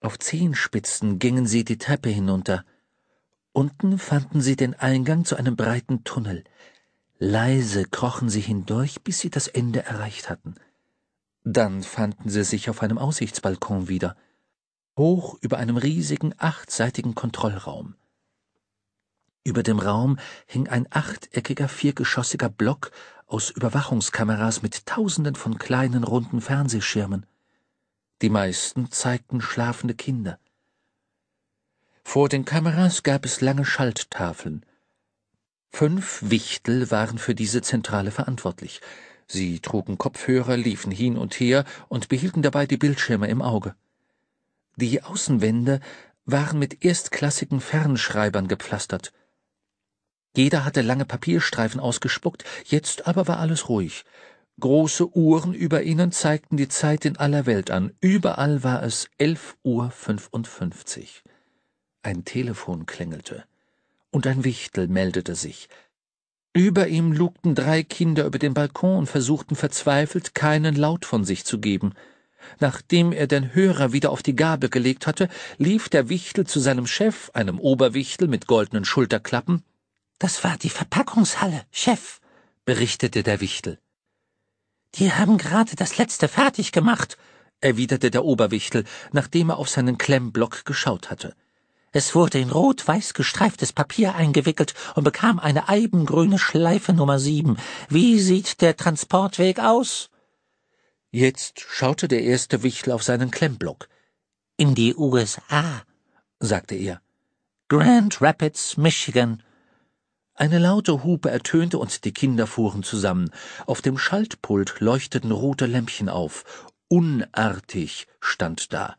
Auf Zehenspitzen gingen sie die Treppe hinunter. Unten fanden sie den Eingang zu einem breiten Tunnel. Leise krochen sie hindurch, bis sie das Ende erreicht hatten. Dann fanden sie sich auf einem Aussichtsbalkon wieder, hoch über einem riesigen achtseitigen Kontrollraum. Über dem Raum hing ein achteckiger viergeschossiger Block aus Überwachungskameras mit Tausenden von kleinen runden Fernsehschirmen. Die meisten zeigten schlafende Kinder. Vor den Kameras gab es lange Schalttafeln. Fünf Wichtel waren für diese Zentrale verantwortlich. Sie trugen Kopfhörer, liefen hin und her und behielten dabei die Bildschirme im Auge. Die Außenwände waren mit erstklassigen Fernschreibern gepflastert – jeder hatte lange Papierstreifen ausgespuckt, jetzt aber war alles ruhig. Große Uhren über ihnen zeigten die Zeit in aller Welt an. Überall war es elf Uhr fünfundfünfzig. Ein Telefon klingelte. Und ein Wichtel meldete sich. Über ihm lugten drei Kinder über den Balkon und versuchten verzweifelt, keinen Laut von sich zu geben. Nachdem er den Hörer wieder auf die Gabel gelegt hatte, lief der Wichtel zu seinem Chef, einem Oberwichtel mit goldenen Schulterklappen, das war die Verpackungshalle, Chef, berichtete der Wichtel. Die haben gerade das letzte fertig gemacht, erwiderte der Oberwichtel, nachdem er auf seinen Klemmblock geschaut hatte. Es wurde in rot-weiß gestreiftes Papier eingewickelt und bekam eine eibengrüne Schleife Nummer sieben. Wie sieht der Transportweg aus? Jetzt schaute der erste Wichtel auf seinen Klemmblock. In die USA, sagte er. Grand Rapids, Michigan. Eine laute Hupe ertönte und die Kinder fuhren zusammen. Auf dem Schaltpult leuchteten rote Lämpchen auf. Unartig stand da.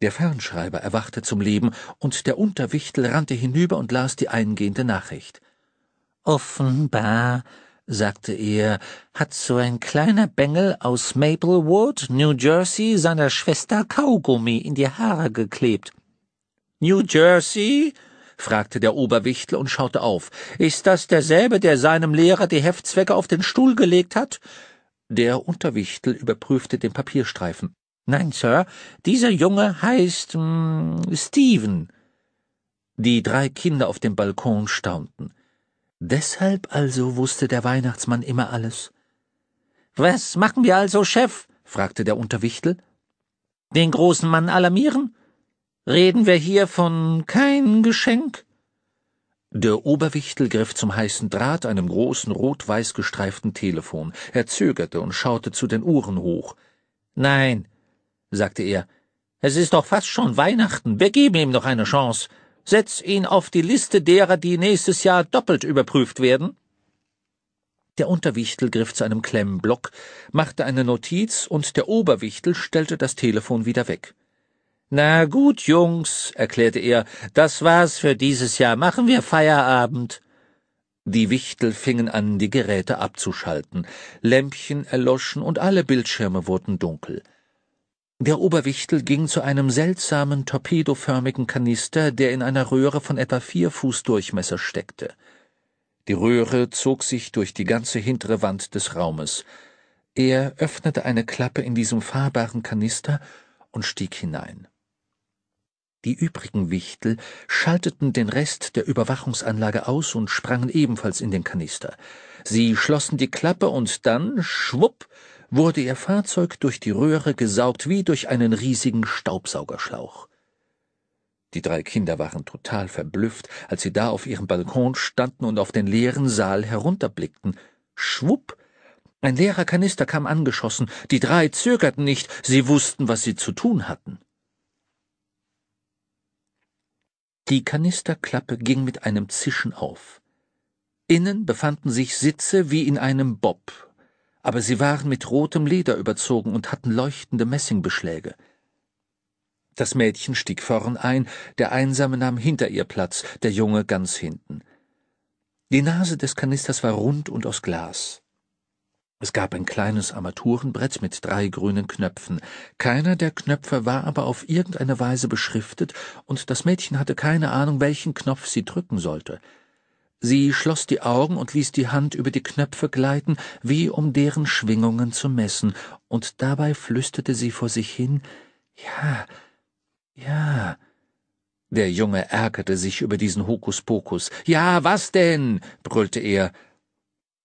Der Fernschreiber erwachte zum Leben und der Unterwichtel rannte hinüber und las die eingehende Nachricht. Offenbar, sagte er, hat so ein kleiner Bengel aus Maplewood, New Jersey, seiner Schwester Kaugummi in die Haare geklebt. New Jersey? fragte der Oberwichtel und schaute auf. Ist das derselbe, der seinem Lehrer die Heftzwecke auf den Stuhl gelegt hat? Der Unterwichtel überprüfte den Papierstreifen. Nein, Sir, dieser Junge heißt mh, hm, Stephen. Die drei Kinder auf dem Balkon staunten. Deshalb also wusste der Weihnachtsmann immer alles. Was machen wir also, Chef? fragte der Unterwichtel. Den großen Mann alarmieren? Reden wir hier von kein Geschenk? Der Oberwichtel griff zum heißen Draht, einem großen rot-weiß gestreiften Telefon. Er zögerte und schaute zu den Uhren hoch. Nein, sagte er, es ist doch fast schon Weihnachten. Wir geben ihm noch eine Chance. Setz ihn auf die Liste derer, die nächstes Jahr doppelt überprüft werden. Der Unterwichtel griff zu einem Klemmblock, machte eine Notiz und der Oberwichtel stellte das Telefon wieder weg. Na gut, Jungs, erklärte er, das war's für dieses Jahr. Machen wir Feierabend. Die Wichtel fingen an, die Geräte abzuschalten. Lämpchen erloschen und alle Bildschirme wurden dunkel. Der Oberwichtel ging zu einem seltsamen, torpedoförmigen Kanister, der in einer Röhre von etwa vier Fuß Durchmesser steckte. Die Röhre zog sich durch die ganze hintere Wand des Raumes. Er öffnete eine Klappe in diesem fahrbaren Kanister und stieg hinein. Die übrigen Wichtel schalteten den Rest der Überwachungsanlage aus und sprangen ebenfalls in den Kanister. Sie schlossen die Klappe und dann, schwupp, wurde ihr Fahrzeug durch die Röhre gesaugt wie durch einen riesigen Staubsaugerschlauch. Die drei Kinder waren total verblüfft, als sie da auf ihrem Balkon standen und auf den leeren Saal herunterblickten. Schwupp, ein leerer Kanister kam angeschossen. Die drei zögerten nicht, sie wussten, was sie zu tun hatten. Die Kanisterklappe ging mit einem Zischen auf. Innen befanden sich Sitze wie in einem Bob, aber sie waren mit rotem Leder überzogen und hatten leuchtende Messingbeschläge. Das Mädchen stieg vorn ein, der Einsame nahm hinter ihr Platz, der Junge ganz hinten. Die Nase des Kanisters war rund und aus Glas. Es gab ein kleines Armaturenbrett mit drei grünen Knöpfen. Keiner der Knöpfe war aber auf irgendeine Weise beschriftet, und das Mädchen hatte keine Ahnung, welchen Knopf sie drücken sollte. Sie schloss die Augen und ließ die Hand über die Knöpfe gleiten, wie um deren Schwingungen zu messen, und dabei flüsterte sie vor sich hin Ja, ja. Der Junge ärgerte sich über diesen Hokuspokus. Ja, was denn? brüllte er.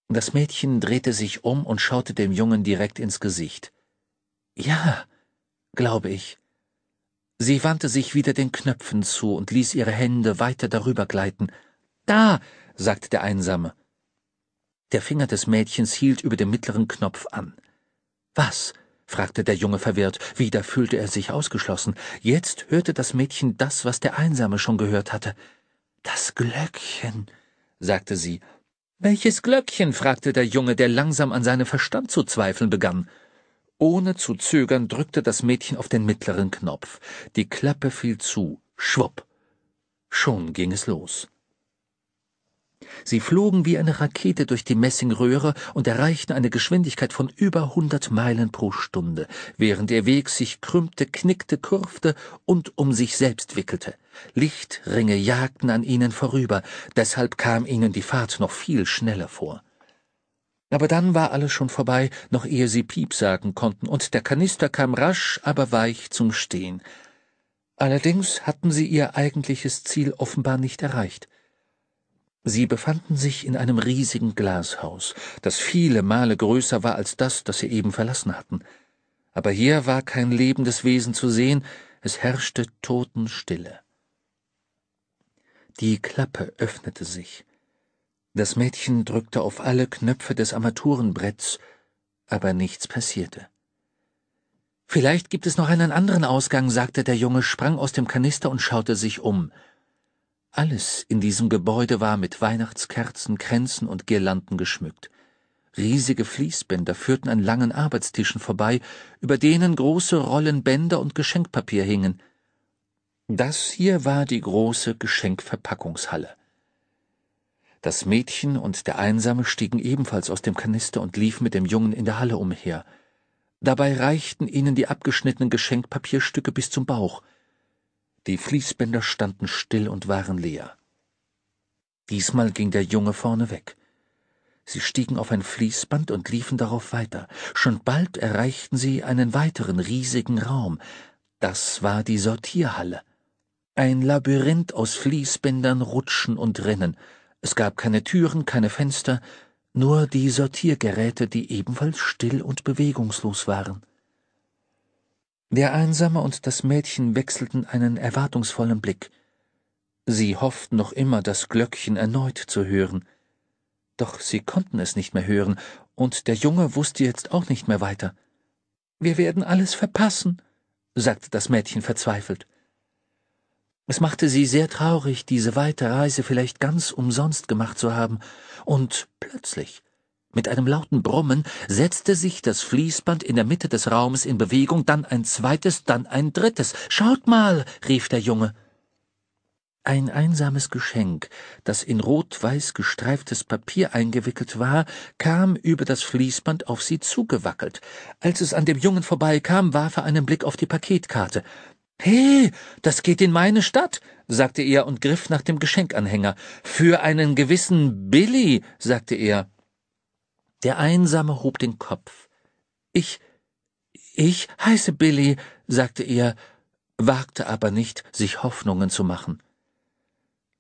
Das Mädchen drehte sich um und schaute dem Jungen direkt ins Gesicht. Ja, glaube ich. Sie wandte sich wieder den Knöpfen zu und ließ ihre Hände weiter darüber gleiten. Da, sagte der Einsame. Der Finger des Mädchens hielt über dem mittleren Knopf an. Was? fragte der Junge verwirrt. Wieder fühlte er sich ausgeschlossen. Jetzt hörte das Mädchen das, was der Einsame schon gehört hatte. Das Glöckchen, sagte sie welches Glöckchen? fragte der Junge, der langsam an seinem Verstand zu zweifeln begann. Ohne zu zögern drückte das Mädchen auf den mittleren Knopf. Die Klappe fiel zu. Schwupp. Schon ging es los. Sie flogen wie eine Rakete durch die Messingröhre und erreichten eine Geschwindigkeit von über hundert Meilen pro Stunde, während ihr Weg sich krümmte, knickte, kurfte und um sich selbst wickelte. Lichtringe jagten an ihnen vorüber, deshalb kam ihnen die Fahrt noch viel schneller vor. Aber dann war alles schon vorbei, noch ehe sie Piep sagen konnten, und der Kanister kam rasch, aber weich zum Stehen. Allerdings hatten sie ihr eigentliches Ziel offenbar nicht erreicht. Sie befanden sich in einem riesigen Glashaus, das viele Male größer war als das, das sie eben verlassen hatten. Aber hier war kein lebendes Wesen zu sehen, es herrschte Totenstille. Die Klappe öffnete sich. Das Mädchen drückte auf alle Knöpfe des Armaturenbretts, aber nichts passierte. Vielleicht gibt es noch einen anderen Ausgang, sagte der Junge, sprang aus dem Kanister und schaute sich um – alles in diesem Gebäude war mit Weihnachtskerzen, Kränzen und Girlanden geschmückt. Riesige Fließbänder führten an langen Arbeitstischen vorbei, über denen große Rollen Bänder und Geschenkpapier hingen. Das hier war die große Geschenkverpackungshalle. Das Mädchen und der Einsame stiegen ebenfalls aus dem Kanister und liefen mit dem Jungen in der Halle umher. Dabei reichten ihnen die abgeschnittenen Geschenkpapierstücke bis zum Bauch – die Fließbänder standen still und waren leer. Diesmal ging der Junge vorne weg. Sie stiegen auf ein Fließband und liefen darauf weiter. Schon bald erreichten sie einen weiteren riesigen Raum. Das war die Sortierhalle. Ein Labyrinth aus Fließbändern, Rutschen und Rinnen. Es gab keine Türen, keine Fenster, nur die Sortiergeräte, die ebenfalls still und bewegungslos waren. Der Einsame und das Mädchen wechselten einen erwartungsvollen Blick. Sie hofften noch immer, das Glöckchen erneut zu hören. Doch sie konnten es nicht mehr hören, und der Junge wusste jetzt auch nicht mehr weiter. Wir werden alles verpassen, sagte das Mädchen verzweifelt. Es machte sie sehr traurig, diese weite Reise vielleicht ganz umsonst gemacht zu haben, und plötzlich mit einem lauten Brummen setzte sich das Fließband in der Mitte des Raumes in Bewegung, dann ein zweites, dann ein drittes. Schaut mal, rief der Junge. Ein einsames Geschenk, das in rot-weiß gestreiftes Papier eingewickelt war, kam über das Fließband auf sie zugewackelt. Als es an dem Jungen vorbeikam, warf er einen Blick auf die Paketkarte. He, das geht in meine Stadt, sagte er und griff nach dem Geschenkanhänger. Für einen gewissen Billy, sagte er. Der Einsame hob den Kopf. Ich, ich heiße Billy, sagte er, wagte aber nicht, sich Hoffnungen zu machen.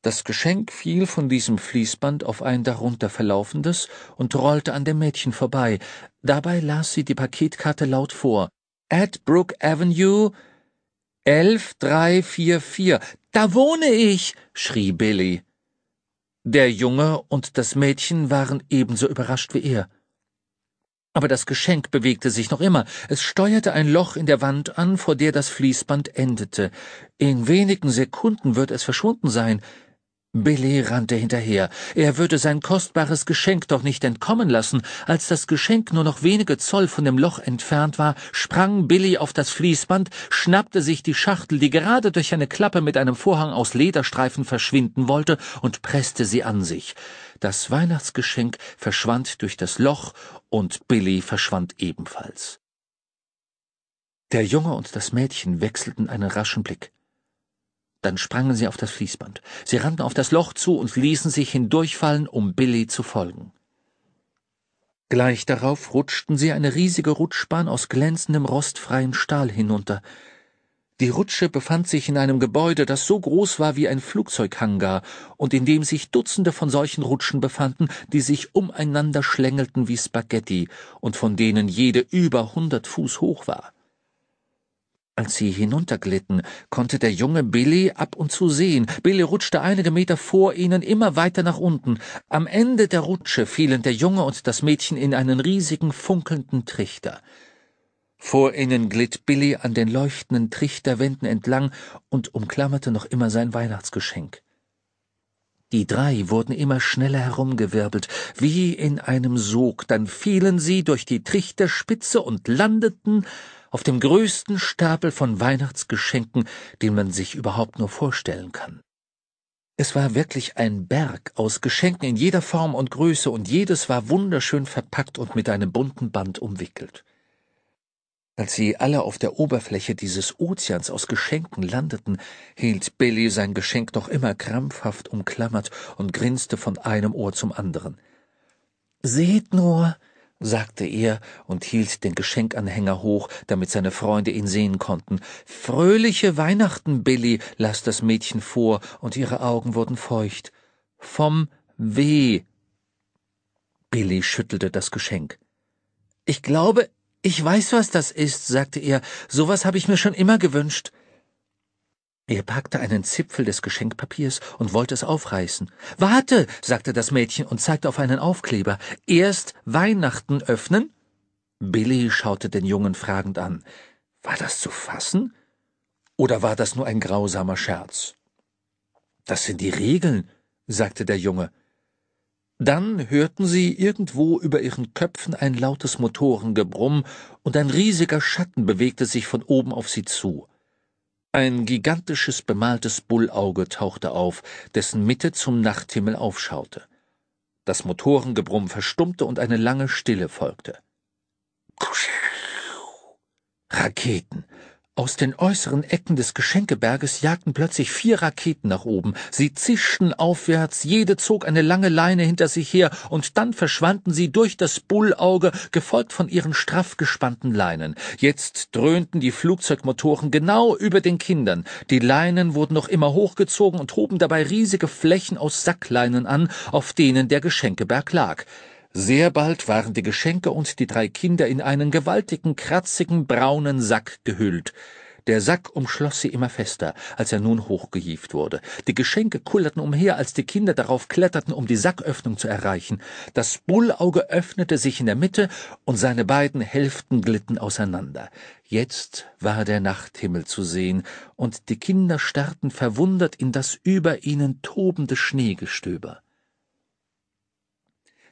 Das Geschenk fiel von diesem Fließband auf ein darunter verlaufendes und rollte an dem Mädchen vorbei. Dabei las sie die Paketkarte laut vor. At Brook Avenue 11344. Da wohne ich, schrie Billy. Der Junge und das Mädchen waren ebenso überrascht wie er. Aber das Geschenk bewegte sich noch immer. Es steuerte ein Loch in der Wand an, vor der das Fließband endete. In wenigen Sekunden wird es verschwunden sein. Billy rannte hinterher. Er würde sein kostbares Geschenk doch nicht entkommen lassen. Als das Geschenk nur noch wenige Zoll von dem Loch entfernt war, sprang Billy auf das Fließband, schnappte sich die Schachtel, die gerade durch eine Klappe mit einem Vorhang aus Lederstreifen verschwinden wollte, und presste sie an sich. Das Weihnachtsgeschenk verschwand durch das Loch, und Billy verschwand ebenfalls. Der Junge und das Mädchen wechselten einen raschen Blick. Dann sprangen sie auf das Fließband. Sie rannten auf das Loch zu und ließen sich hindurchfallen, um Billy zu folgen. Gleich darauf rutschten sie eine riesige Rutschbahn aus glänzendem rostfreien Stahl hinunter. Die Rutsche befand sich in einem Gebäude, das so groß war wie ein Flugzeughangar und in dem sich Dutzende von solchen Rutschen befanden, die sich umeinander schlängelten wie Spaghetti und von denen jede über hundert Fuß hoch war. Als sie hinunterglitten, konnte der junge Billy ab und zu sehen. Billy rutschte einige Meter vor ihnen immer weiter nach unten. Am Ende der Rutsche fielen der Junge und das Mädchen in einen riesigen, funkelnden Trichter. Vor ihnen glitt Billy an den leuchtenden Trichterwänden entlang und umklammerte noch immer sein Weihnachtsgeschenk. Die drei wurden immer schneller herumgewirbelt, wie in einem Sog, dann fielen sie durch die Trichterspitze und landeten auf dem größten Stapel von Weihnachtsgeschenken, den man sich überhaupt nur vorstellen kann. Es war wirklich ein Berg aus Geschenken in jeder Form und Größe, und jedes war wunderschön verpackt und mit einem bunten Band umwickelt. Als sie alle auf der Oberfläche dieses Ozeans aus Geschenken landeten, hielt Billy sein Geschenk noch immer krampfhaft umklammert und grinste von einem Ohr zum anderen. Seht nur, sagte er und hielt den Geschenkanhänger hoch, damit seine Freunde ihn sehen konnten. Fröhliche Weihnachten, Billy, las das Mädchen vor, und ihre Augen wurden feucht. Vom W. Billy schüttelte das Geschenk. Ich glaube, ich weiß, was das ist, sagte er. Sowas habe ich mir schon immer gewünscht. Er packte einen Zipfel des Geschenkpapiers und wollte es aufreißen. Warte, sagte das Mädchen und zeigte auf einen Aufkleber. Erst Weihnachten öffnen? Billy schaute den Jungen fragend an. War das zu fassen? Oder war das nur ein grausamer Scherz? Das sind die Regeln, sagte der Junge. Dann hörten sie irgendwo über ihren Köpfen ein lautes Motorengebrumm und ein riesiger Schatten bewegte sich von oben auf sie zu. Ein gigantisches bemaltes Bullauge tauchte auf, dessen Mitte zum Nachthimmel aufschaute. Das Motorengebrumm verstummte und eine lange Stille folgte. Raketen, aus den äußeren Ecken des Geschenkeberges jagten plötzlich vier Raketen nach oben. Sie zischten aufwärts, jede zog eine lange Leine hinter sich her, und dann verschwanden sie durch das Bullauge, gefolgt von ihren straff gespannten Leinen. Jetzt dröhnten die Flugzeugmotoren genau über den Kindern. Die Leinen wurden noch immer hochgezogen und hoben dabei riesige Flächen aus Sackleinen an, auf denen der Geschenkeberg lag. Sehr bald waren die Geschenke und die drei Kinder in einen gewaltigen, kratzigen, braunen Sack gehüllt. Der Sack umschloss sie immer fester, als er nun hochgehieft wurde. Die Geschenke kullerten umher, als die Kinder darauf kletterten, um die Sacköffnung zu erreichen. Das Bullauge öffnete sich in der Mitte und seine beiden Hälften glitten auseinander. Jetzt war der Nachthimmel zu sehen, und die Kinder starrten verwundert in das über ihnen tobende Schneegestöber.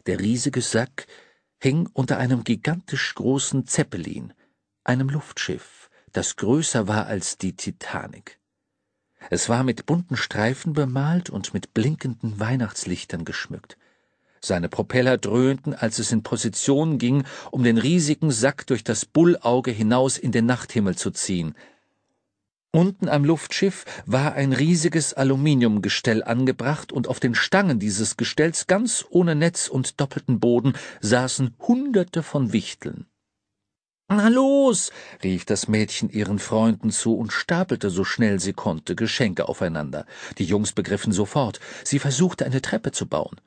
Der riesige Sack hing unter einem gigantisch großen Zeppelin, einem Luftschiff, das größer war als die Titanic. Es war mit bunten Streifen bemalt und mit blinkenden Weihnachtslichtern geschmückt. Seine Propeller dröhnten, als es in Position ging, um den riesigen Sack durch das Bullauge hinaus in den Nachthimmel zu ziehen – Unten am Luftschiff war ein riesiges Aluminiumgestell angebracht und auf den Stangen dieses Gestells ganz ohne Netz und doppelten Boden saßen Hunderte von Wichteln. Na los, rief das Mädchen ihren Freunden zu und stapelte so schnell sie konnte Geschenke aufeinander. Die Jungs begriffen sofort. Sie versuchte eine Treppe zu bauen.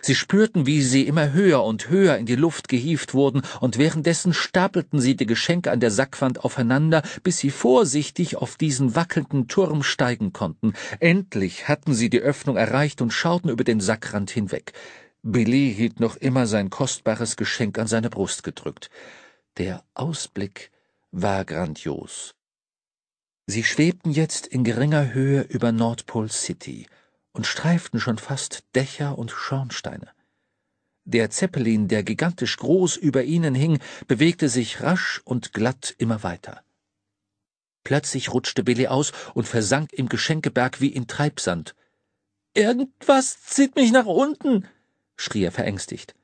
Sie spürten, wie sie immer höher und höher in die Luft gehieft wurden, und währenddessen stapelten sie die Geschenke an der Sackwand aufeinander, bis sie vorsichtig auf diesen wackelnden Turm steigen konnten. Endlich hatten sie die Öffnung erreicht und schauten über den Sackrand hinweg. Billy hielt noch immer sein kostbares Geschenk an seine Brust gedrückt. Der Ausblick war grandios. Sie schwebten jetzt in geringer Höhe über Nordpol City und streiften schon fast Dächer und Schornsteine. Der Zeppelin, der gigantisch groß über ihnen hing, bewegte sich rasch und glatt immer weiter. Plötzlich rutschte Billy aus und versank im Geschenkeberg wie in Treibsand. Irgendwas zieht mich nach unten, schrie er verängstigt.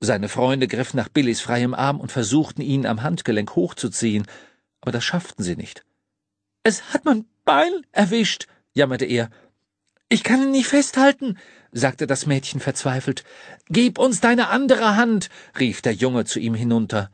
Seine Freunde griffen nach Billys freiem Arm und versuchten, ihn am Handgelenk hochzuziehen, aber das schafften sie nicht. Es hat mein Bein erwischt, jammerte er. Ich kann ihn nicht festhalten, sagte das Mädchen verzweifelt. Gib uns deine andere Hand, rief der Junge zu ihm hinunter.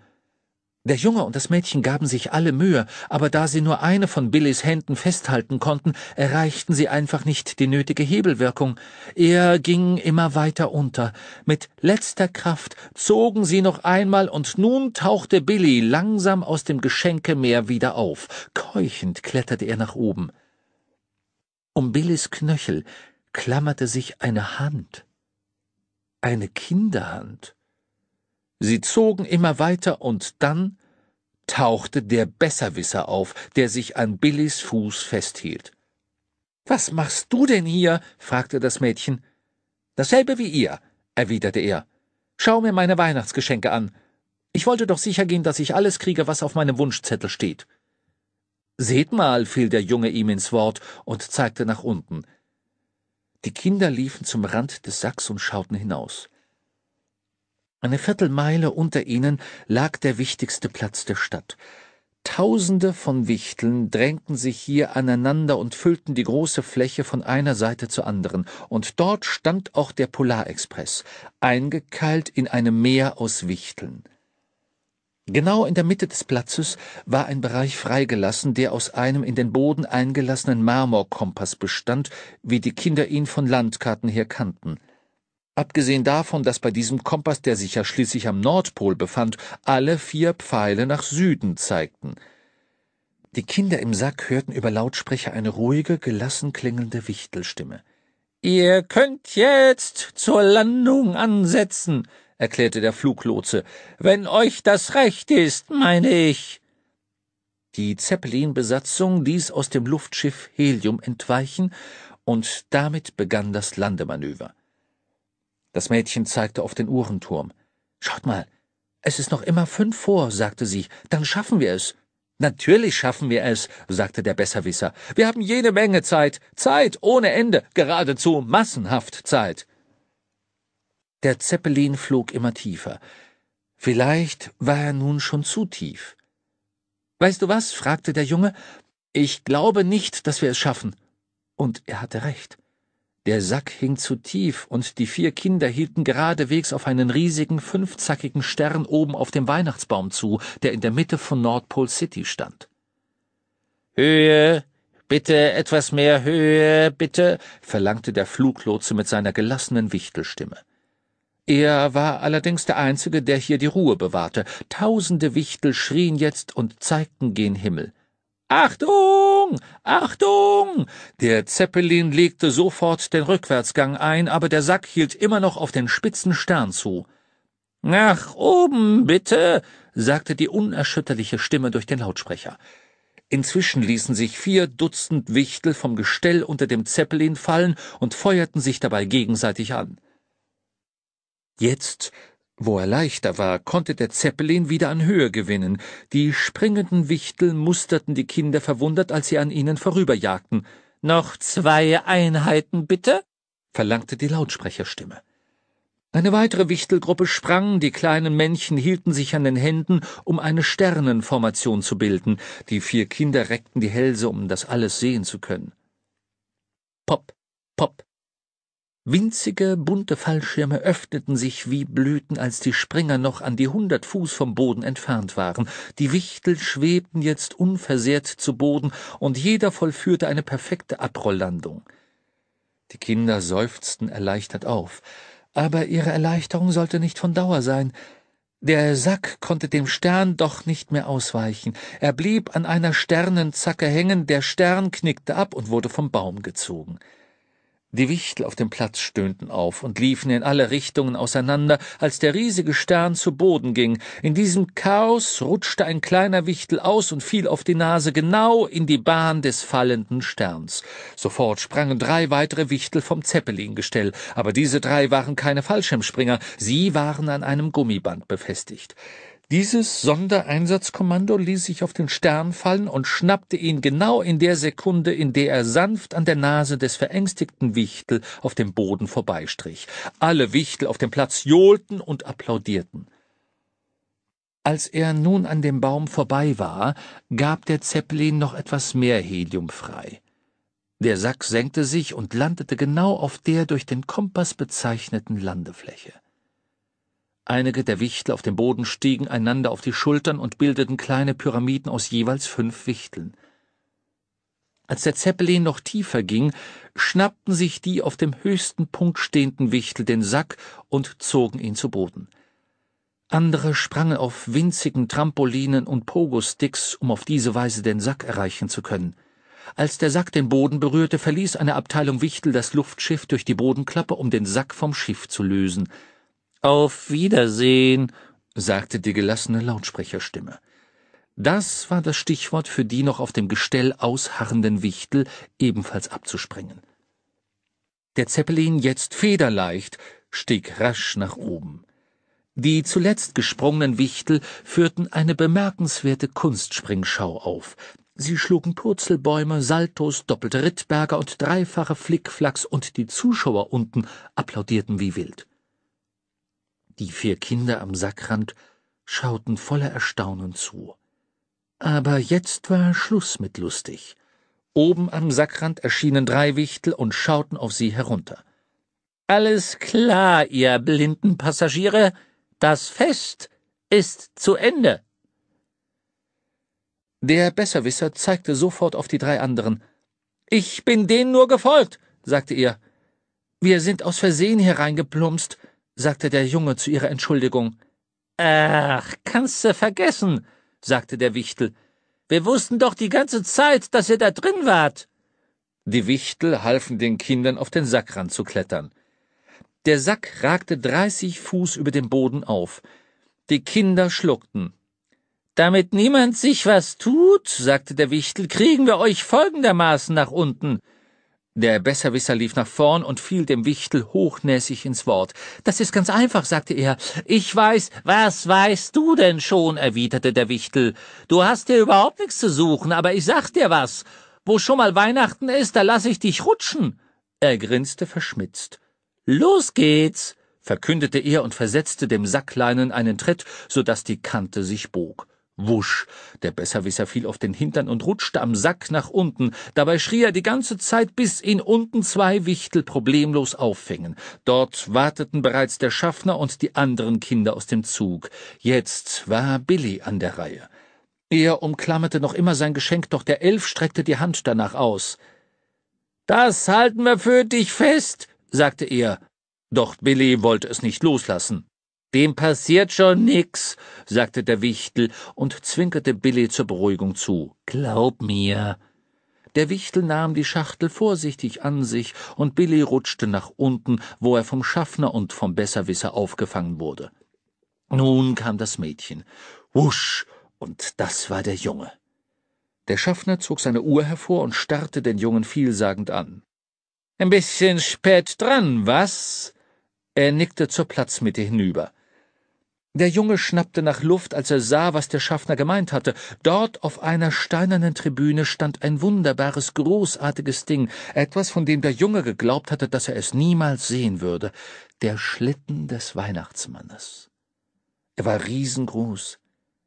Der Junge und das Mädchen gaben sich alle Mühe, aber da sie nur eine von Billys Händen festhalten konnten, erreichten sie einfach nicht die nötige Hebelwirkung. Er ging immer weiter unter. Mit letzter Kraft zogen sie noch einmal, und nun tauchte Billy langsam aus dem Geschenkemeer wieder auf. Keuchend kletterte er nach oben. Um Billys Knöchel klammerte sich eine Hand. Eine Kinderhand. Sie zogen immer weiter und dann tauchte der Besserwisser auf, der sich an Billys Fuß festhielt. Was machst du denn hier? fragte das Mädchen. Dasselbe wie ihr, erwiderte er. Schau mir meine Weihnachtsgeschenke an. Ich wollte doch sicher gehen, dass ich alles kriege, was auf meinem Wunschzettel steht. Seht mal, fiel der Junge ihm ins Wort und zeigte nach unten. Die Kinder liefen zum Rand des Sacks und schauten hinaus. Eine Viertelmeile unter ihnen lag der wichtigste Platz der Stadt. Tausende von Wichteln drängten sich hier aneinander und füllten die große Fläche von einer Seite zur anderen, und dort stand auch der Polarexpress, eingekeilt in einem Meer aus Wichteln. Genau in der Mitte des Platzes war ein Bereich freigelassen, der aus einem in den Boden eingelassenen Marmorkompass bestand, wie die Kinder ihn von Landkarten her kannten. Abgesehen davon, dass bei diesem Kompass, der sich ja schließlich am Nordpol befand, alle vier Pfeile nach Süden zeigten. Die Kinder im Sack hörten über Lautsprecher eine ruhige, gelassen klingelnde Wichtelstimme. Ihr könnt jetzt zur Landung ansetzen erklärte der Fluglotse. Wenn euch das recht ist, meine ich. Die Zeppelin-Besatzung ließ aus dem Luftschiff Helium entweichen, und damit begann das Landemanöver. Das Mädchen zeigte auf den Uhrenturm. Schaut mal, es ist noch immer fünf vor, sagte sie, dann schaffen wir es. Natürlich schaffen wir es, sagte der Besserwisser. Wir haben jede Menge Zeit, Zeit ohne Ende, geradezu massenhaft Zeit. Der Zeppelin flog immer tiefer. Vielleicht war er nun schon zu tief. Weißt du was? fragte der Junge. Ich glaube nicht, dass wir es schaffen. Und er hatte recht. Der Sack hing zu tief, und die vier Kinder hielten geradewegs auf einen riesigen, fünfzackigen Stern oben auf dem Weihnachtsbaum zu, der in der Mitte von Nordpole City stand. Höhe, bitte etwas mehr Höhe, bitte, verlangte der Fluglotse mit seiner gelassenen Wichtelstimme. Er war allerdings der Einzige, der hier die Ruhe bewahrte. Tausende Wichtel schrien jetzt und zeigten gen Himmel. Achtung! Achtung! Der Zeppelin legte sofort den Rückwärtsgang ein, aber der Sack hielt immer noch auf den spitzen Stern zu. Nach oben, bitte! sagte die unerschütterliche Stimme durch den Lautsprecher. Inzwischen ließen sich vier Dutzend Wichtel vom Gestell unter dem Zeppelin fallen und feuerten sich dabei gegenseitig an. Jetzt, wo er leichter war, konnte der Zeppelin wieder an Höhe gewinnen. Die springenden Wichtel musterten die Kinder verwundert, als sie an ihnen vorüberjagten. Noch zwei Einheiten, bitte? verlangte die Lautsprecherstimme. Eine weitere Wichtelgruppe sprang, die kleinen Männchen hielten sich an den Händen, um eine Sternenformation zu bilden. Die vier Kinder reckten die Hälse, um das alles sehen zu können. Pop, pop, Winzige, bunte Fallschirme öffneten sich wie Blüten, als die Springer noch an die hundert Fuß vom Boden entfernt waren. Die Wichtel schwebten jetzt unversehrt zu Boden, und jeder vollführte eine perfekte Abrolllandung. Die Kinder seufzten erleichtert auf, aber ihre Erleichterung sollte nicht von Dauer sein. Der Sack konnte dem Stern doch nicht mehr ausweichen. Er blieb an einer Sternenzacke hängen, der Stern knickte ab und wurde vom Baum gezogen. Die Wichtel auf dem Platz stöhnten auf und liefen in alle Richtungen auseinander, als der riesige Stern zu Boden ging. In diesem Chaos rutschte ein kleiner Wichtel aus und fiel auf die Nase genau in die Bahn des fallenden Sterns. Sofort sprangen drei weitere Wichtel vom Zeppelingestell, aber diese drei waren keine Fallschirmspringer, sie waren an einem Gummiband befestigt. Dieses Sondereinsatzkommando ließ sich auf den Stern fallen und schnappte ihn genau in der Sekunde, in der er sanft an der Nase des verängstigten Wichtel auf dem Boden vorbeistrich. Alle Wichtel auf dem Platz johlten und applaudierten. Als er nun an dem Baum vorbei war, gab der Zeppelin noch etwas mehr Helium frei. Der Sack senkte sich und landete genau auf der durch den Kompass bezeichneten Landefläche. Einige der Wichtel auf dem Boden stiegen einander auf die Schultern und bildeten kleine Pyramiden aus jeweils fünf Wichteln. Als der Zeppelin noch tiefer ging, schnappten sich die auf dem höchsten Punkt stehenden Wichtel den Sack und zogen ihn zu Boden. Andere sprangen auf winzigen Trampolinen und Pogo-Sticks, um auf diese Weise den Sack erreichen zu können. Als der Sack den Boden berührte, verließ eine Abteilung Wichtel das Luftschiff durch die Bodenklappe, um den Sack vom Schiff zu lösen – auf Wiedersehen, sagte die gelassene Lautsprecherstimme. Das war das Stichwort für die noch auf dem Gestell ausharrenden Wichtel, ebenfalls abzuspringen. Der Zeppelin, jetzt federleicht, stieg rasch nach oben. Die zuletzt gesprungenen Wichtel führten eine bemerkenswerte Kunstspringschau auf. Sie schlugen Purzelbäume, Saltos, doppelte Rittberger und dreifache Flickflacks, und die Zuschauer unten applaudierten wie wild. Die vier Kinder am Sackrand schauten voller Erstaunen zu. Aber jetzt war Schluss mit lustig. Oben am Sackrand erschienen drei Wichtel und schauten auf sie herunter. Alles klar, ihr blinden Passagiere, das Fest ist zu Ende. Der Besserwisser zeigte sofort auf die drei anderen. Ich bin denen nur gefolgt, sagte er. Wir sind aus Versehen hereingeplumpst, sagte der Junge zu ihrer Entschuldigung. Ach, kannst du vergessen, sagte der Wichtel. Wir wussten doch die ganze Zeit, dass ihr da drin wart. Die Wichtel halfen den Kindern auf den Sackrand zu klettern. Der Sack ragte dreißig Fuß über dem Boden auf. Die Kinder schluckten. Damit niemand sich was tut, sagte der Wichtel, kriegen wir euch folgendermaßen nach unten. Der Besserwisser lief nach vorn und fiel dem Wichtel hochnäsig ins Wort. Das ist ganz einfach, sagte er. Ich weiß, was weißt du denn schon, erwiderte der Wichtel. Du hast hier überhaupt nichts zu suchen, aber ich sag dir was. Wo schon mal Weihnachten ist, da lass ich dich rutschen. Er grinste verschmitzt. Los geht's, verkündete er und versetzte dem Sackleinen einen Tritt, so daß die Kante sich bog. Wusch. Der Besserwisser fiel auf den Hintern und rutschte am Sack nach unten. Dabei schrie er die ganze Zeit, bis ihn unten zwei Wichtel problemlos auffingen. Dort warteten bereits der Schaffner und die anderen Kinder aus dem Zug. Jetzt war Billy an der Reihe. Er umklammerte noch immer sein Geschenk, doch der Elf streckte die Hand danach aus. Das halten wir für dich fest, sagte er. Doch Billy wollte es nicht loslassen. Dem passiert schon nix, sagte der Wichtel und zwinkerte Billy zur Beruhigung zu. Glaub mir. Der Wichtel nahm die Schachtel vorsichtig an sich und Billy rutschte nach unten, wo er vom Schaffner und vom Besserwisser aufgefangen wurde. Nun kam das Mädchen. Wusch! Und das war der Junge. Der Schaffner zog seine Uhr hervor und starrte den Jungen vielsagend an. Ein bisschen spät dran, was? Er nickte zur Platzmitte hinüber. Der Junge schnappte nach Luft, als er sah, was der Schaffner gemeint hatte. Dort auf einer steinernen Tribüne stand ein wunderbares, großartiges Ding, etwas, von dem der Junge geglaubt hatte, dass er es niemals sehen würde. Der Schlitten des Weihnachtsmannes. Er war riesengroß,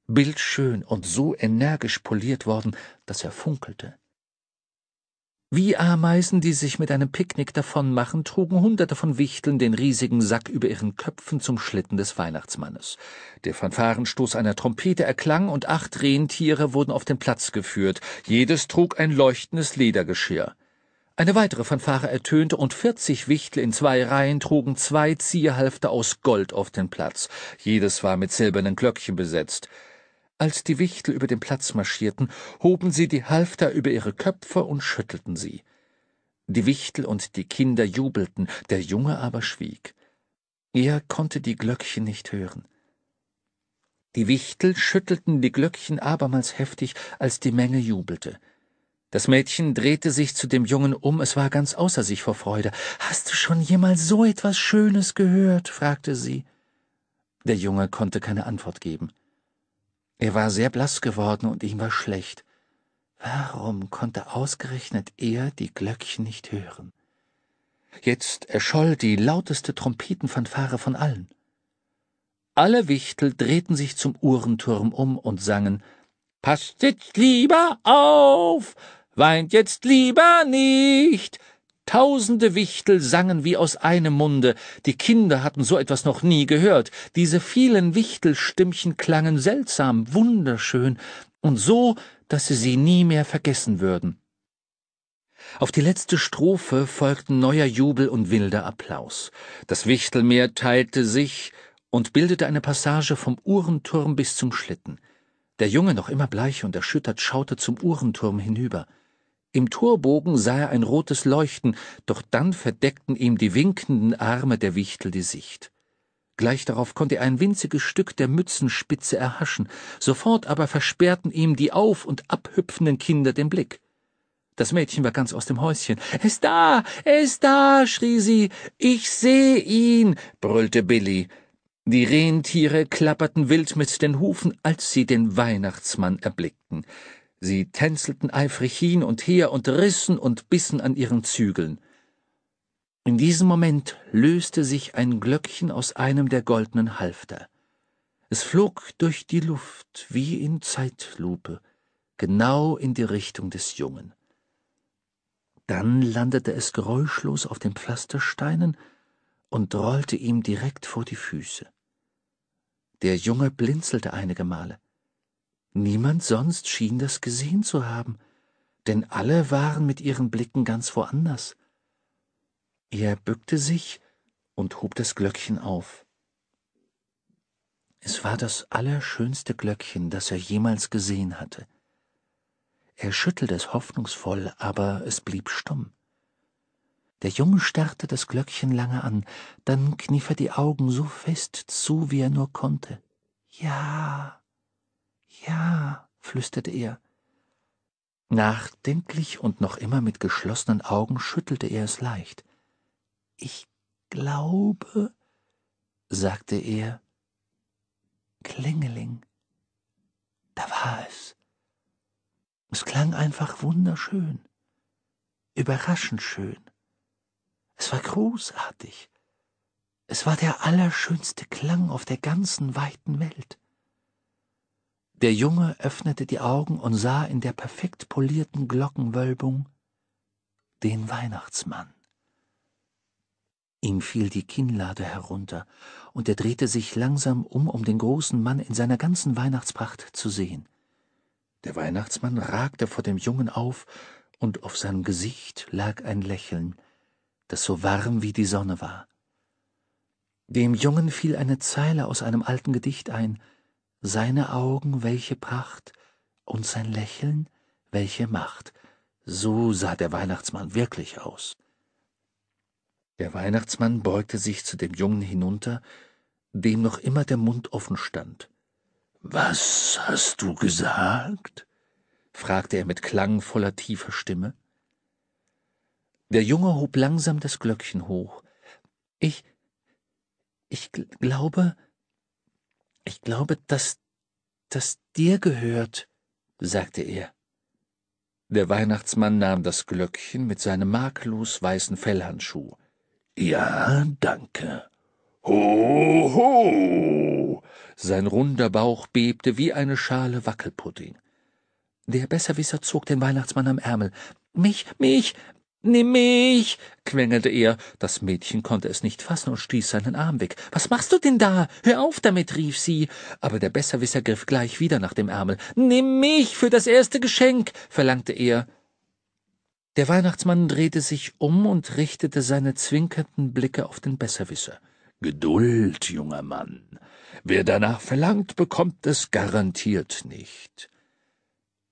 bildschön und so energisch poliert worden, dass er funkelte. Wie Ameisen, die sich mit einem Picknick davonmachen, trugen Hunderte von Wichteln den riesigen Sack über ihren Köpfen zum Schlitten des Weihnachtsmannes. Der Fanfarenstoß einer Trompete erklang und acht Rentiere wurden auf den Platz geführt. Jedes trug ein leuchtendes Ledergeschirr. Eine weitere Fanfare ertönte und 40 Wichtel in zwei Reihen trugen zwei Zierhalfter aus Gold auf den Platz. Jedes war mit silbernen Glöckchen besetzt. Als die Wichtel über den Platz marschierten, hoben sie die Halfter über ihre Köpfe und schüttelten sie. Die Wichtel und die Kinder jubelten, der Junge aber schwieg. Er konnte die Glöckchen nicht hören. Die Wichtel schüttelten die Glöckchen abermals heftig, als die Menge jubelte. Das Mädchen drehte sich zu dem Jungen um, es war ganz außer sich vor Freude. Hast du schon jemals so etwas Schönes gehört? fragte sie. Der Junge konnte keine Antwort geben. Er war sehr blass geworden und ihm war schlecht. Warum konnte ausgerechnet er die Glöckchen nicht hören? Jetzt erscholl die lauteste Trompetenfanfare von allen. Alle Wichtel drehten sich zum Uhrenturm um und sangen Passt jetzt lieber auf, weint jetzt lieber nicht, Tausende Wichtel sangen wie aus einem Munde, die Kinder hatten so etwas noch nie gehört, diese vielen Wichtelstimmchen klangen seltsam, wunderschön und so, dass sie sie nie mehr vergessen würden. Auf die letzte Strophe folgten neuer Jubel und wilder Applaus. Das Wichtelmeer teilte sich und bildete eine Passage vom Uhrenturm bis zum Schlitten. Der Junge, noch immer bleich und erschüttert, schaute zum Uhrenturm hinüber – im Torbogen sah er ein rotes Leuchten, doch dann verdeckten ihm die winkenden Arme der Wichtel die Sicht. Gleich darauf konnte er ein winziges Stück der Mützenspitze erhaschen, sofort aber versperrten ihm die auf und abhüpfenden Kinder den Blick. Das Mädchen war ganz aus dem Häuschen. Er ist da, er ist da, schrie sie. Ich seh ihn, brüllte Billy. Die Rentiere klapperten wild mit den Hufen, als sie den Weihnachtsmann erblickten. Sie tänzelten eifrig hin und her und rissen und bissen an ihren Zügeln. In diesem Moment löste sich ein Glöckchen aus einem der goldenen Halfter. Es flog durch die Luft wie in Zeitlupe, genau in die Richtung des Jungen. Dann landete es geräuschlos auf den Pflastersteinen und rollte ihm direkt vor die Füße. Der Junge blinzelte einige Male. Niemand sonst schien das gesehen zu haben, denn alle waren mit ihren Blicken ganz woanders. Er bückte sich und hob das Glöckchen auf. Es war das allerschönste Glöckchen, das er jemals gesehen hatte. Er schüttelte es hoffnungsvoll, aber es blieb stumm. Der Junge starrte das Glöckchen lange an, dann kniff er die Augen so fest zu, wie er nur konnte. Ja, ja, flüsterte er. Nachdenklich und noch immer mit geschlossenen Augen schüttelte er es leicht. Ich glaube, sagte er, Klingeling. Da war es. Es klang einfach wunderschön, überraschend schön. Es war großartig. Es war der allerschönste Klang auf der ganzen weiten Welt. Der Junge öffnete die Augen und sah in der perfekt polierten Glockenwölbung den Weihnachtsmann. Ihm fiel die Kinnlade herunter, und er drehte sich langsam um, um den großen Mann in seiner ganzen Weihnachtspracht zu sehen. Der Weihnachtsmann ragte vor dem Jungen auf, und auf seinem Gesicht lag ein Lächeln, das so warm wie die Sonne war. Dem Jungen fiel eine Zeile aus einem alten Gedicht ein, seine Augen, welche Pracht, und sein Lächeln, welche Macht. So sah der Weihnachtsmann wirklich aus. Der Weihnachtsmann beugte sich zu dem Jungen hinunter, dem noch immer der Mund offen stand. Was hast du gesagt? fragte er mit klangvoller, tiefer Stimme. Der Junge hob langsam das Glöckchen hoch. Ich, ich gl glaube, ich glaube, dass das dir gehört, sagte er. Der Weihnachtsmann nahm das Glöckchen mit seinem makellos weißen Fellhandschuh. Ja, danke. Ho, ho! Sein runder Bauch bebte wie eine Schale Wackelpudding. Der Besserwisser zog den Weihnachtsmann am Ärmel. Mich, mich, Nimm mich! quengelte er. Das Mädchen konnte es nicht fassen und stieß seinen Arm weg. Was machst du denn da? Hör auf damit, rief sie. Aber der Besserwisser griff gleich wieder nach dem Ärmel. Nimm mich für das erste Geschenk! verlangte er. Der Weihnachtsmann drehte sich um und richtete seine zwinkernden Blicke auf den Besserwisser. Geduld, junger Mann. Wer danach verlangt, bekommt es garantiert nicht.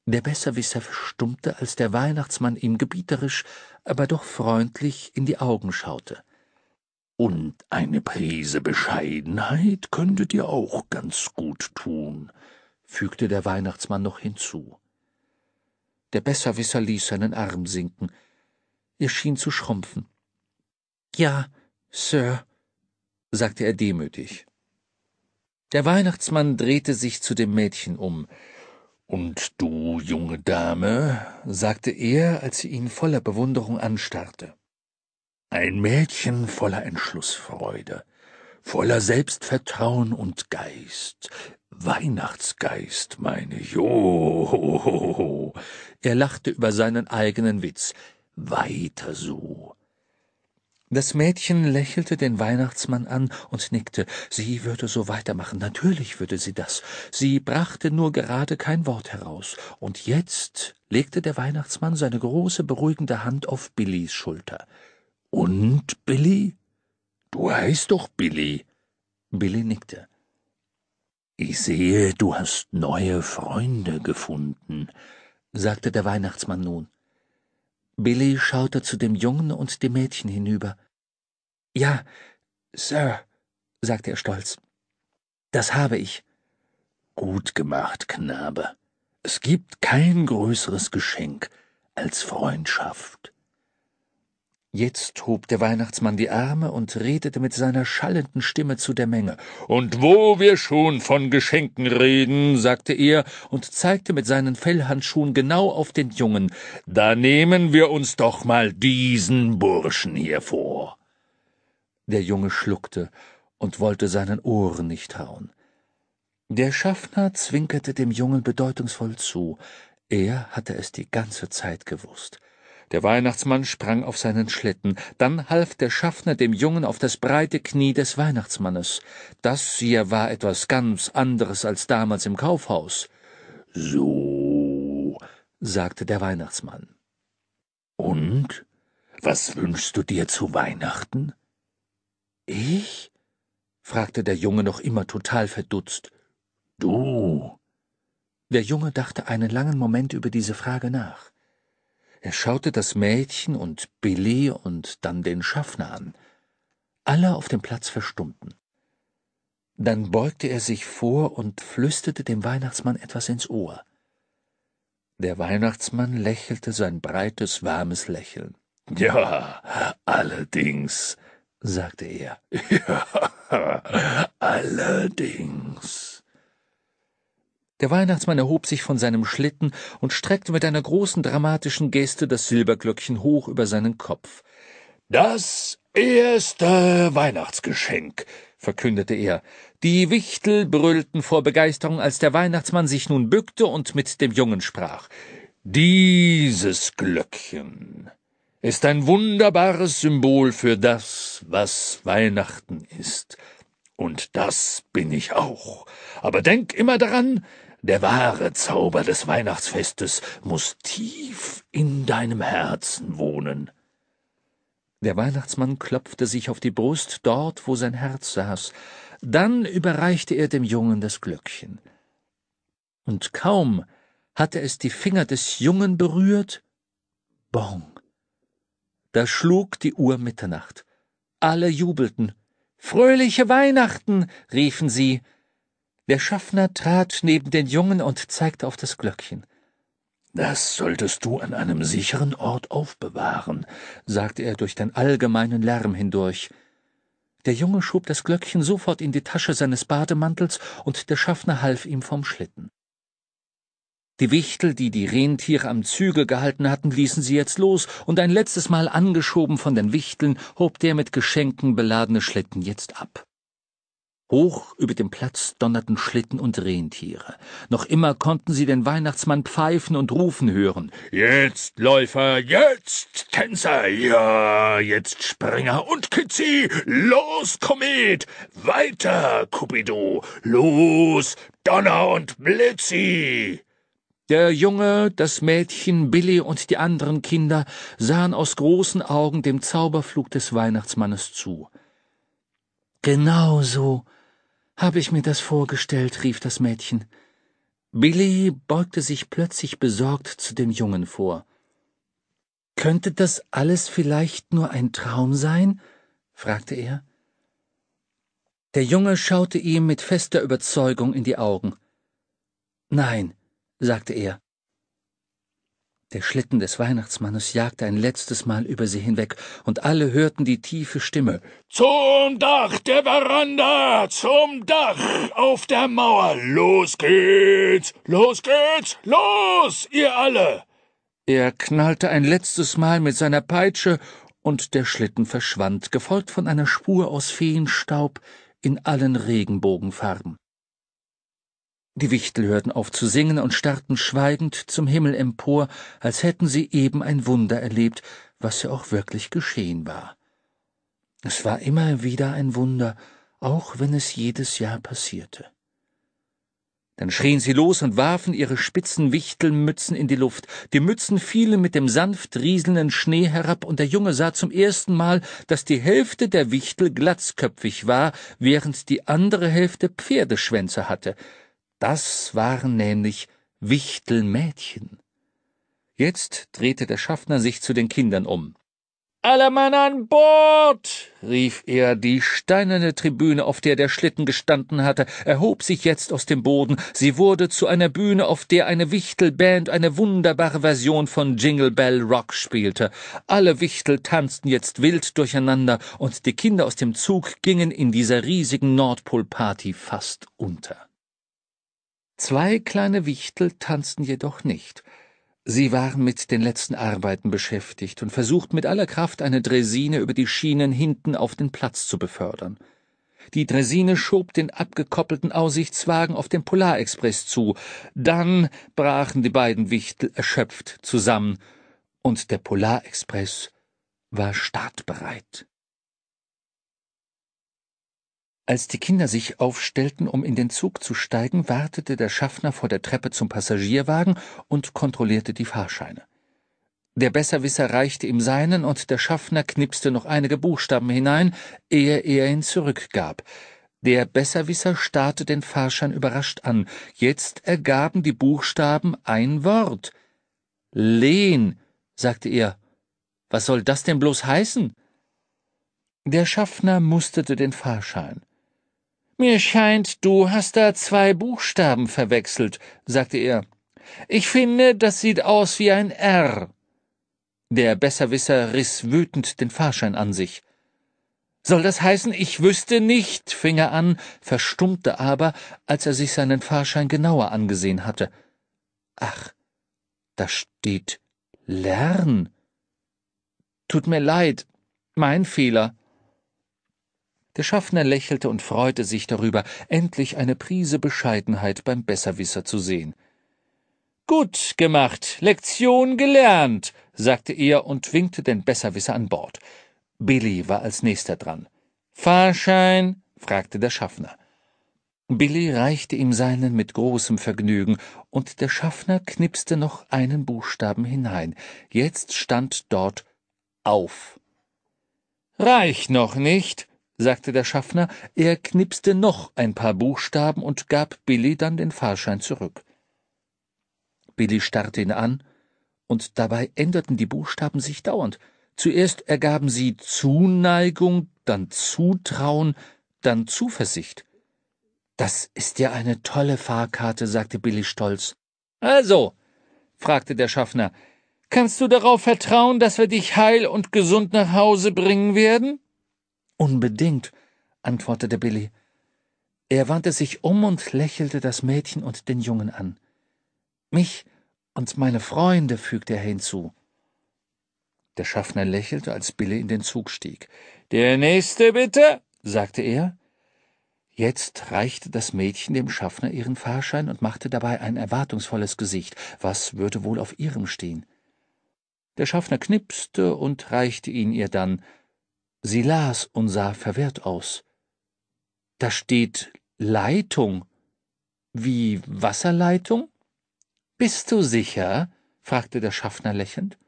Der Besserwisser verstummte, als der Weihnachtsmann ihm gebieterisch, aber doch freundlich in die Augen schaute. Und eine Prise Bescheidenheit könnte dir auch ganz gut tun, fügte der Weihnachtsmann noch hinzu. Der Besserwisser ließ seinen Arm sinken. Er schien zu schrumpfen. Ja, Sir, sagte er demütig. Der Weihnachtsmann drehte sich zu dem Mädchen um, und du, junge Dame, sagte er, als sie ihn voller Bewunderung anstarrte. Ein Mädchen voller Entschlussfreude, voller Selbstvertrauen und Geist. Weihnachtsgeist, meine Jo. Oh, er lachte über seinen eigenen Witz. Weiter so. Das Mädchen lächelte den Weihnachtsmann an und nickte. Sie würde so weitermachen, natürlich würde sie das. Sie brachte nur gerade kein Wort heraus. Und jetzt legte der Weihnachtsmann seine große beruhigende Hand auf Billys Schulter. Und, Billy? Du heißt doch Billy. Billy nickte. Ich sehe, du hast neue Freunde gefunden, sagte der Weihnachtsmann nun. Billy schaute zu dem Jungen und dem Mädchen hinüber. Ja, Sir, sagte er stolz. Das habe ich. Gut gemacht, Knabe. Es gibt kein größeres Geschenk als Freundschaft. Jetzt hob der Weihnachtsmann die Arme und redete mit seiner schallenden Stimme zu der Menge. Und wo wir schon von Geschenken reden, sagte er und zeigte mit seinen Fellhandschuhen genau auf den Jungen, da nehmen wir uns doch mal diesen Burschen hier vor. Der Junge schluckte und wollte seinen Ohren nicht hauen. Der Schaffner zwinkerte dem Jungen bedeutungsvoll zu. Er hatte es die ganze Zeit gewusst. Der Weihnachtsmann sprang auf seinen Schlitten, dann half der Schaffner dem Jungen auf das breite Knie des Weihnachtsmannes. Das hier war etwas ganz anderes als damals im Kaufhaus. So, sagte der Weihnachtsmann. Und? Was wünschst du dir zu Weihnachten? Ich? fragte der Junge noch immer total verdutzt. Du. Der Junge dachte einen langen Moment über diese Frage nach. Er schaute das Mädchen und Billy und dann den Schaffner an. Alle auf dem Platz verstummten. Dann beugte er sich vor und flüsterte dem Weihnachtsmann etwas ins Ohr. Der Weihnachtsmann lächelte sein breites, warmes Lächeln. Ja, allerdings, sagte er. [laughs] Ja, allerdings. Der Weihnachtsmann erhob sich von seinem Schlitten und streckte mit einer großen dramatischen Geste das Silberglöckchen hoch über seinen Kopf. Das erste Weihnachtsgeschenk, verkündete er. Die Wichtel brüllten vor Begeisterung, als der Weihnachtsmann sich nun bückte und mit dem Jungen sprach. Dieses Glöckchen ist ein wunderbares Symbol für das, was Weihnachten ist. Und das bin ich auch. Aber denk immer daran, der wahre Zauber des Weihnachtsfestes muß tief in deinem Herzen wohnen. Der Weihnachtsmann klopfte sich auf die Brust, dort, wo sein Herz saß. Dann überreichte er dem Jungen das Glöckchen. Und kaum hatte es die Finger des Jungen berührt, bong. Da schlug die Uhr Mitternacht. Alle jubelten. Fröhliche Weihnachten, riefen sie, der Schaffner trat neben den Jungen und zeigte auf das Glöckchen. Das solltest du an einem sicheren Ort aufbewahren, sagte er durch den allgemeinen Lärm hindurch. Der Junge schob das Glöckchen sofort in die Tasche seines Bademantels und der Schaffner half ihm vom Schlitten. Die Wichtel, die die Rentiere am Zügel gehalten hatten, ließen sie jetzt los, und ein letztes Mal angeschoben von den Wichteln hob der mit Geschenken beladene Schlitten jetzt ab. Hoch über dem Platz donnerten Schlitten und Rentiere. Noch immer konnten sie den Weihnachtsmann pfeifen und rufen hören. Jetzt, Läufer, jetzt, Tänzer, ja, jetzt Springer und Kitzi, los, Komet, weiter, Cupido, los, Donner und Blitzi. Der Junge, das Mädchen, Billy und die anderen Kinder sahen aus großen Augen dem Zauberflug des Weihnachtsmannes zu. Genau so, habe ich mir das vorgestellt, rief das Mädchen. Billy beugte sich plötzlich besorgt zu dem Jungen vor. Könnte das alles vielleicht nur ein Traum sein? fragte er. Der Junge schaute ihm mit fester Überzeugung in die Augen. Nein, sagte er, der Schlitten des Weihnachtsmannes jagte ein letztes Mal über sie hinweg, und alle hörten die tiefe Stimme Zum Dach der Veranda, zum Dach auf der Mauer. Los geht's, los geht's, los, ihr alle. Er knallte ein letztes Mal mit seiner Peitsche, und der Schlitten verschwand, gefolgt von einer Spur aus Feenstaub in allen Regenbogenfarben. Die Wichtel hörten auf zu singen und starrten schweigend zum Himmel empor, als hätten sie eben ein Wunder erlebt, was ja auch wirklich geschehen war. Es war immer wieder ein Wunder, auch wenn es jedes Jahr passierte. Dann schrien sie los und warfen ihre spitzen Wichtelmützen in die Luft. Die Mützen fielen mit dem sanft rieselnden Schnee herab, und der Junge sah zum ersten Mal, dass die Hälfte der Wichtel glatzköpfig war, während die andere Hälfte Pferdeschwänze hatte. Das waren nämlich Wichtelmädchen. Jetzt drehte der Schaffner sich zu den Kindern um. Alle Mann an Bord! rief er. Die steinerne Tribüne, auf der der Schlitten gestanden hatte, erhob sich jetzt aus dem Boden. Sie wurde zu einer Bühne, auf der eine Wichtelband eine wunderbare Version von Jingle Bell Rock spielte. Alle Wichtel tanzten jetzt wild durcheinander und die Kinder aus dem Zug gingen in dieser riesigen Nordpolparty fast unter. Zwei kleine Wichtel tanzten jedoch nicht. Sie waren mit den letzten Arbeiten beschäftigt und versuchten mit aller Kraft, eine Dresine über die Schienen hinten auf den Platz zu befördern. Die Dresine schob den abgekoppelten Aussichtswagen auf den Polarexpress zu. Dann brachen die beiden Wichtel erschöpft zusammen, und der Polarexpress war startbereit. Als die Kinder sich aufstellten, um in den Zug zu steigen, wartete der Schaffner vor der Treppe zum Passagierwagen und kontrollierte die Fahrscheine. Der Besserwisser reichte ihm seinen und der Schaffner knipste noch einige Buchstaben hinein, ehe er ihn zurückgab. Der Besserwisser starrte den Fahrschein überrascht an. Jetzt ergaben die Buchstaben ein Wort. Lehn, sagte er. Was soll das denn bloß heißen? Der Schaffner musterte den Fahrschein. Mir scheint, du hast da zwei Buchstaben verwechselt, sagte er. Ich finde, das sieht aus wie ein R. Der Besserwisser riss wütend den Fahrschein an sich. Soll das heißen, ich wüsste nicht, fing er an, verstummte aber, als er sich seinen Fahrschein genauer angesehen hatte. Ach, da steht Lern. Tut mir leid, mein Fehler. Der Schaffner lächelte und freute sich darüber, endlich eine Prise Bescheidenheit beim Besserwisser zu sehen. Gut gemacht, Lektion gelernt, sagte er und winkte den Besserwisser an Bord. Billy war als nächster dran. Fahrschein? fragte der Schaffner. Billy reichte ihm seinen mit großem Vergnügen, und der Schaffner knipste noch einen Buchstaben hinein. Jetzt stand dort auf. Reich noch nicht, sagte der Schaffner, er knipste noch ein paar Buchstaben und gab Billy dann den Fahrschein zurück. Billy starrte ihn an, und dabei änderten die Buchstaben sich dauernd. Zuerst ergaben sie Zuneigung, dann Zutrauen, dann Zuversicht. Das ist ja eine tolle Fahrkarte, sagte Billy stolz. Also, fragte der Schaffner, kannst du darauf vertrauen, dass wir dich heil und gesund nach Hause bringen werden? Unbedingt, antwortete Billy. Er wandte sich um und lächelte das Mädchen und den Jungen an. Mich und meine Freunde, fügte er hinzu. Der Schaffner lächelte, als Billy in den Zug stieg. Der nächste, bitte, sagte er. Jetzt reichte das Mädchen dem Schaffner ihren Fahrschein und machte dabei ein erwartungsvolles Gesicht. Was würde wohl auf ihrem stehen? Der Schaffner knipste und reichte ihn ihr dann. Sie las und sah verwehrt aus. Da steht Leitung. Wie Wasserleitung? Bist du sicher? fragte der Schaffner lächelnd.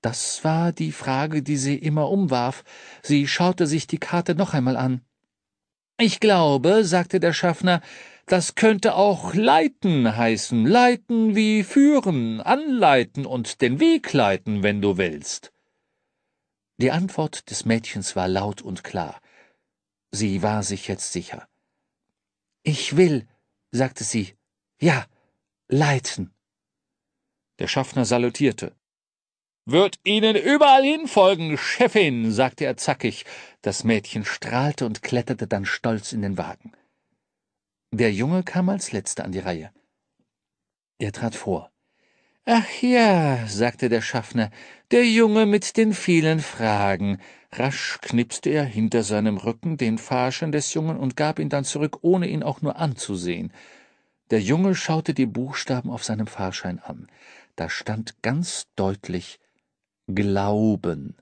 Das war die Frage, die sie immer umwarf. Sie schaute sich die Karte noch einmal an. Ich glaube, sagte der Schaffner, das könnte auch leiten heißen, leiten wie führen, anleiten und den Weg leiten, wenn du willst. Die Antwort des Mädchens war laut und klar. Sie war sich jetzt sicher. Ich will, sagte sie. Ja, leiten. Der Schaffner salutierte. Wird Ihnen überall hin folgen, Chefin, sagte er zackig. Das Mädchen strahlte und kletterte dann stolz in den Wagen. Der Junge kam als letzter an die Reihe. Er trat vor. Ach ja, sagte der Schaffner, der Junge mit den vielen Fragen. Rasch knipste er hinter seinem Rücken den Fahrschein des Jungen und gab ihn dann zurück, ohne ihn auch nur anzusehen. Der Junge schaute die Buchstaben auf seinem Fahrschein an. Da stand ganz deutlich Glauben.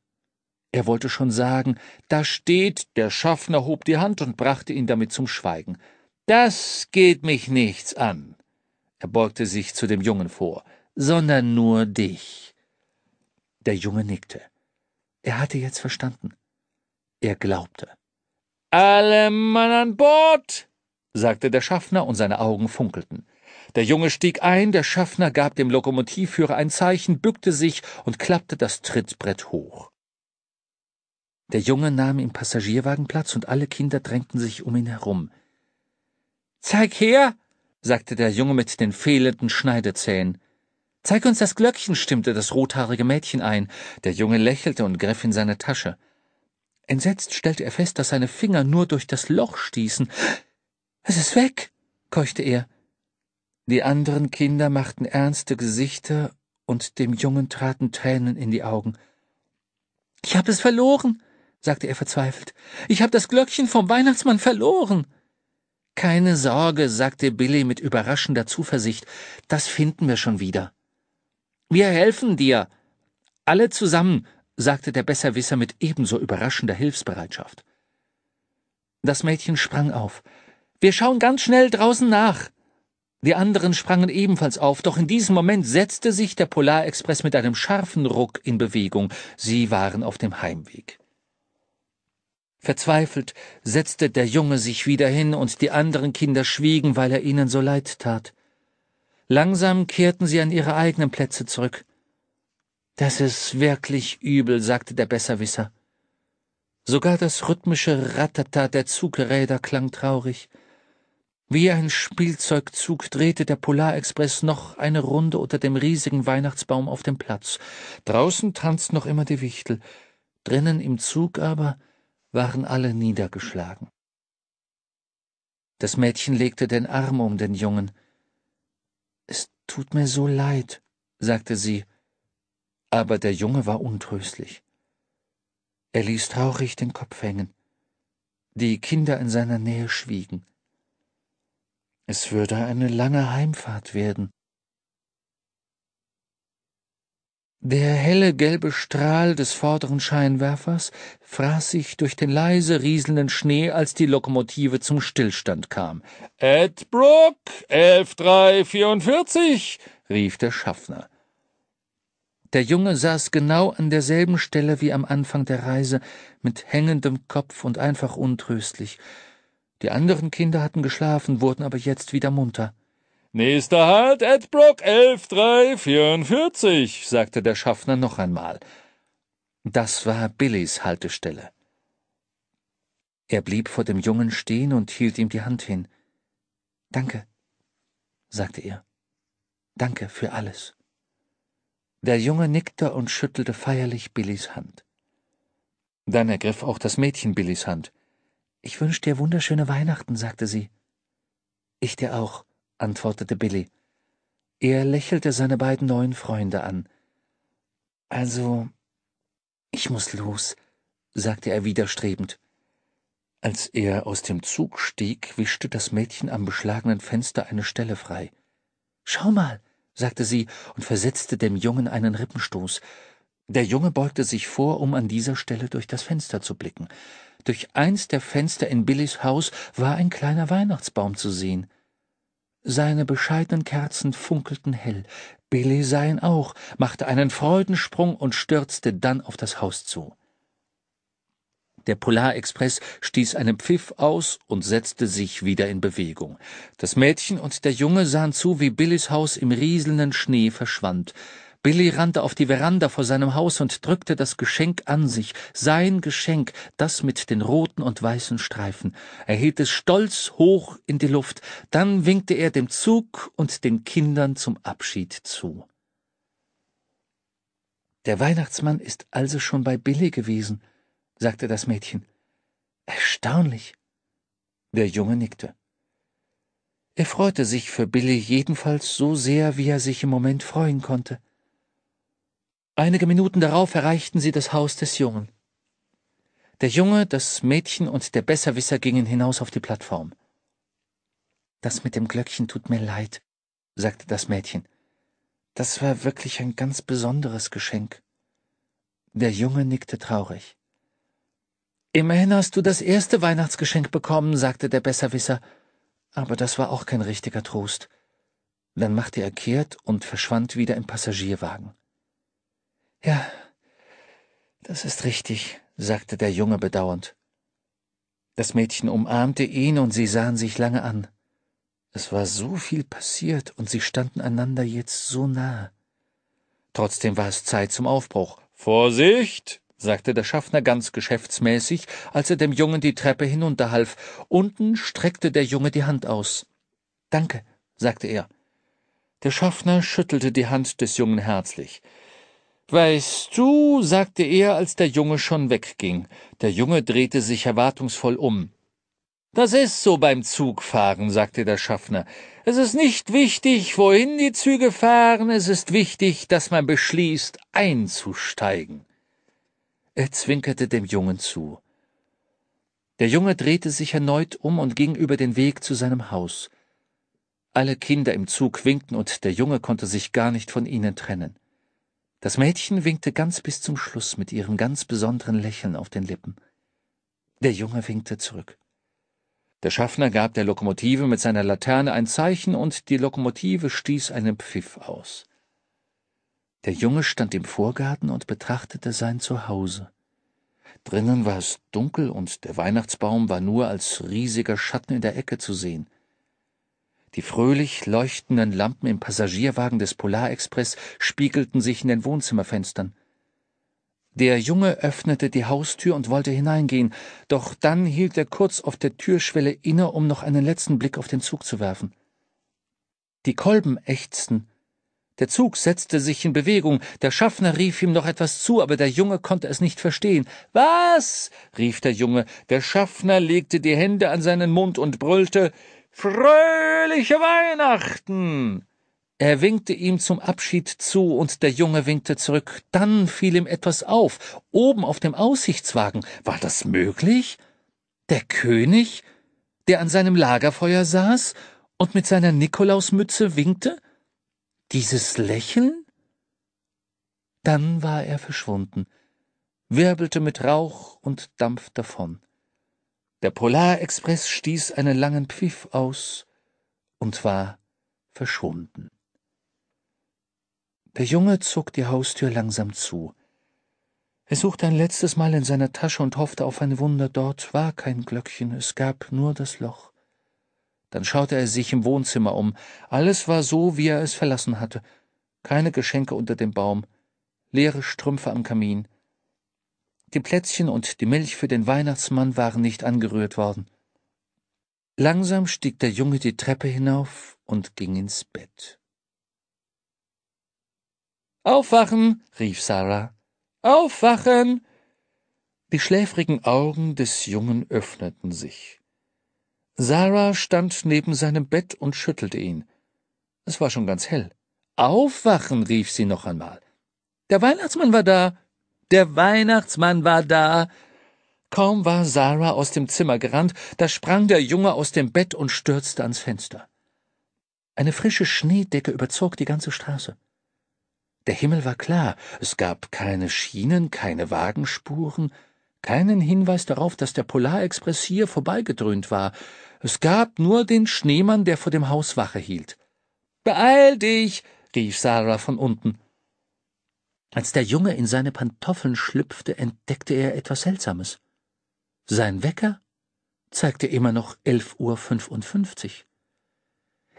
Er wollte schon sagen, da steht, der Schaffner hob die Hand und brachte ihn damit zum Schweigen. Das geht mich nichts an. Er beugte sich zu dem Jungen vor sondern nur dich. Der Junge nickte. Er hatte jetzt verstanden. Er glaubte. Alle Mann an Bord! sagte der Schaffner, und seine Augen funkelten. Der Junge stieg ein, der Schaffner gab dem Lokomotivführer ein Zeichen, bückte sich und klappte das Trittbrett hoch. Der Junge nahm im Passagierwagen Platz und alle Kinder drängten sich um ihn herum. Zeig her, sagte der Junge mit den fehlenden Schneidezähnen. Zeig uns das Glöckchen, stimmte das rothaarige Mädchen ein. Der Junge lächelte und griff in seine Tasche. Entsetzt stellte er fest, dass seine Finger nur durch das Loch stießen. Es ist weg, keuchte er. Die anderen Kinder machten ernste Gesichter und dem Jungen traten Tränen in die Augen. Ich habe es verloren, sagte er verzweifelt. Ich habe das Glöckchen vom Weihnachtsmann verloren. Keine Sorge, sagte Billy mit überraschender Zuversicht. Das finden wir schon wieder. Wir helfen dir. Alle zusammen, sagte der Besserwisser mit ebenso überraschender Hilfsbereitschaft. Das Mädchen sprang auf. Wir schauen ganz schnell draußen nach. Die anderen sprangen ebenfalls auf, doch in diesem Moment setzte sich der Polarexpress mit einem scharfen Ruck in Bewegung. Sie waren auf dem Heimweg. Verzweifelt setzte der Junge sich wieder hin, und die anderen Kinder schwiegen, weil er ihnen so leid tat. Langsam kehrten sie an ihre eigenen Plätze zurück. Das ist wirklich übel, sagte der Besserwisser. Sogar das rhythmische Rattata der Zugräder klang traurig. Wie ein Spielzeugzug drehte der Polarexpress noch eine Runde unter dem riesigen Weihnachtsbaum auf dem Platz. Draußen tanzten noch immer die Wichtel. Drinnen im Zug aber waren alle niedergeschlagen. Das Mädchen legte den Arm um den Jungen. Es tut mir so leid, sagte sie, aber der Junge war untröstlich. Er ließ traurig den Kopf hängen. Die Kinder in seiner Nähe schwiegen. Es würde eine lange Heimfahrt werden, Der helle gelbe Strahl des vorderen Scheinwerfers fraß sich durch den leise rieselnden Schnee, als die Lokomotive zum Stillstand kam. Edbrook, 11344, rief der Schaffner. Der Junge saß genau an derselben Stelle wie am Anfang der Reise, mit hängendem Kopf und einfach untröstlich. Die anderen Kinder hatten geschlafen, wurden aber jetzt wieder munter. Nächster Halt, Ed 11344, sagte der Schaffner noch einmal. Das war Billys Haltestelle. Er blieb vor dem Jungen stehen und hielt ihm die Hand hin. Danke, sagte er. Danke für alles. Der Junge nickte und schüttelte feierlich Billys Hand. Dann ergriff auch das Mädchen Billys Hand. Ich wünsche dir wunderschöne Weihnachten, sagte sie. Ich dir auch, antwortete Billy. Er lächelte seine beiden neuen Freunde an. Also, ich muss los, sagte er widerstrebend. Als er aus dem Zug stieg, wischte das Mädchen am beschlagenen Fenster eine Stelle frei. Schau mal, sagte sie und versetzte dem Jungen einen Rippenstoß. Der Junge beugte sich vor, um an dieser Stelle durch das Fenster zu blicken. Durch eins der Fenster in Billys Haus war ein kleiner Weihnachtsbaum zu sehen. Seine bescheidenen Kerzen funkelten hell. Billy sah ihn auch, machte einen Freudensprung und stürzte dann auf das Haus zu. Der Polarexpress stieß einen Pfiff aus und setzte sich wieder in Bewegung. Das Mädchen und der Junge sahen zu, wie Billys Haus im rieselnden Schnee verschwand. Billy rannte auf die Veranda vor seinem Haus und drückte das Geschenk an sich, sein Geschenk, das mit den roten und weißen Streifen. Er hielt es stolz hoch in die Luft, dann winkte er dem Zug und den Kindern zum Abschied zu. Der Weihnachtsmann ist also schon bei Billy gewesen, sagte das Mädchen. Erstaunlich. Der Junge nickte. Er freute sich für Billy jedenfalls so sehr, wie er sich im Moment freuen konnte. Einige Minuten darauf erreichten sie das Haus des Jungen. Der Junge, das Mädchen und der Besserwisser gingen hinaus auf die Plattform. Das mit dem Glöckchen tut mir leid, sagte das Mädchen. Das war wirklich ein ganz besonderes Geschenk. Der Junge nickte traurig. Immerhin hast du das erste Weihnachtsgeschenk bekommen, sagte der Besserwisser, aber das war auch kein richtiger Trost. Dann machte er kehrt und verschwand wieder im Passagierwagen. Ja, das ist richtig, sagte der Junge bedauernd. Das Mädchen umarmte ihn und sie sahen sich lange an. Es war so viel passiert und sie standen einander jetzt so nahe. Trotzdem war es Zeit zum Aufbruch. Vorsicht! sagte der Schaffner ganz geschäftsmäßig, als er dem Jungen die Treppe hinunterhalf. Unten streckte der Junge die Hand aus. Danke, sagte er. Der Schaffner schüttelte die Hand des Jungen herzlich. Weißt du, sagte er, als der Junge schon wegging. Der Junge drehte sich erwartungsvoll um. Das ist so beim Zugfahren, sagte der Schaffner. Es ist nicht wichtig, wohin die Züge fahren, es ist wichtig, dass man beschließt, einzusteigen. Er zwinkerte dem Jungen zu. Der Junge drehte sich erneut um und ging über den Weg zu seinem Haus. Alle Kinder im Zug winkten, und der Junge konnte sich gar nicht von ihnen trennen. Das Mädchen winkte ganz bis zum Schluss mit ihrem ganz besonderen Lächeln auf den Lippen. Der Junge winkte zurück. Der Schaffner gab der Lokomotive mit seiner Laterne ein Zeichen und die Lokomotive stieß einen Pfiff aus. Der Junge stand im Vorgarten und betrachtete sein Zuhause. Drinnen war es dunkel und der Weihnachtsbaum war nur als riesiger Schatten in der Ecke zu sehen. Die fröhlich leuchtenden Lampen im Passagierwagen des Polarexpress spiegelten sich in den Wohnzimmerfenstern. Der Junge öffnete die Haustür und wollte hineingehen, doch dann hielt er kurz auf der Türschwelle inne, um noch einen letzten Blick auf den Zug zu werfen. Die Kolben ächzten. Der Zug setzte sich in Bewegung, der Schaffner rief ihm noch etwas zu, aber der Junge konnte es nicht verstehen. Was? rief der Junge, der Schaffner legte die Hände an seinen Mund und brüllte Fröhliche Weihnachten! Er winkte ihm zum Abschied zu, und der Junge winkte zurück. Dann fiel ihm etwas auf. Oben auf dem Aussichtswagen. War das möglich? Der König, der an seinem Lagerfeuer saß und mit seiner Nikolausmütze winkte? Dieses Lächeln? Dann war er verschwunden, wirbelte mit Rauch und Dampf davon. Der Polarexpress stieß einen langen Pfiff aus und war verschwunden. Der Junge zog die Haustür langsam zu. Er suchte ein letztes Mal in seiner Tasche und hoffte auf ein Wunder. Dort war kein Glöckchen, es gab nur das Loch. Dann schaute er sich im Wohnzimmer um. Alles war so, wie er es verlassen hatte. Keine Geschenke unter dem Baum, leere Strümpfe am Kamin, die Plätzchen und die Milch für den Weihnachtsmann waren nicht angerührt worden. Langsam stieg der Junge die Treppe hinauf und ging ins Bett. Aufwachen, rief Sarah. Aufwachen! Die schläfrigen Augen des Jungen öffneten sich. Sarah stand neben seinem Bett und schüttelte ihn. Es war schon ganz hell. Aufwachen, rief sie noch einmal. Der Weihnachtsmann war da. Der Weihnachtsmann war da. Kaum war Sarah aus dem Zimmer gerannt, da sprang der Junge aus dem Bett und stürzte ans Fenster. Eine frische Schneedecke überzog die ganze Straße. Der Himmel war klar, es gab keine Schienen, keine Wagenspuren, keinen Hinweis darauf, dass der Polarexpress hier vorbeigedröhnt war. Es gab nur den Schneemann, der vor dem Haus Wache hielt. Beeil dich! rief Sarah von unten. Als der Junge in seine Pantoffeln schlüpfte, entdeckte er etwas Seltsames. Sein Wecker zeigte immer noch elf Uhr. fünfundfünfzig.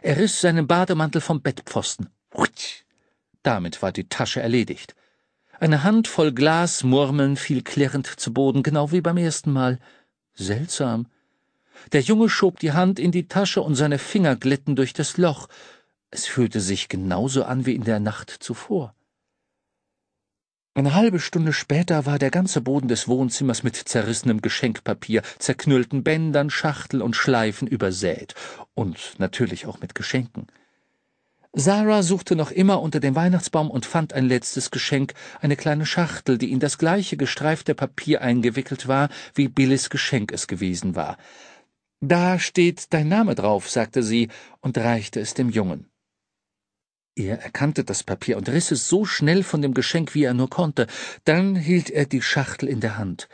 Er riss seinen Bademantel vom Bettpfosten. Damit war die Tasche erledigt. Eine Handvoll Glas murmeln fiel klirrend zu Boden, genau wie beim ersten Mal. Seltsam. Der Junge schob die Hand in die Tasche und seine Finger glitten durch das Loch. Es fühlte sich genauso an wie in der Nacht zuvor. Eine halbe Stunde später war der ganze Boden des Wohnzimmers mit zerrissenem Geschenkpapier, zerknüllten Bändern, Schachtel und Schleifen übersät. Und natürlich auch mit Geschenken. Sarah suchte noch immer unter dem Weihnachtsbaum und fand ein letztes Geschenk, eine kleine Schachtel, die in das gleiche gestreifte Papier eingewickelt war, wie Billis Geschenk es gewesen war. Da steht dein Name drauf, sagte sie und reichte es dem Jungen. Er erkannte das Papier und riss es so schnell von dem Geschenk, wie er nur konnte. Dann hielt er die Schachtel in der Hand.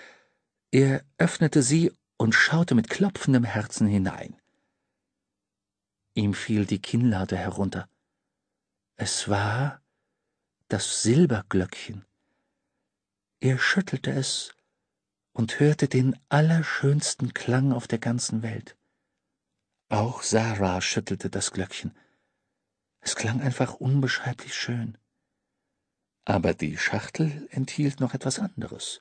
Er öffnete sie und schaute mit klopfendem Herzen hinein. Ihm fiel die Kinnlade herunter. Es war das Silberglöckchen. Er schüttelte es und hörte den allerschönsten Klang auf der ganzen Welt. Auch Sarah schüttelte das Glöckchen. Es klang einfach unbeschreiblich schön. Aber die Schachtel enthielt noch etwas anderes.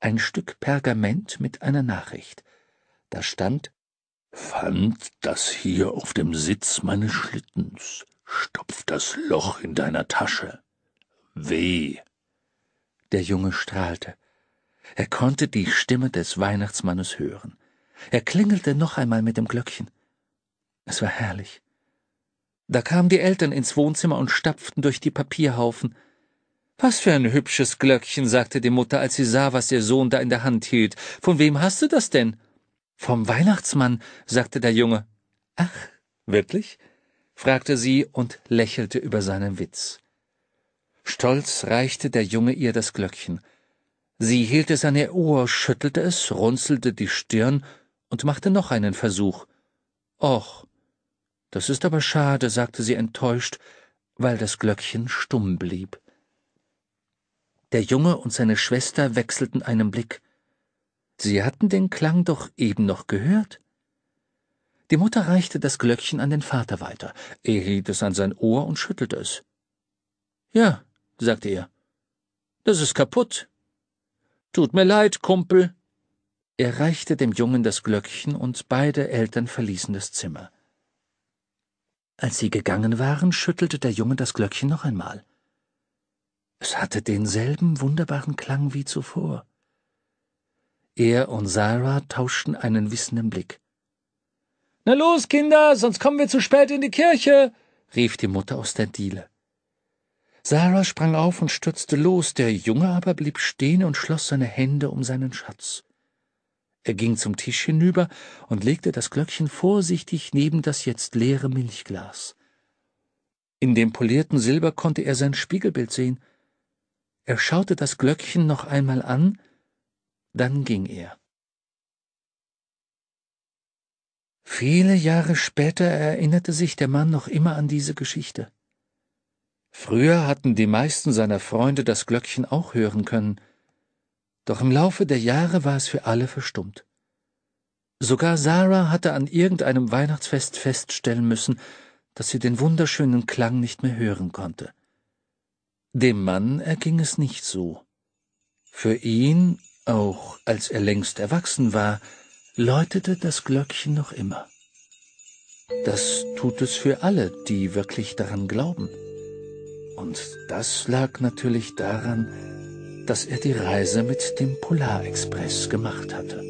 Ein Stück Pergament mit einer Nachricht. Da stand Fand das hier auf dem Sitz meines Schlittens. Stopf das Loch in deiner Tasche. Weh. Der Junge strahlte. Er konnte die Stimme des Weihnachtsmannes hören. Er klingelte noch einmal mit dem Glöckchen. Es war herrlich. Da kamen die Eltern ins Wohnzimmer und stapften durch die Papierhaufen. Was für ein hübsches Glöckchen, sagte die Mutter, als sie sah, was ihr Sohn da in der Hand hielt. Von wem hast du das denn? Vom Weihnachtsmann, sagte der Junge. Ach, wirklich? fragte sie und lächelte über seinen Witz. Stolz reichte der Junge ihr das Glöckchen. Sie hielt es an ihr Ohr, schüttelte es, runzelte die Stirn und machte noch einen Versuch. Och, das ist aber schade, sagte sie enttäuscht, weil das Glöckchen stumm blieb. Der Junge und seine Schwester wechselten einen Blick. Sie hatten den Klang doch eben noch gehört. Die Mutter reichte das Glöckchen an den Vater weiter. Er hielt es an sein Ohr und schüttelte es. Ja, sagte er. Das ist kaputt. Tut mir leid, Kumpel. Er reichte dem Jungen das Glöckchen und beide Eltern verließen das Zimmer. Als sie gegangen waren, schüttelte der Junge das Glöckchen noch einmal. Es hatte denselben wunderbaren Klang wie zuvor. Er und Sarah tauschten einen wissenden Blick. Na los, Kinder, sonst kommen wir zu spät in die Kirche, rief die Mutter aus der Diele. Sarah sprang auf und stürzte los, der Junge aber blieb stehen und schloss seine Hände um seinen Schatz. Er ging zum Tisch hinüber und legte das Glöckchen vorsichtig neben das jetzt leere Milchglas. In dem polierten Silber konnte er sein Spiegelbild sehen. Er schaute das Glöckchen noch einmal an, dann ging er. Viele Jahre später erinnerte sich der Mann noch immer an diese Geschichte. Früher hatten die meisten seiner Freunde das Glöckchen auch hören können, doch im Laufe der Jahre war es für alle verstummt. Sogar Sarah hatte an irgendeinem Weihnachtsfest feststellen müssen, dass sie den wunderschönen Klang nicht mehr hören konnte. Dem Mann erging es nicht so. Für ihn, auch als er längst erwachsen war, läutete das Glöckchen noch immer. Das tut es für alle, die wirklich daran glauben. Und das lag natürlich daran, dass er die Reise mit dem Polarexpress gemacht hatte.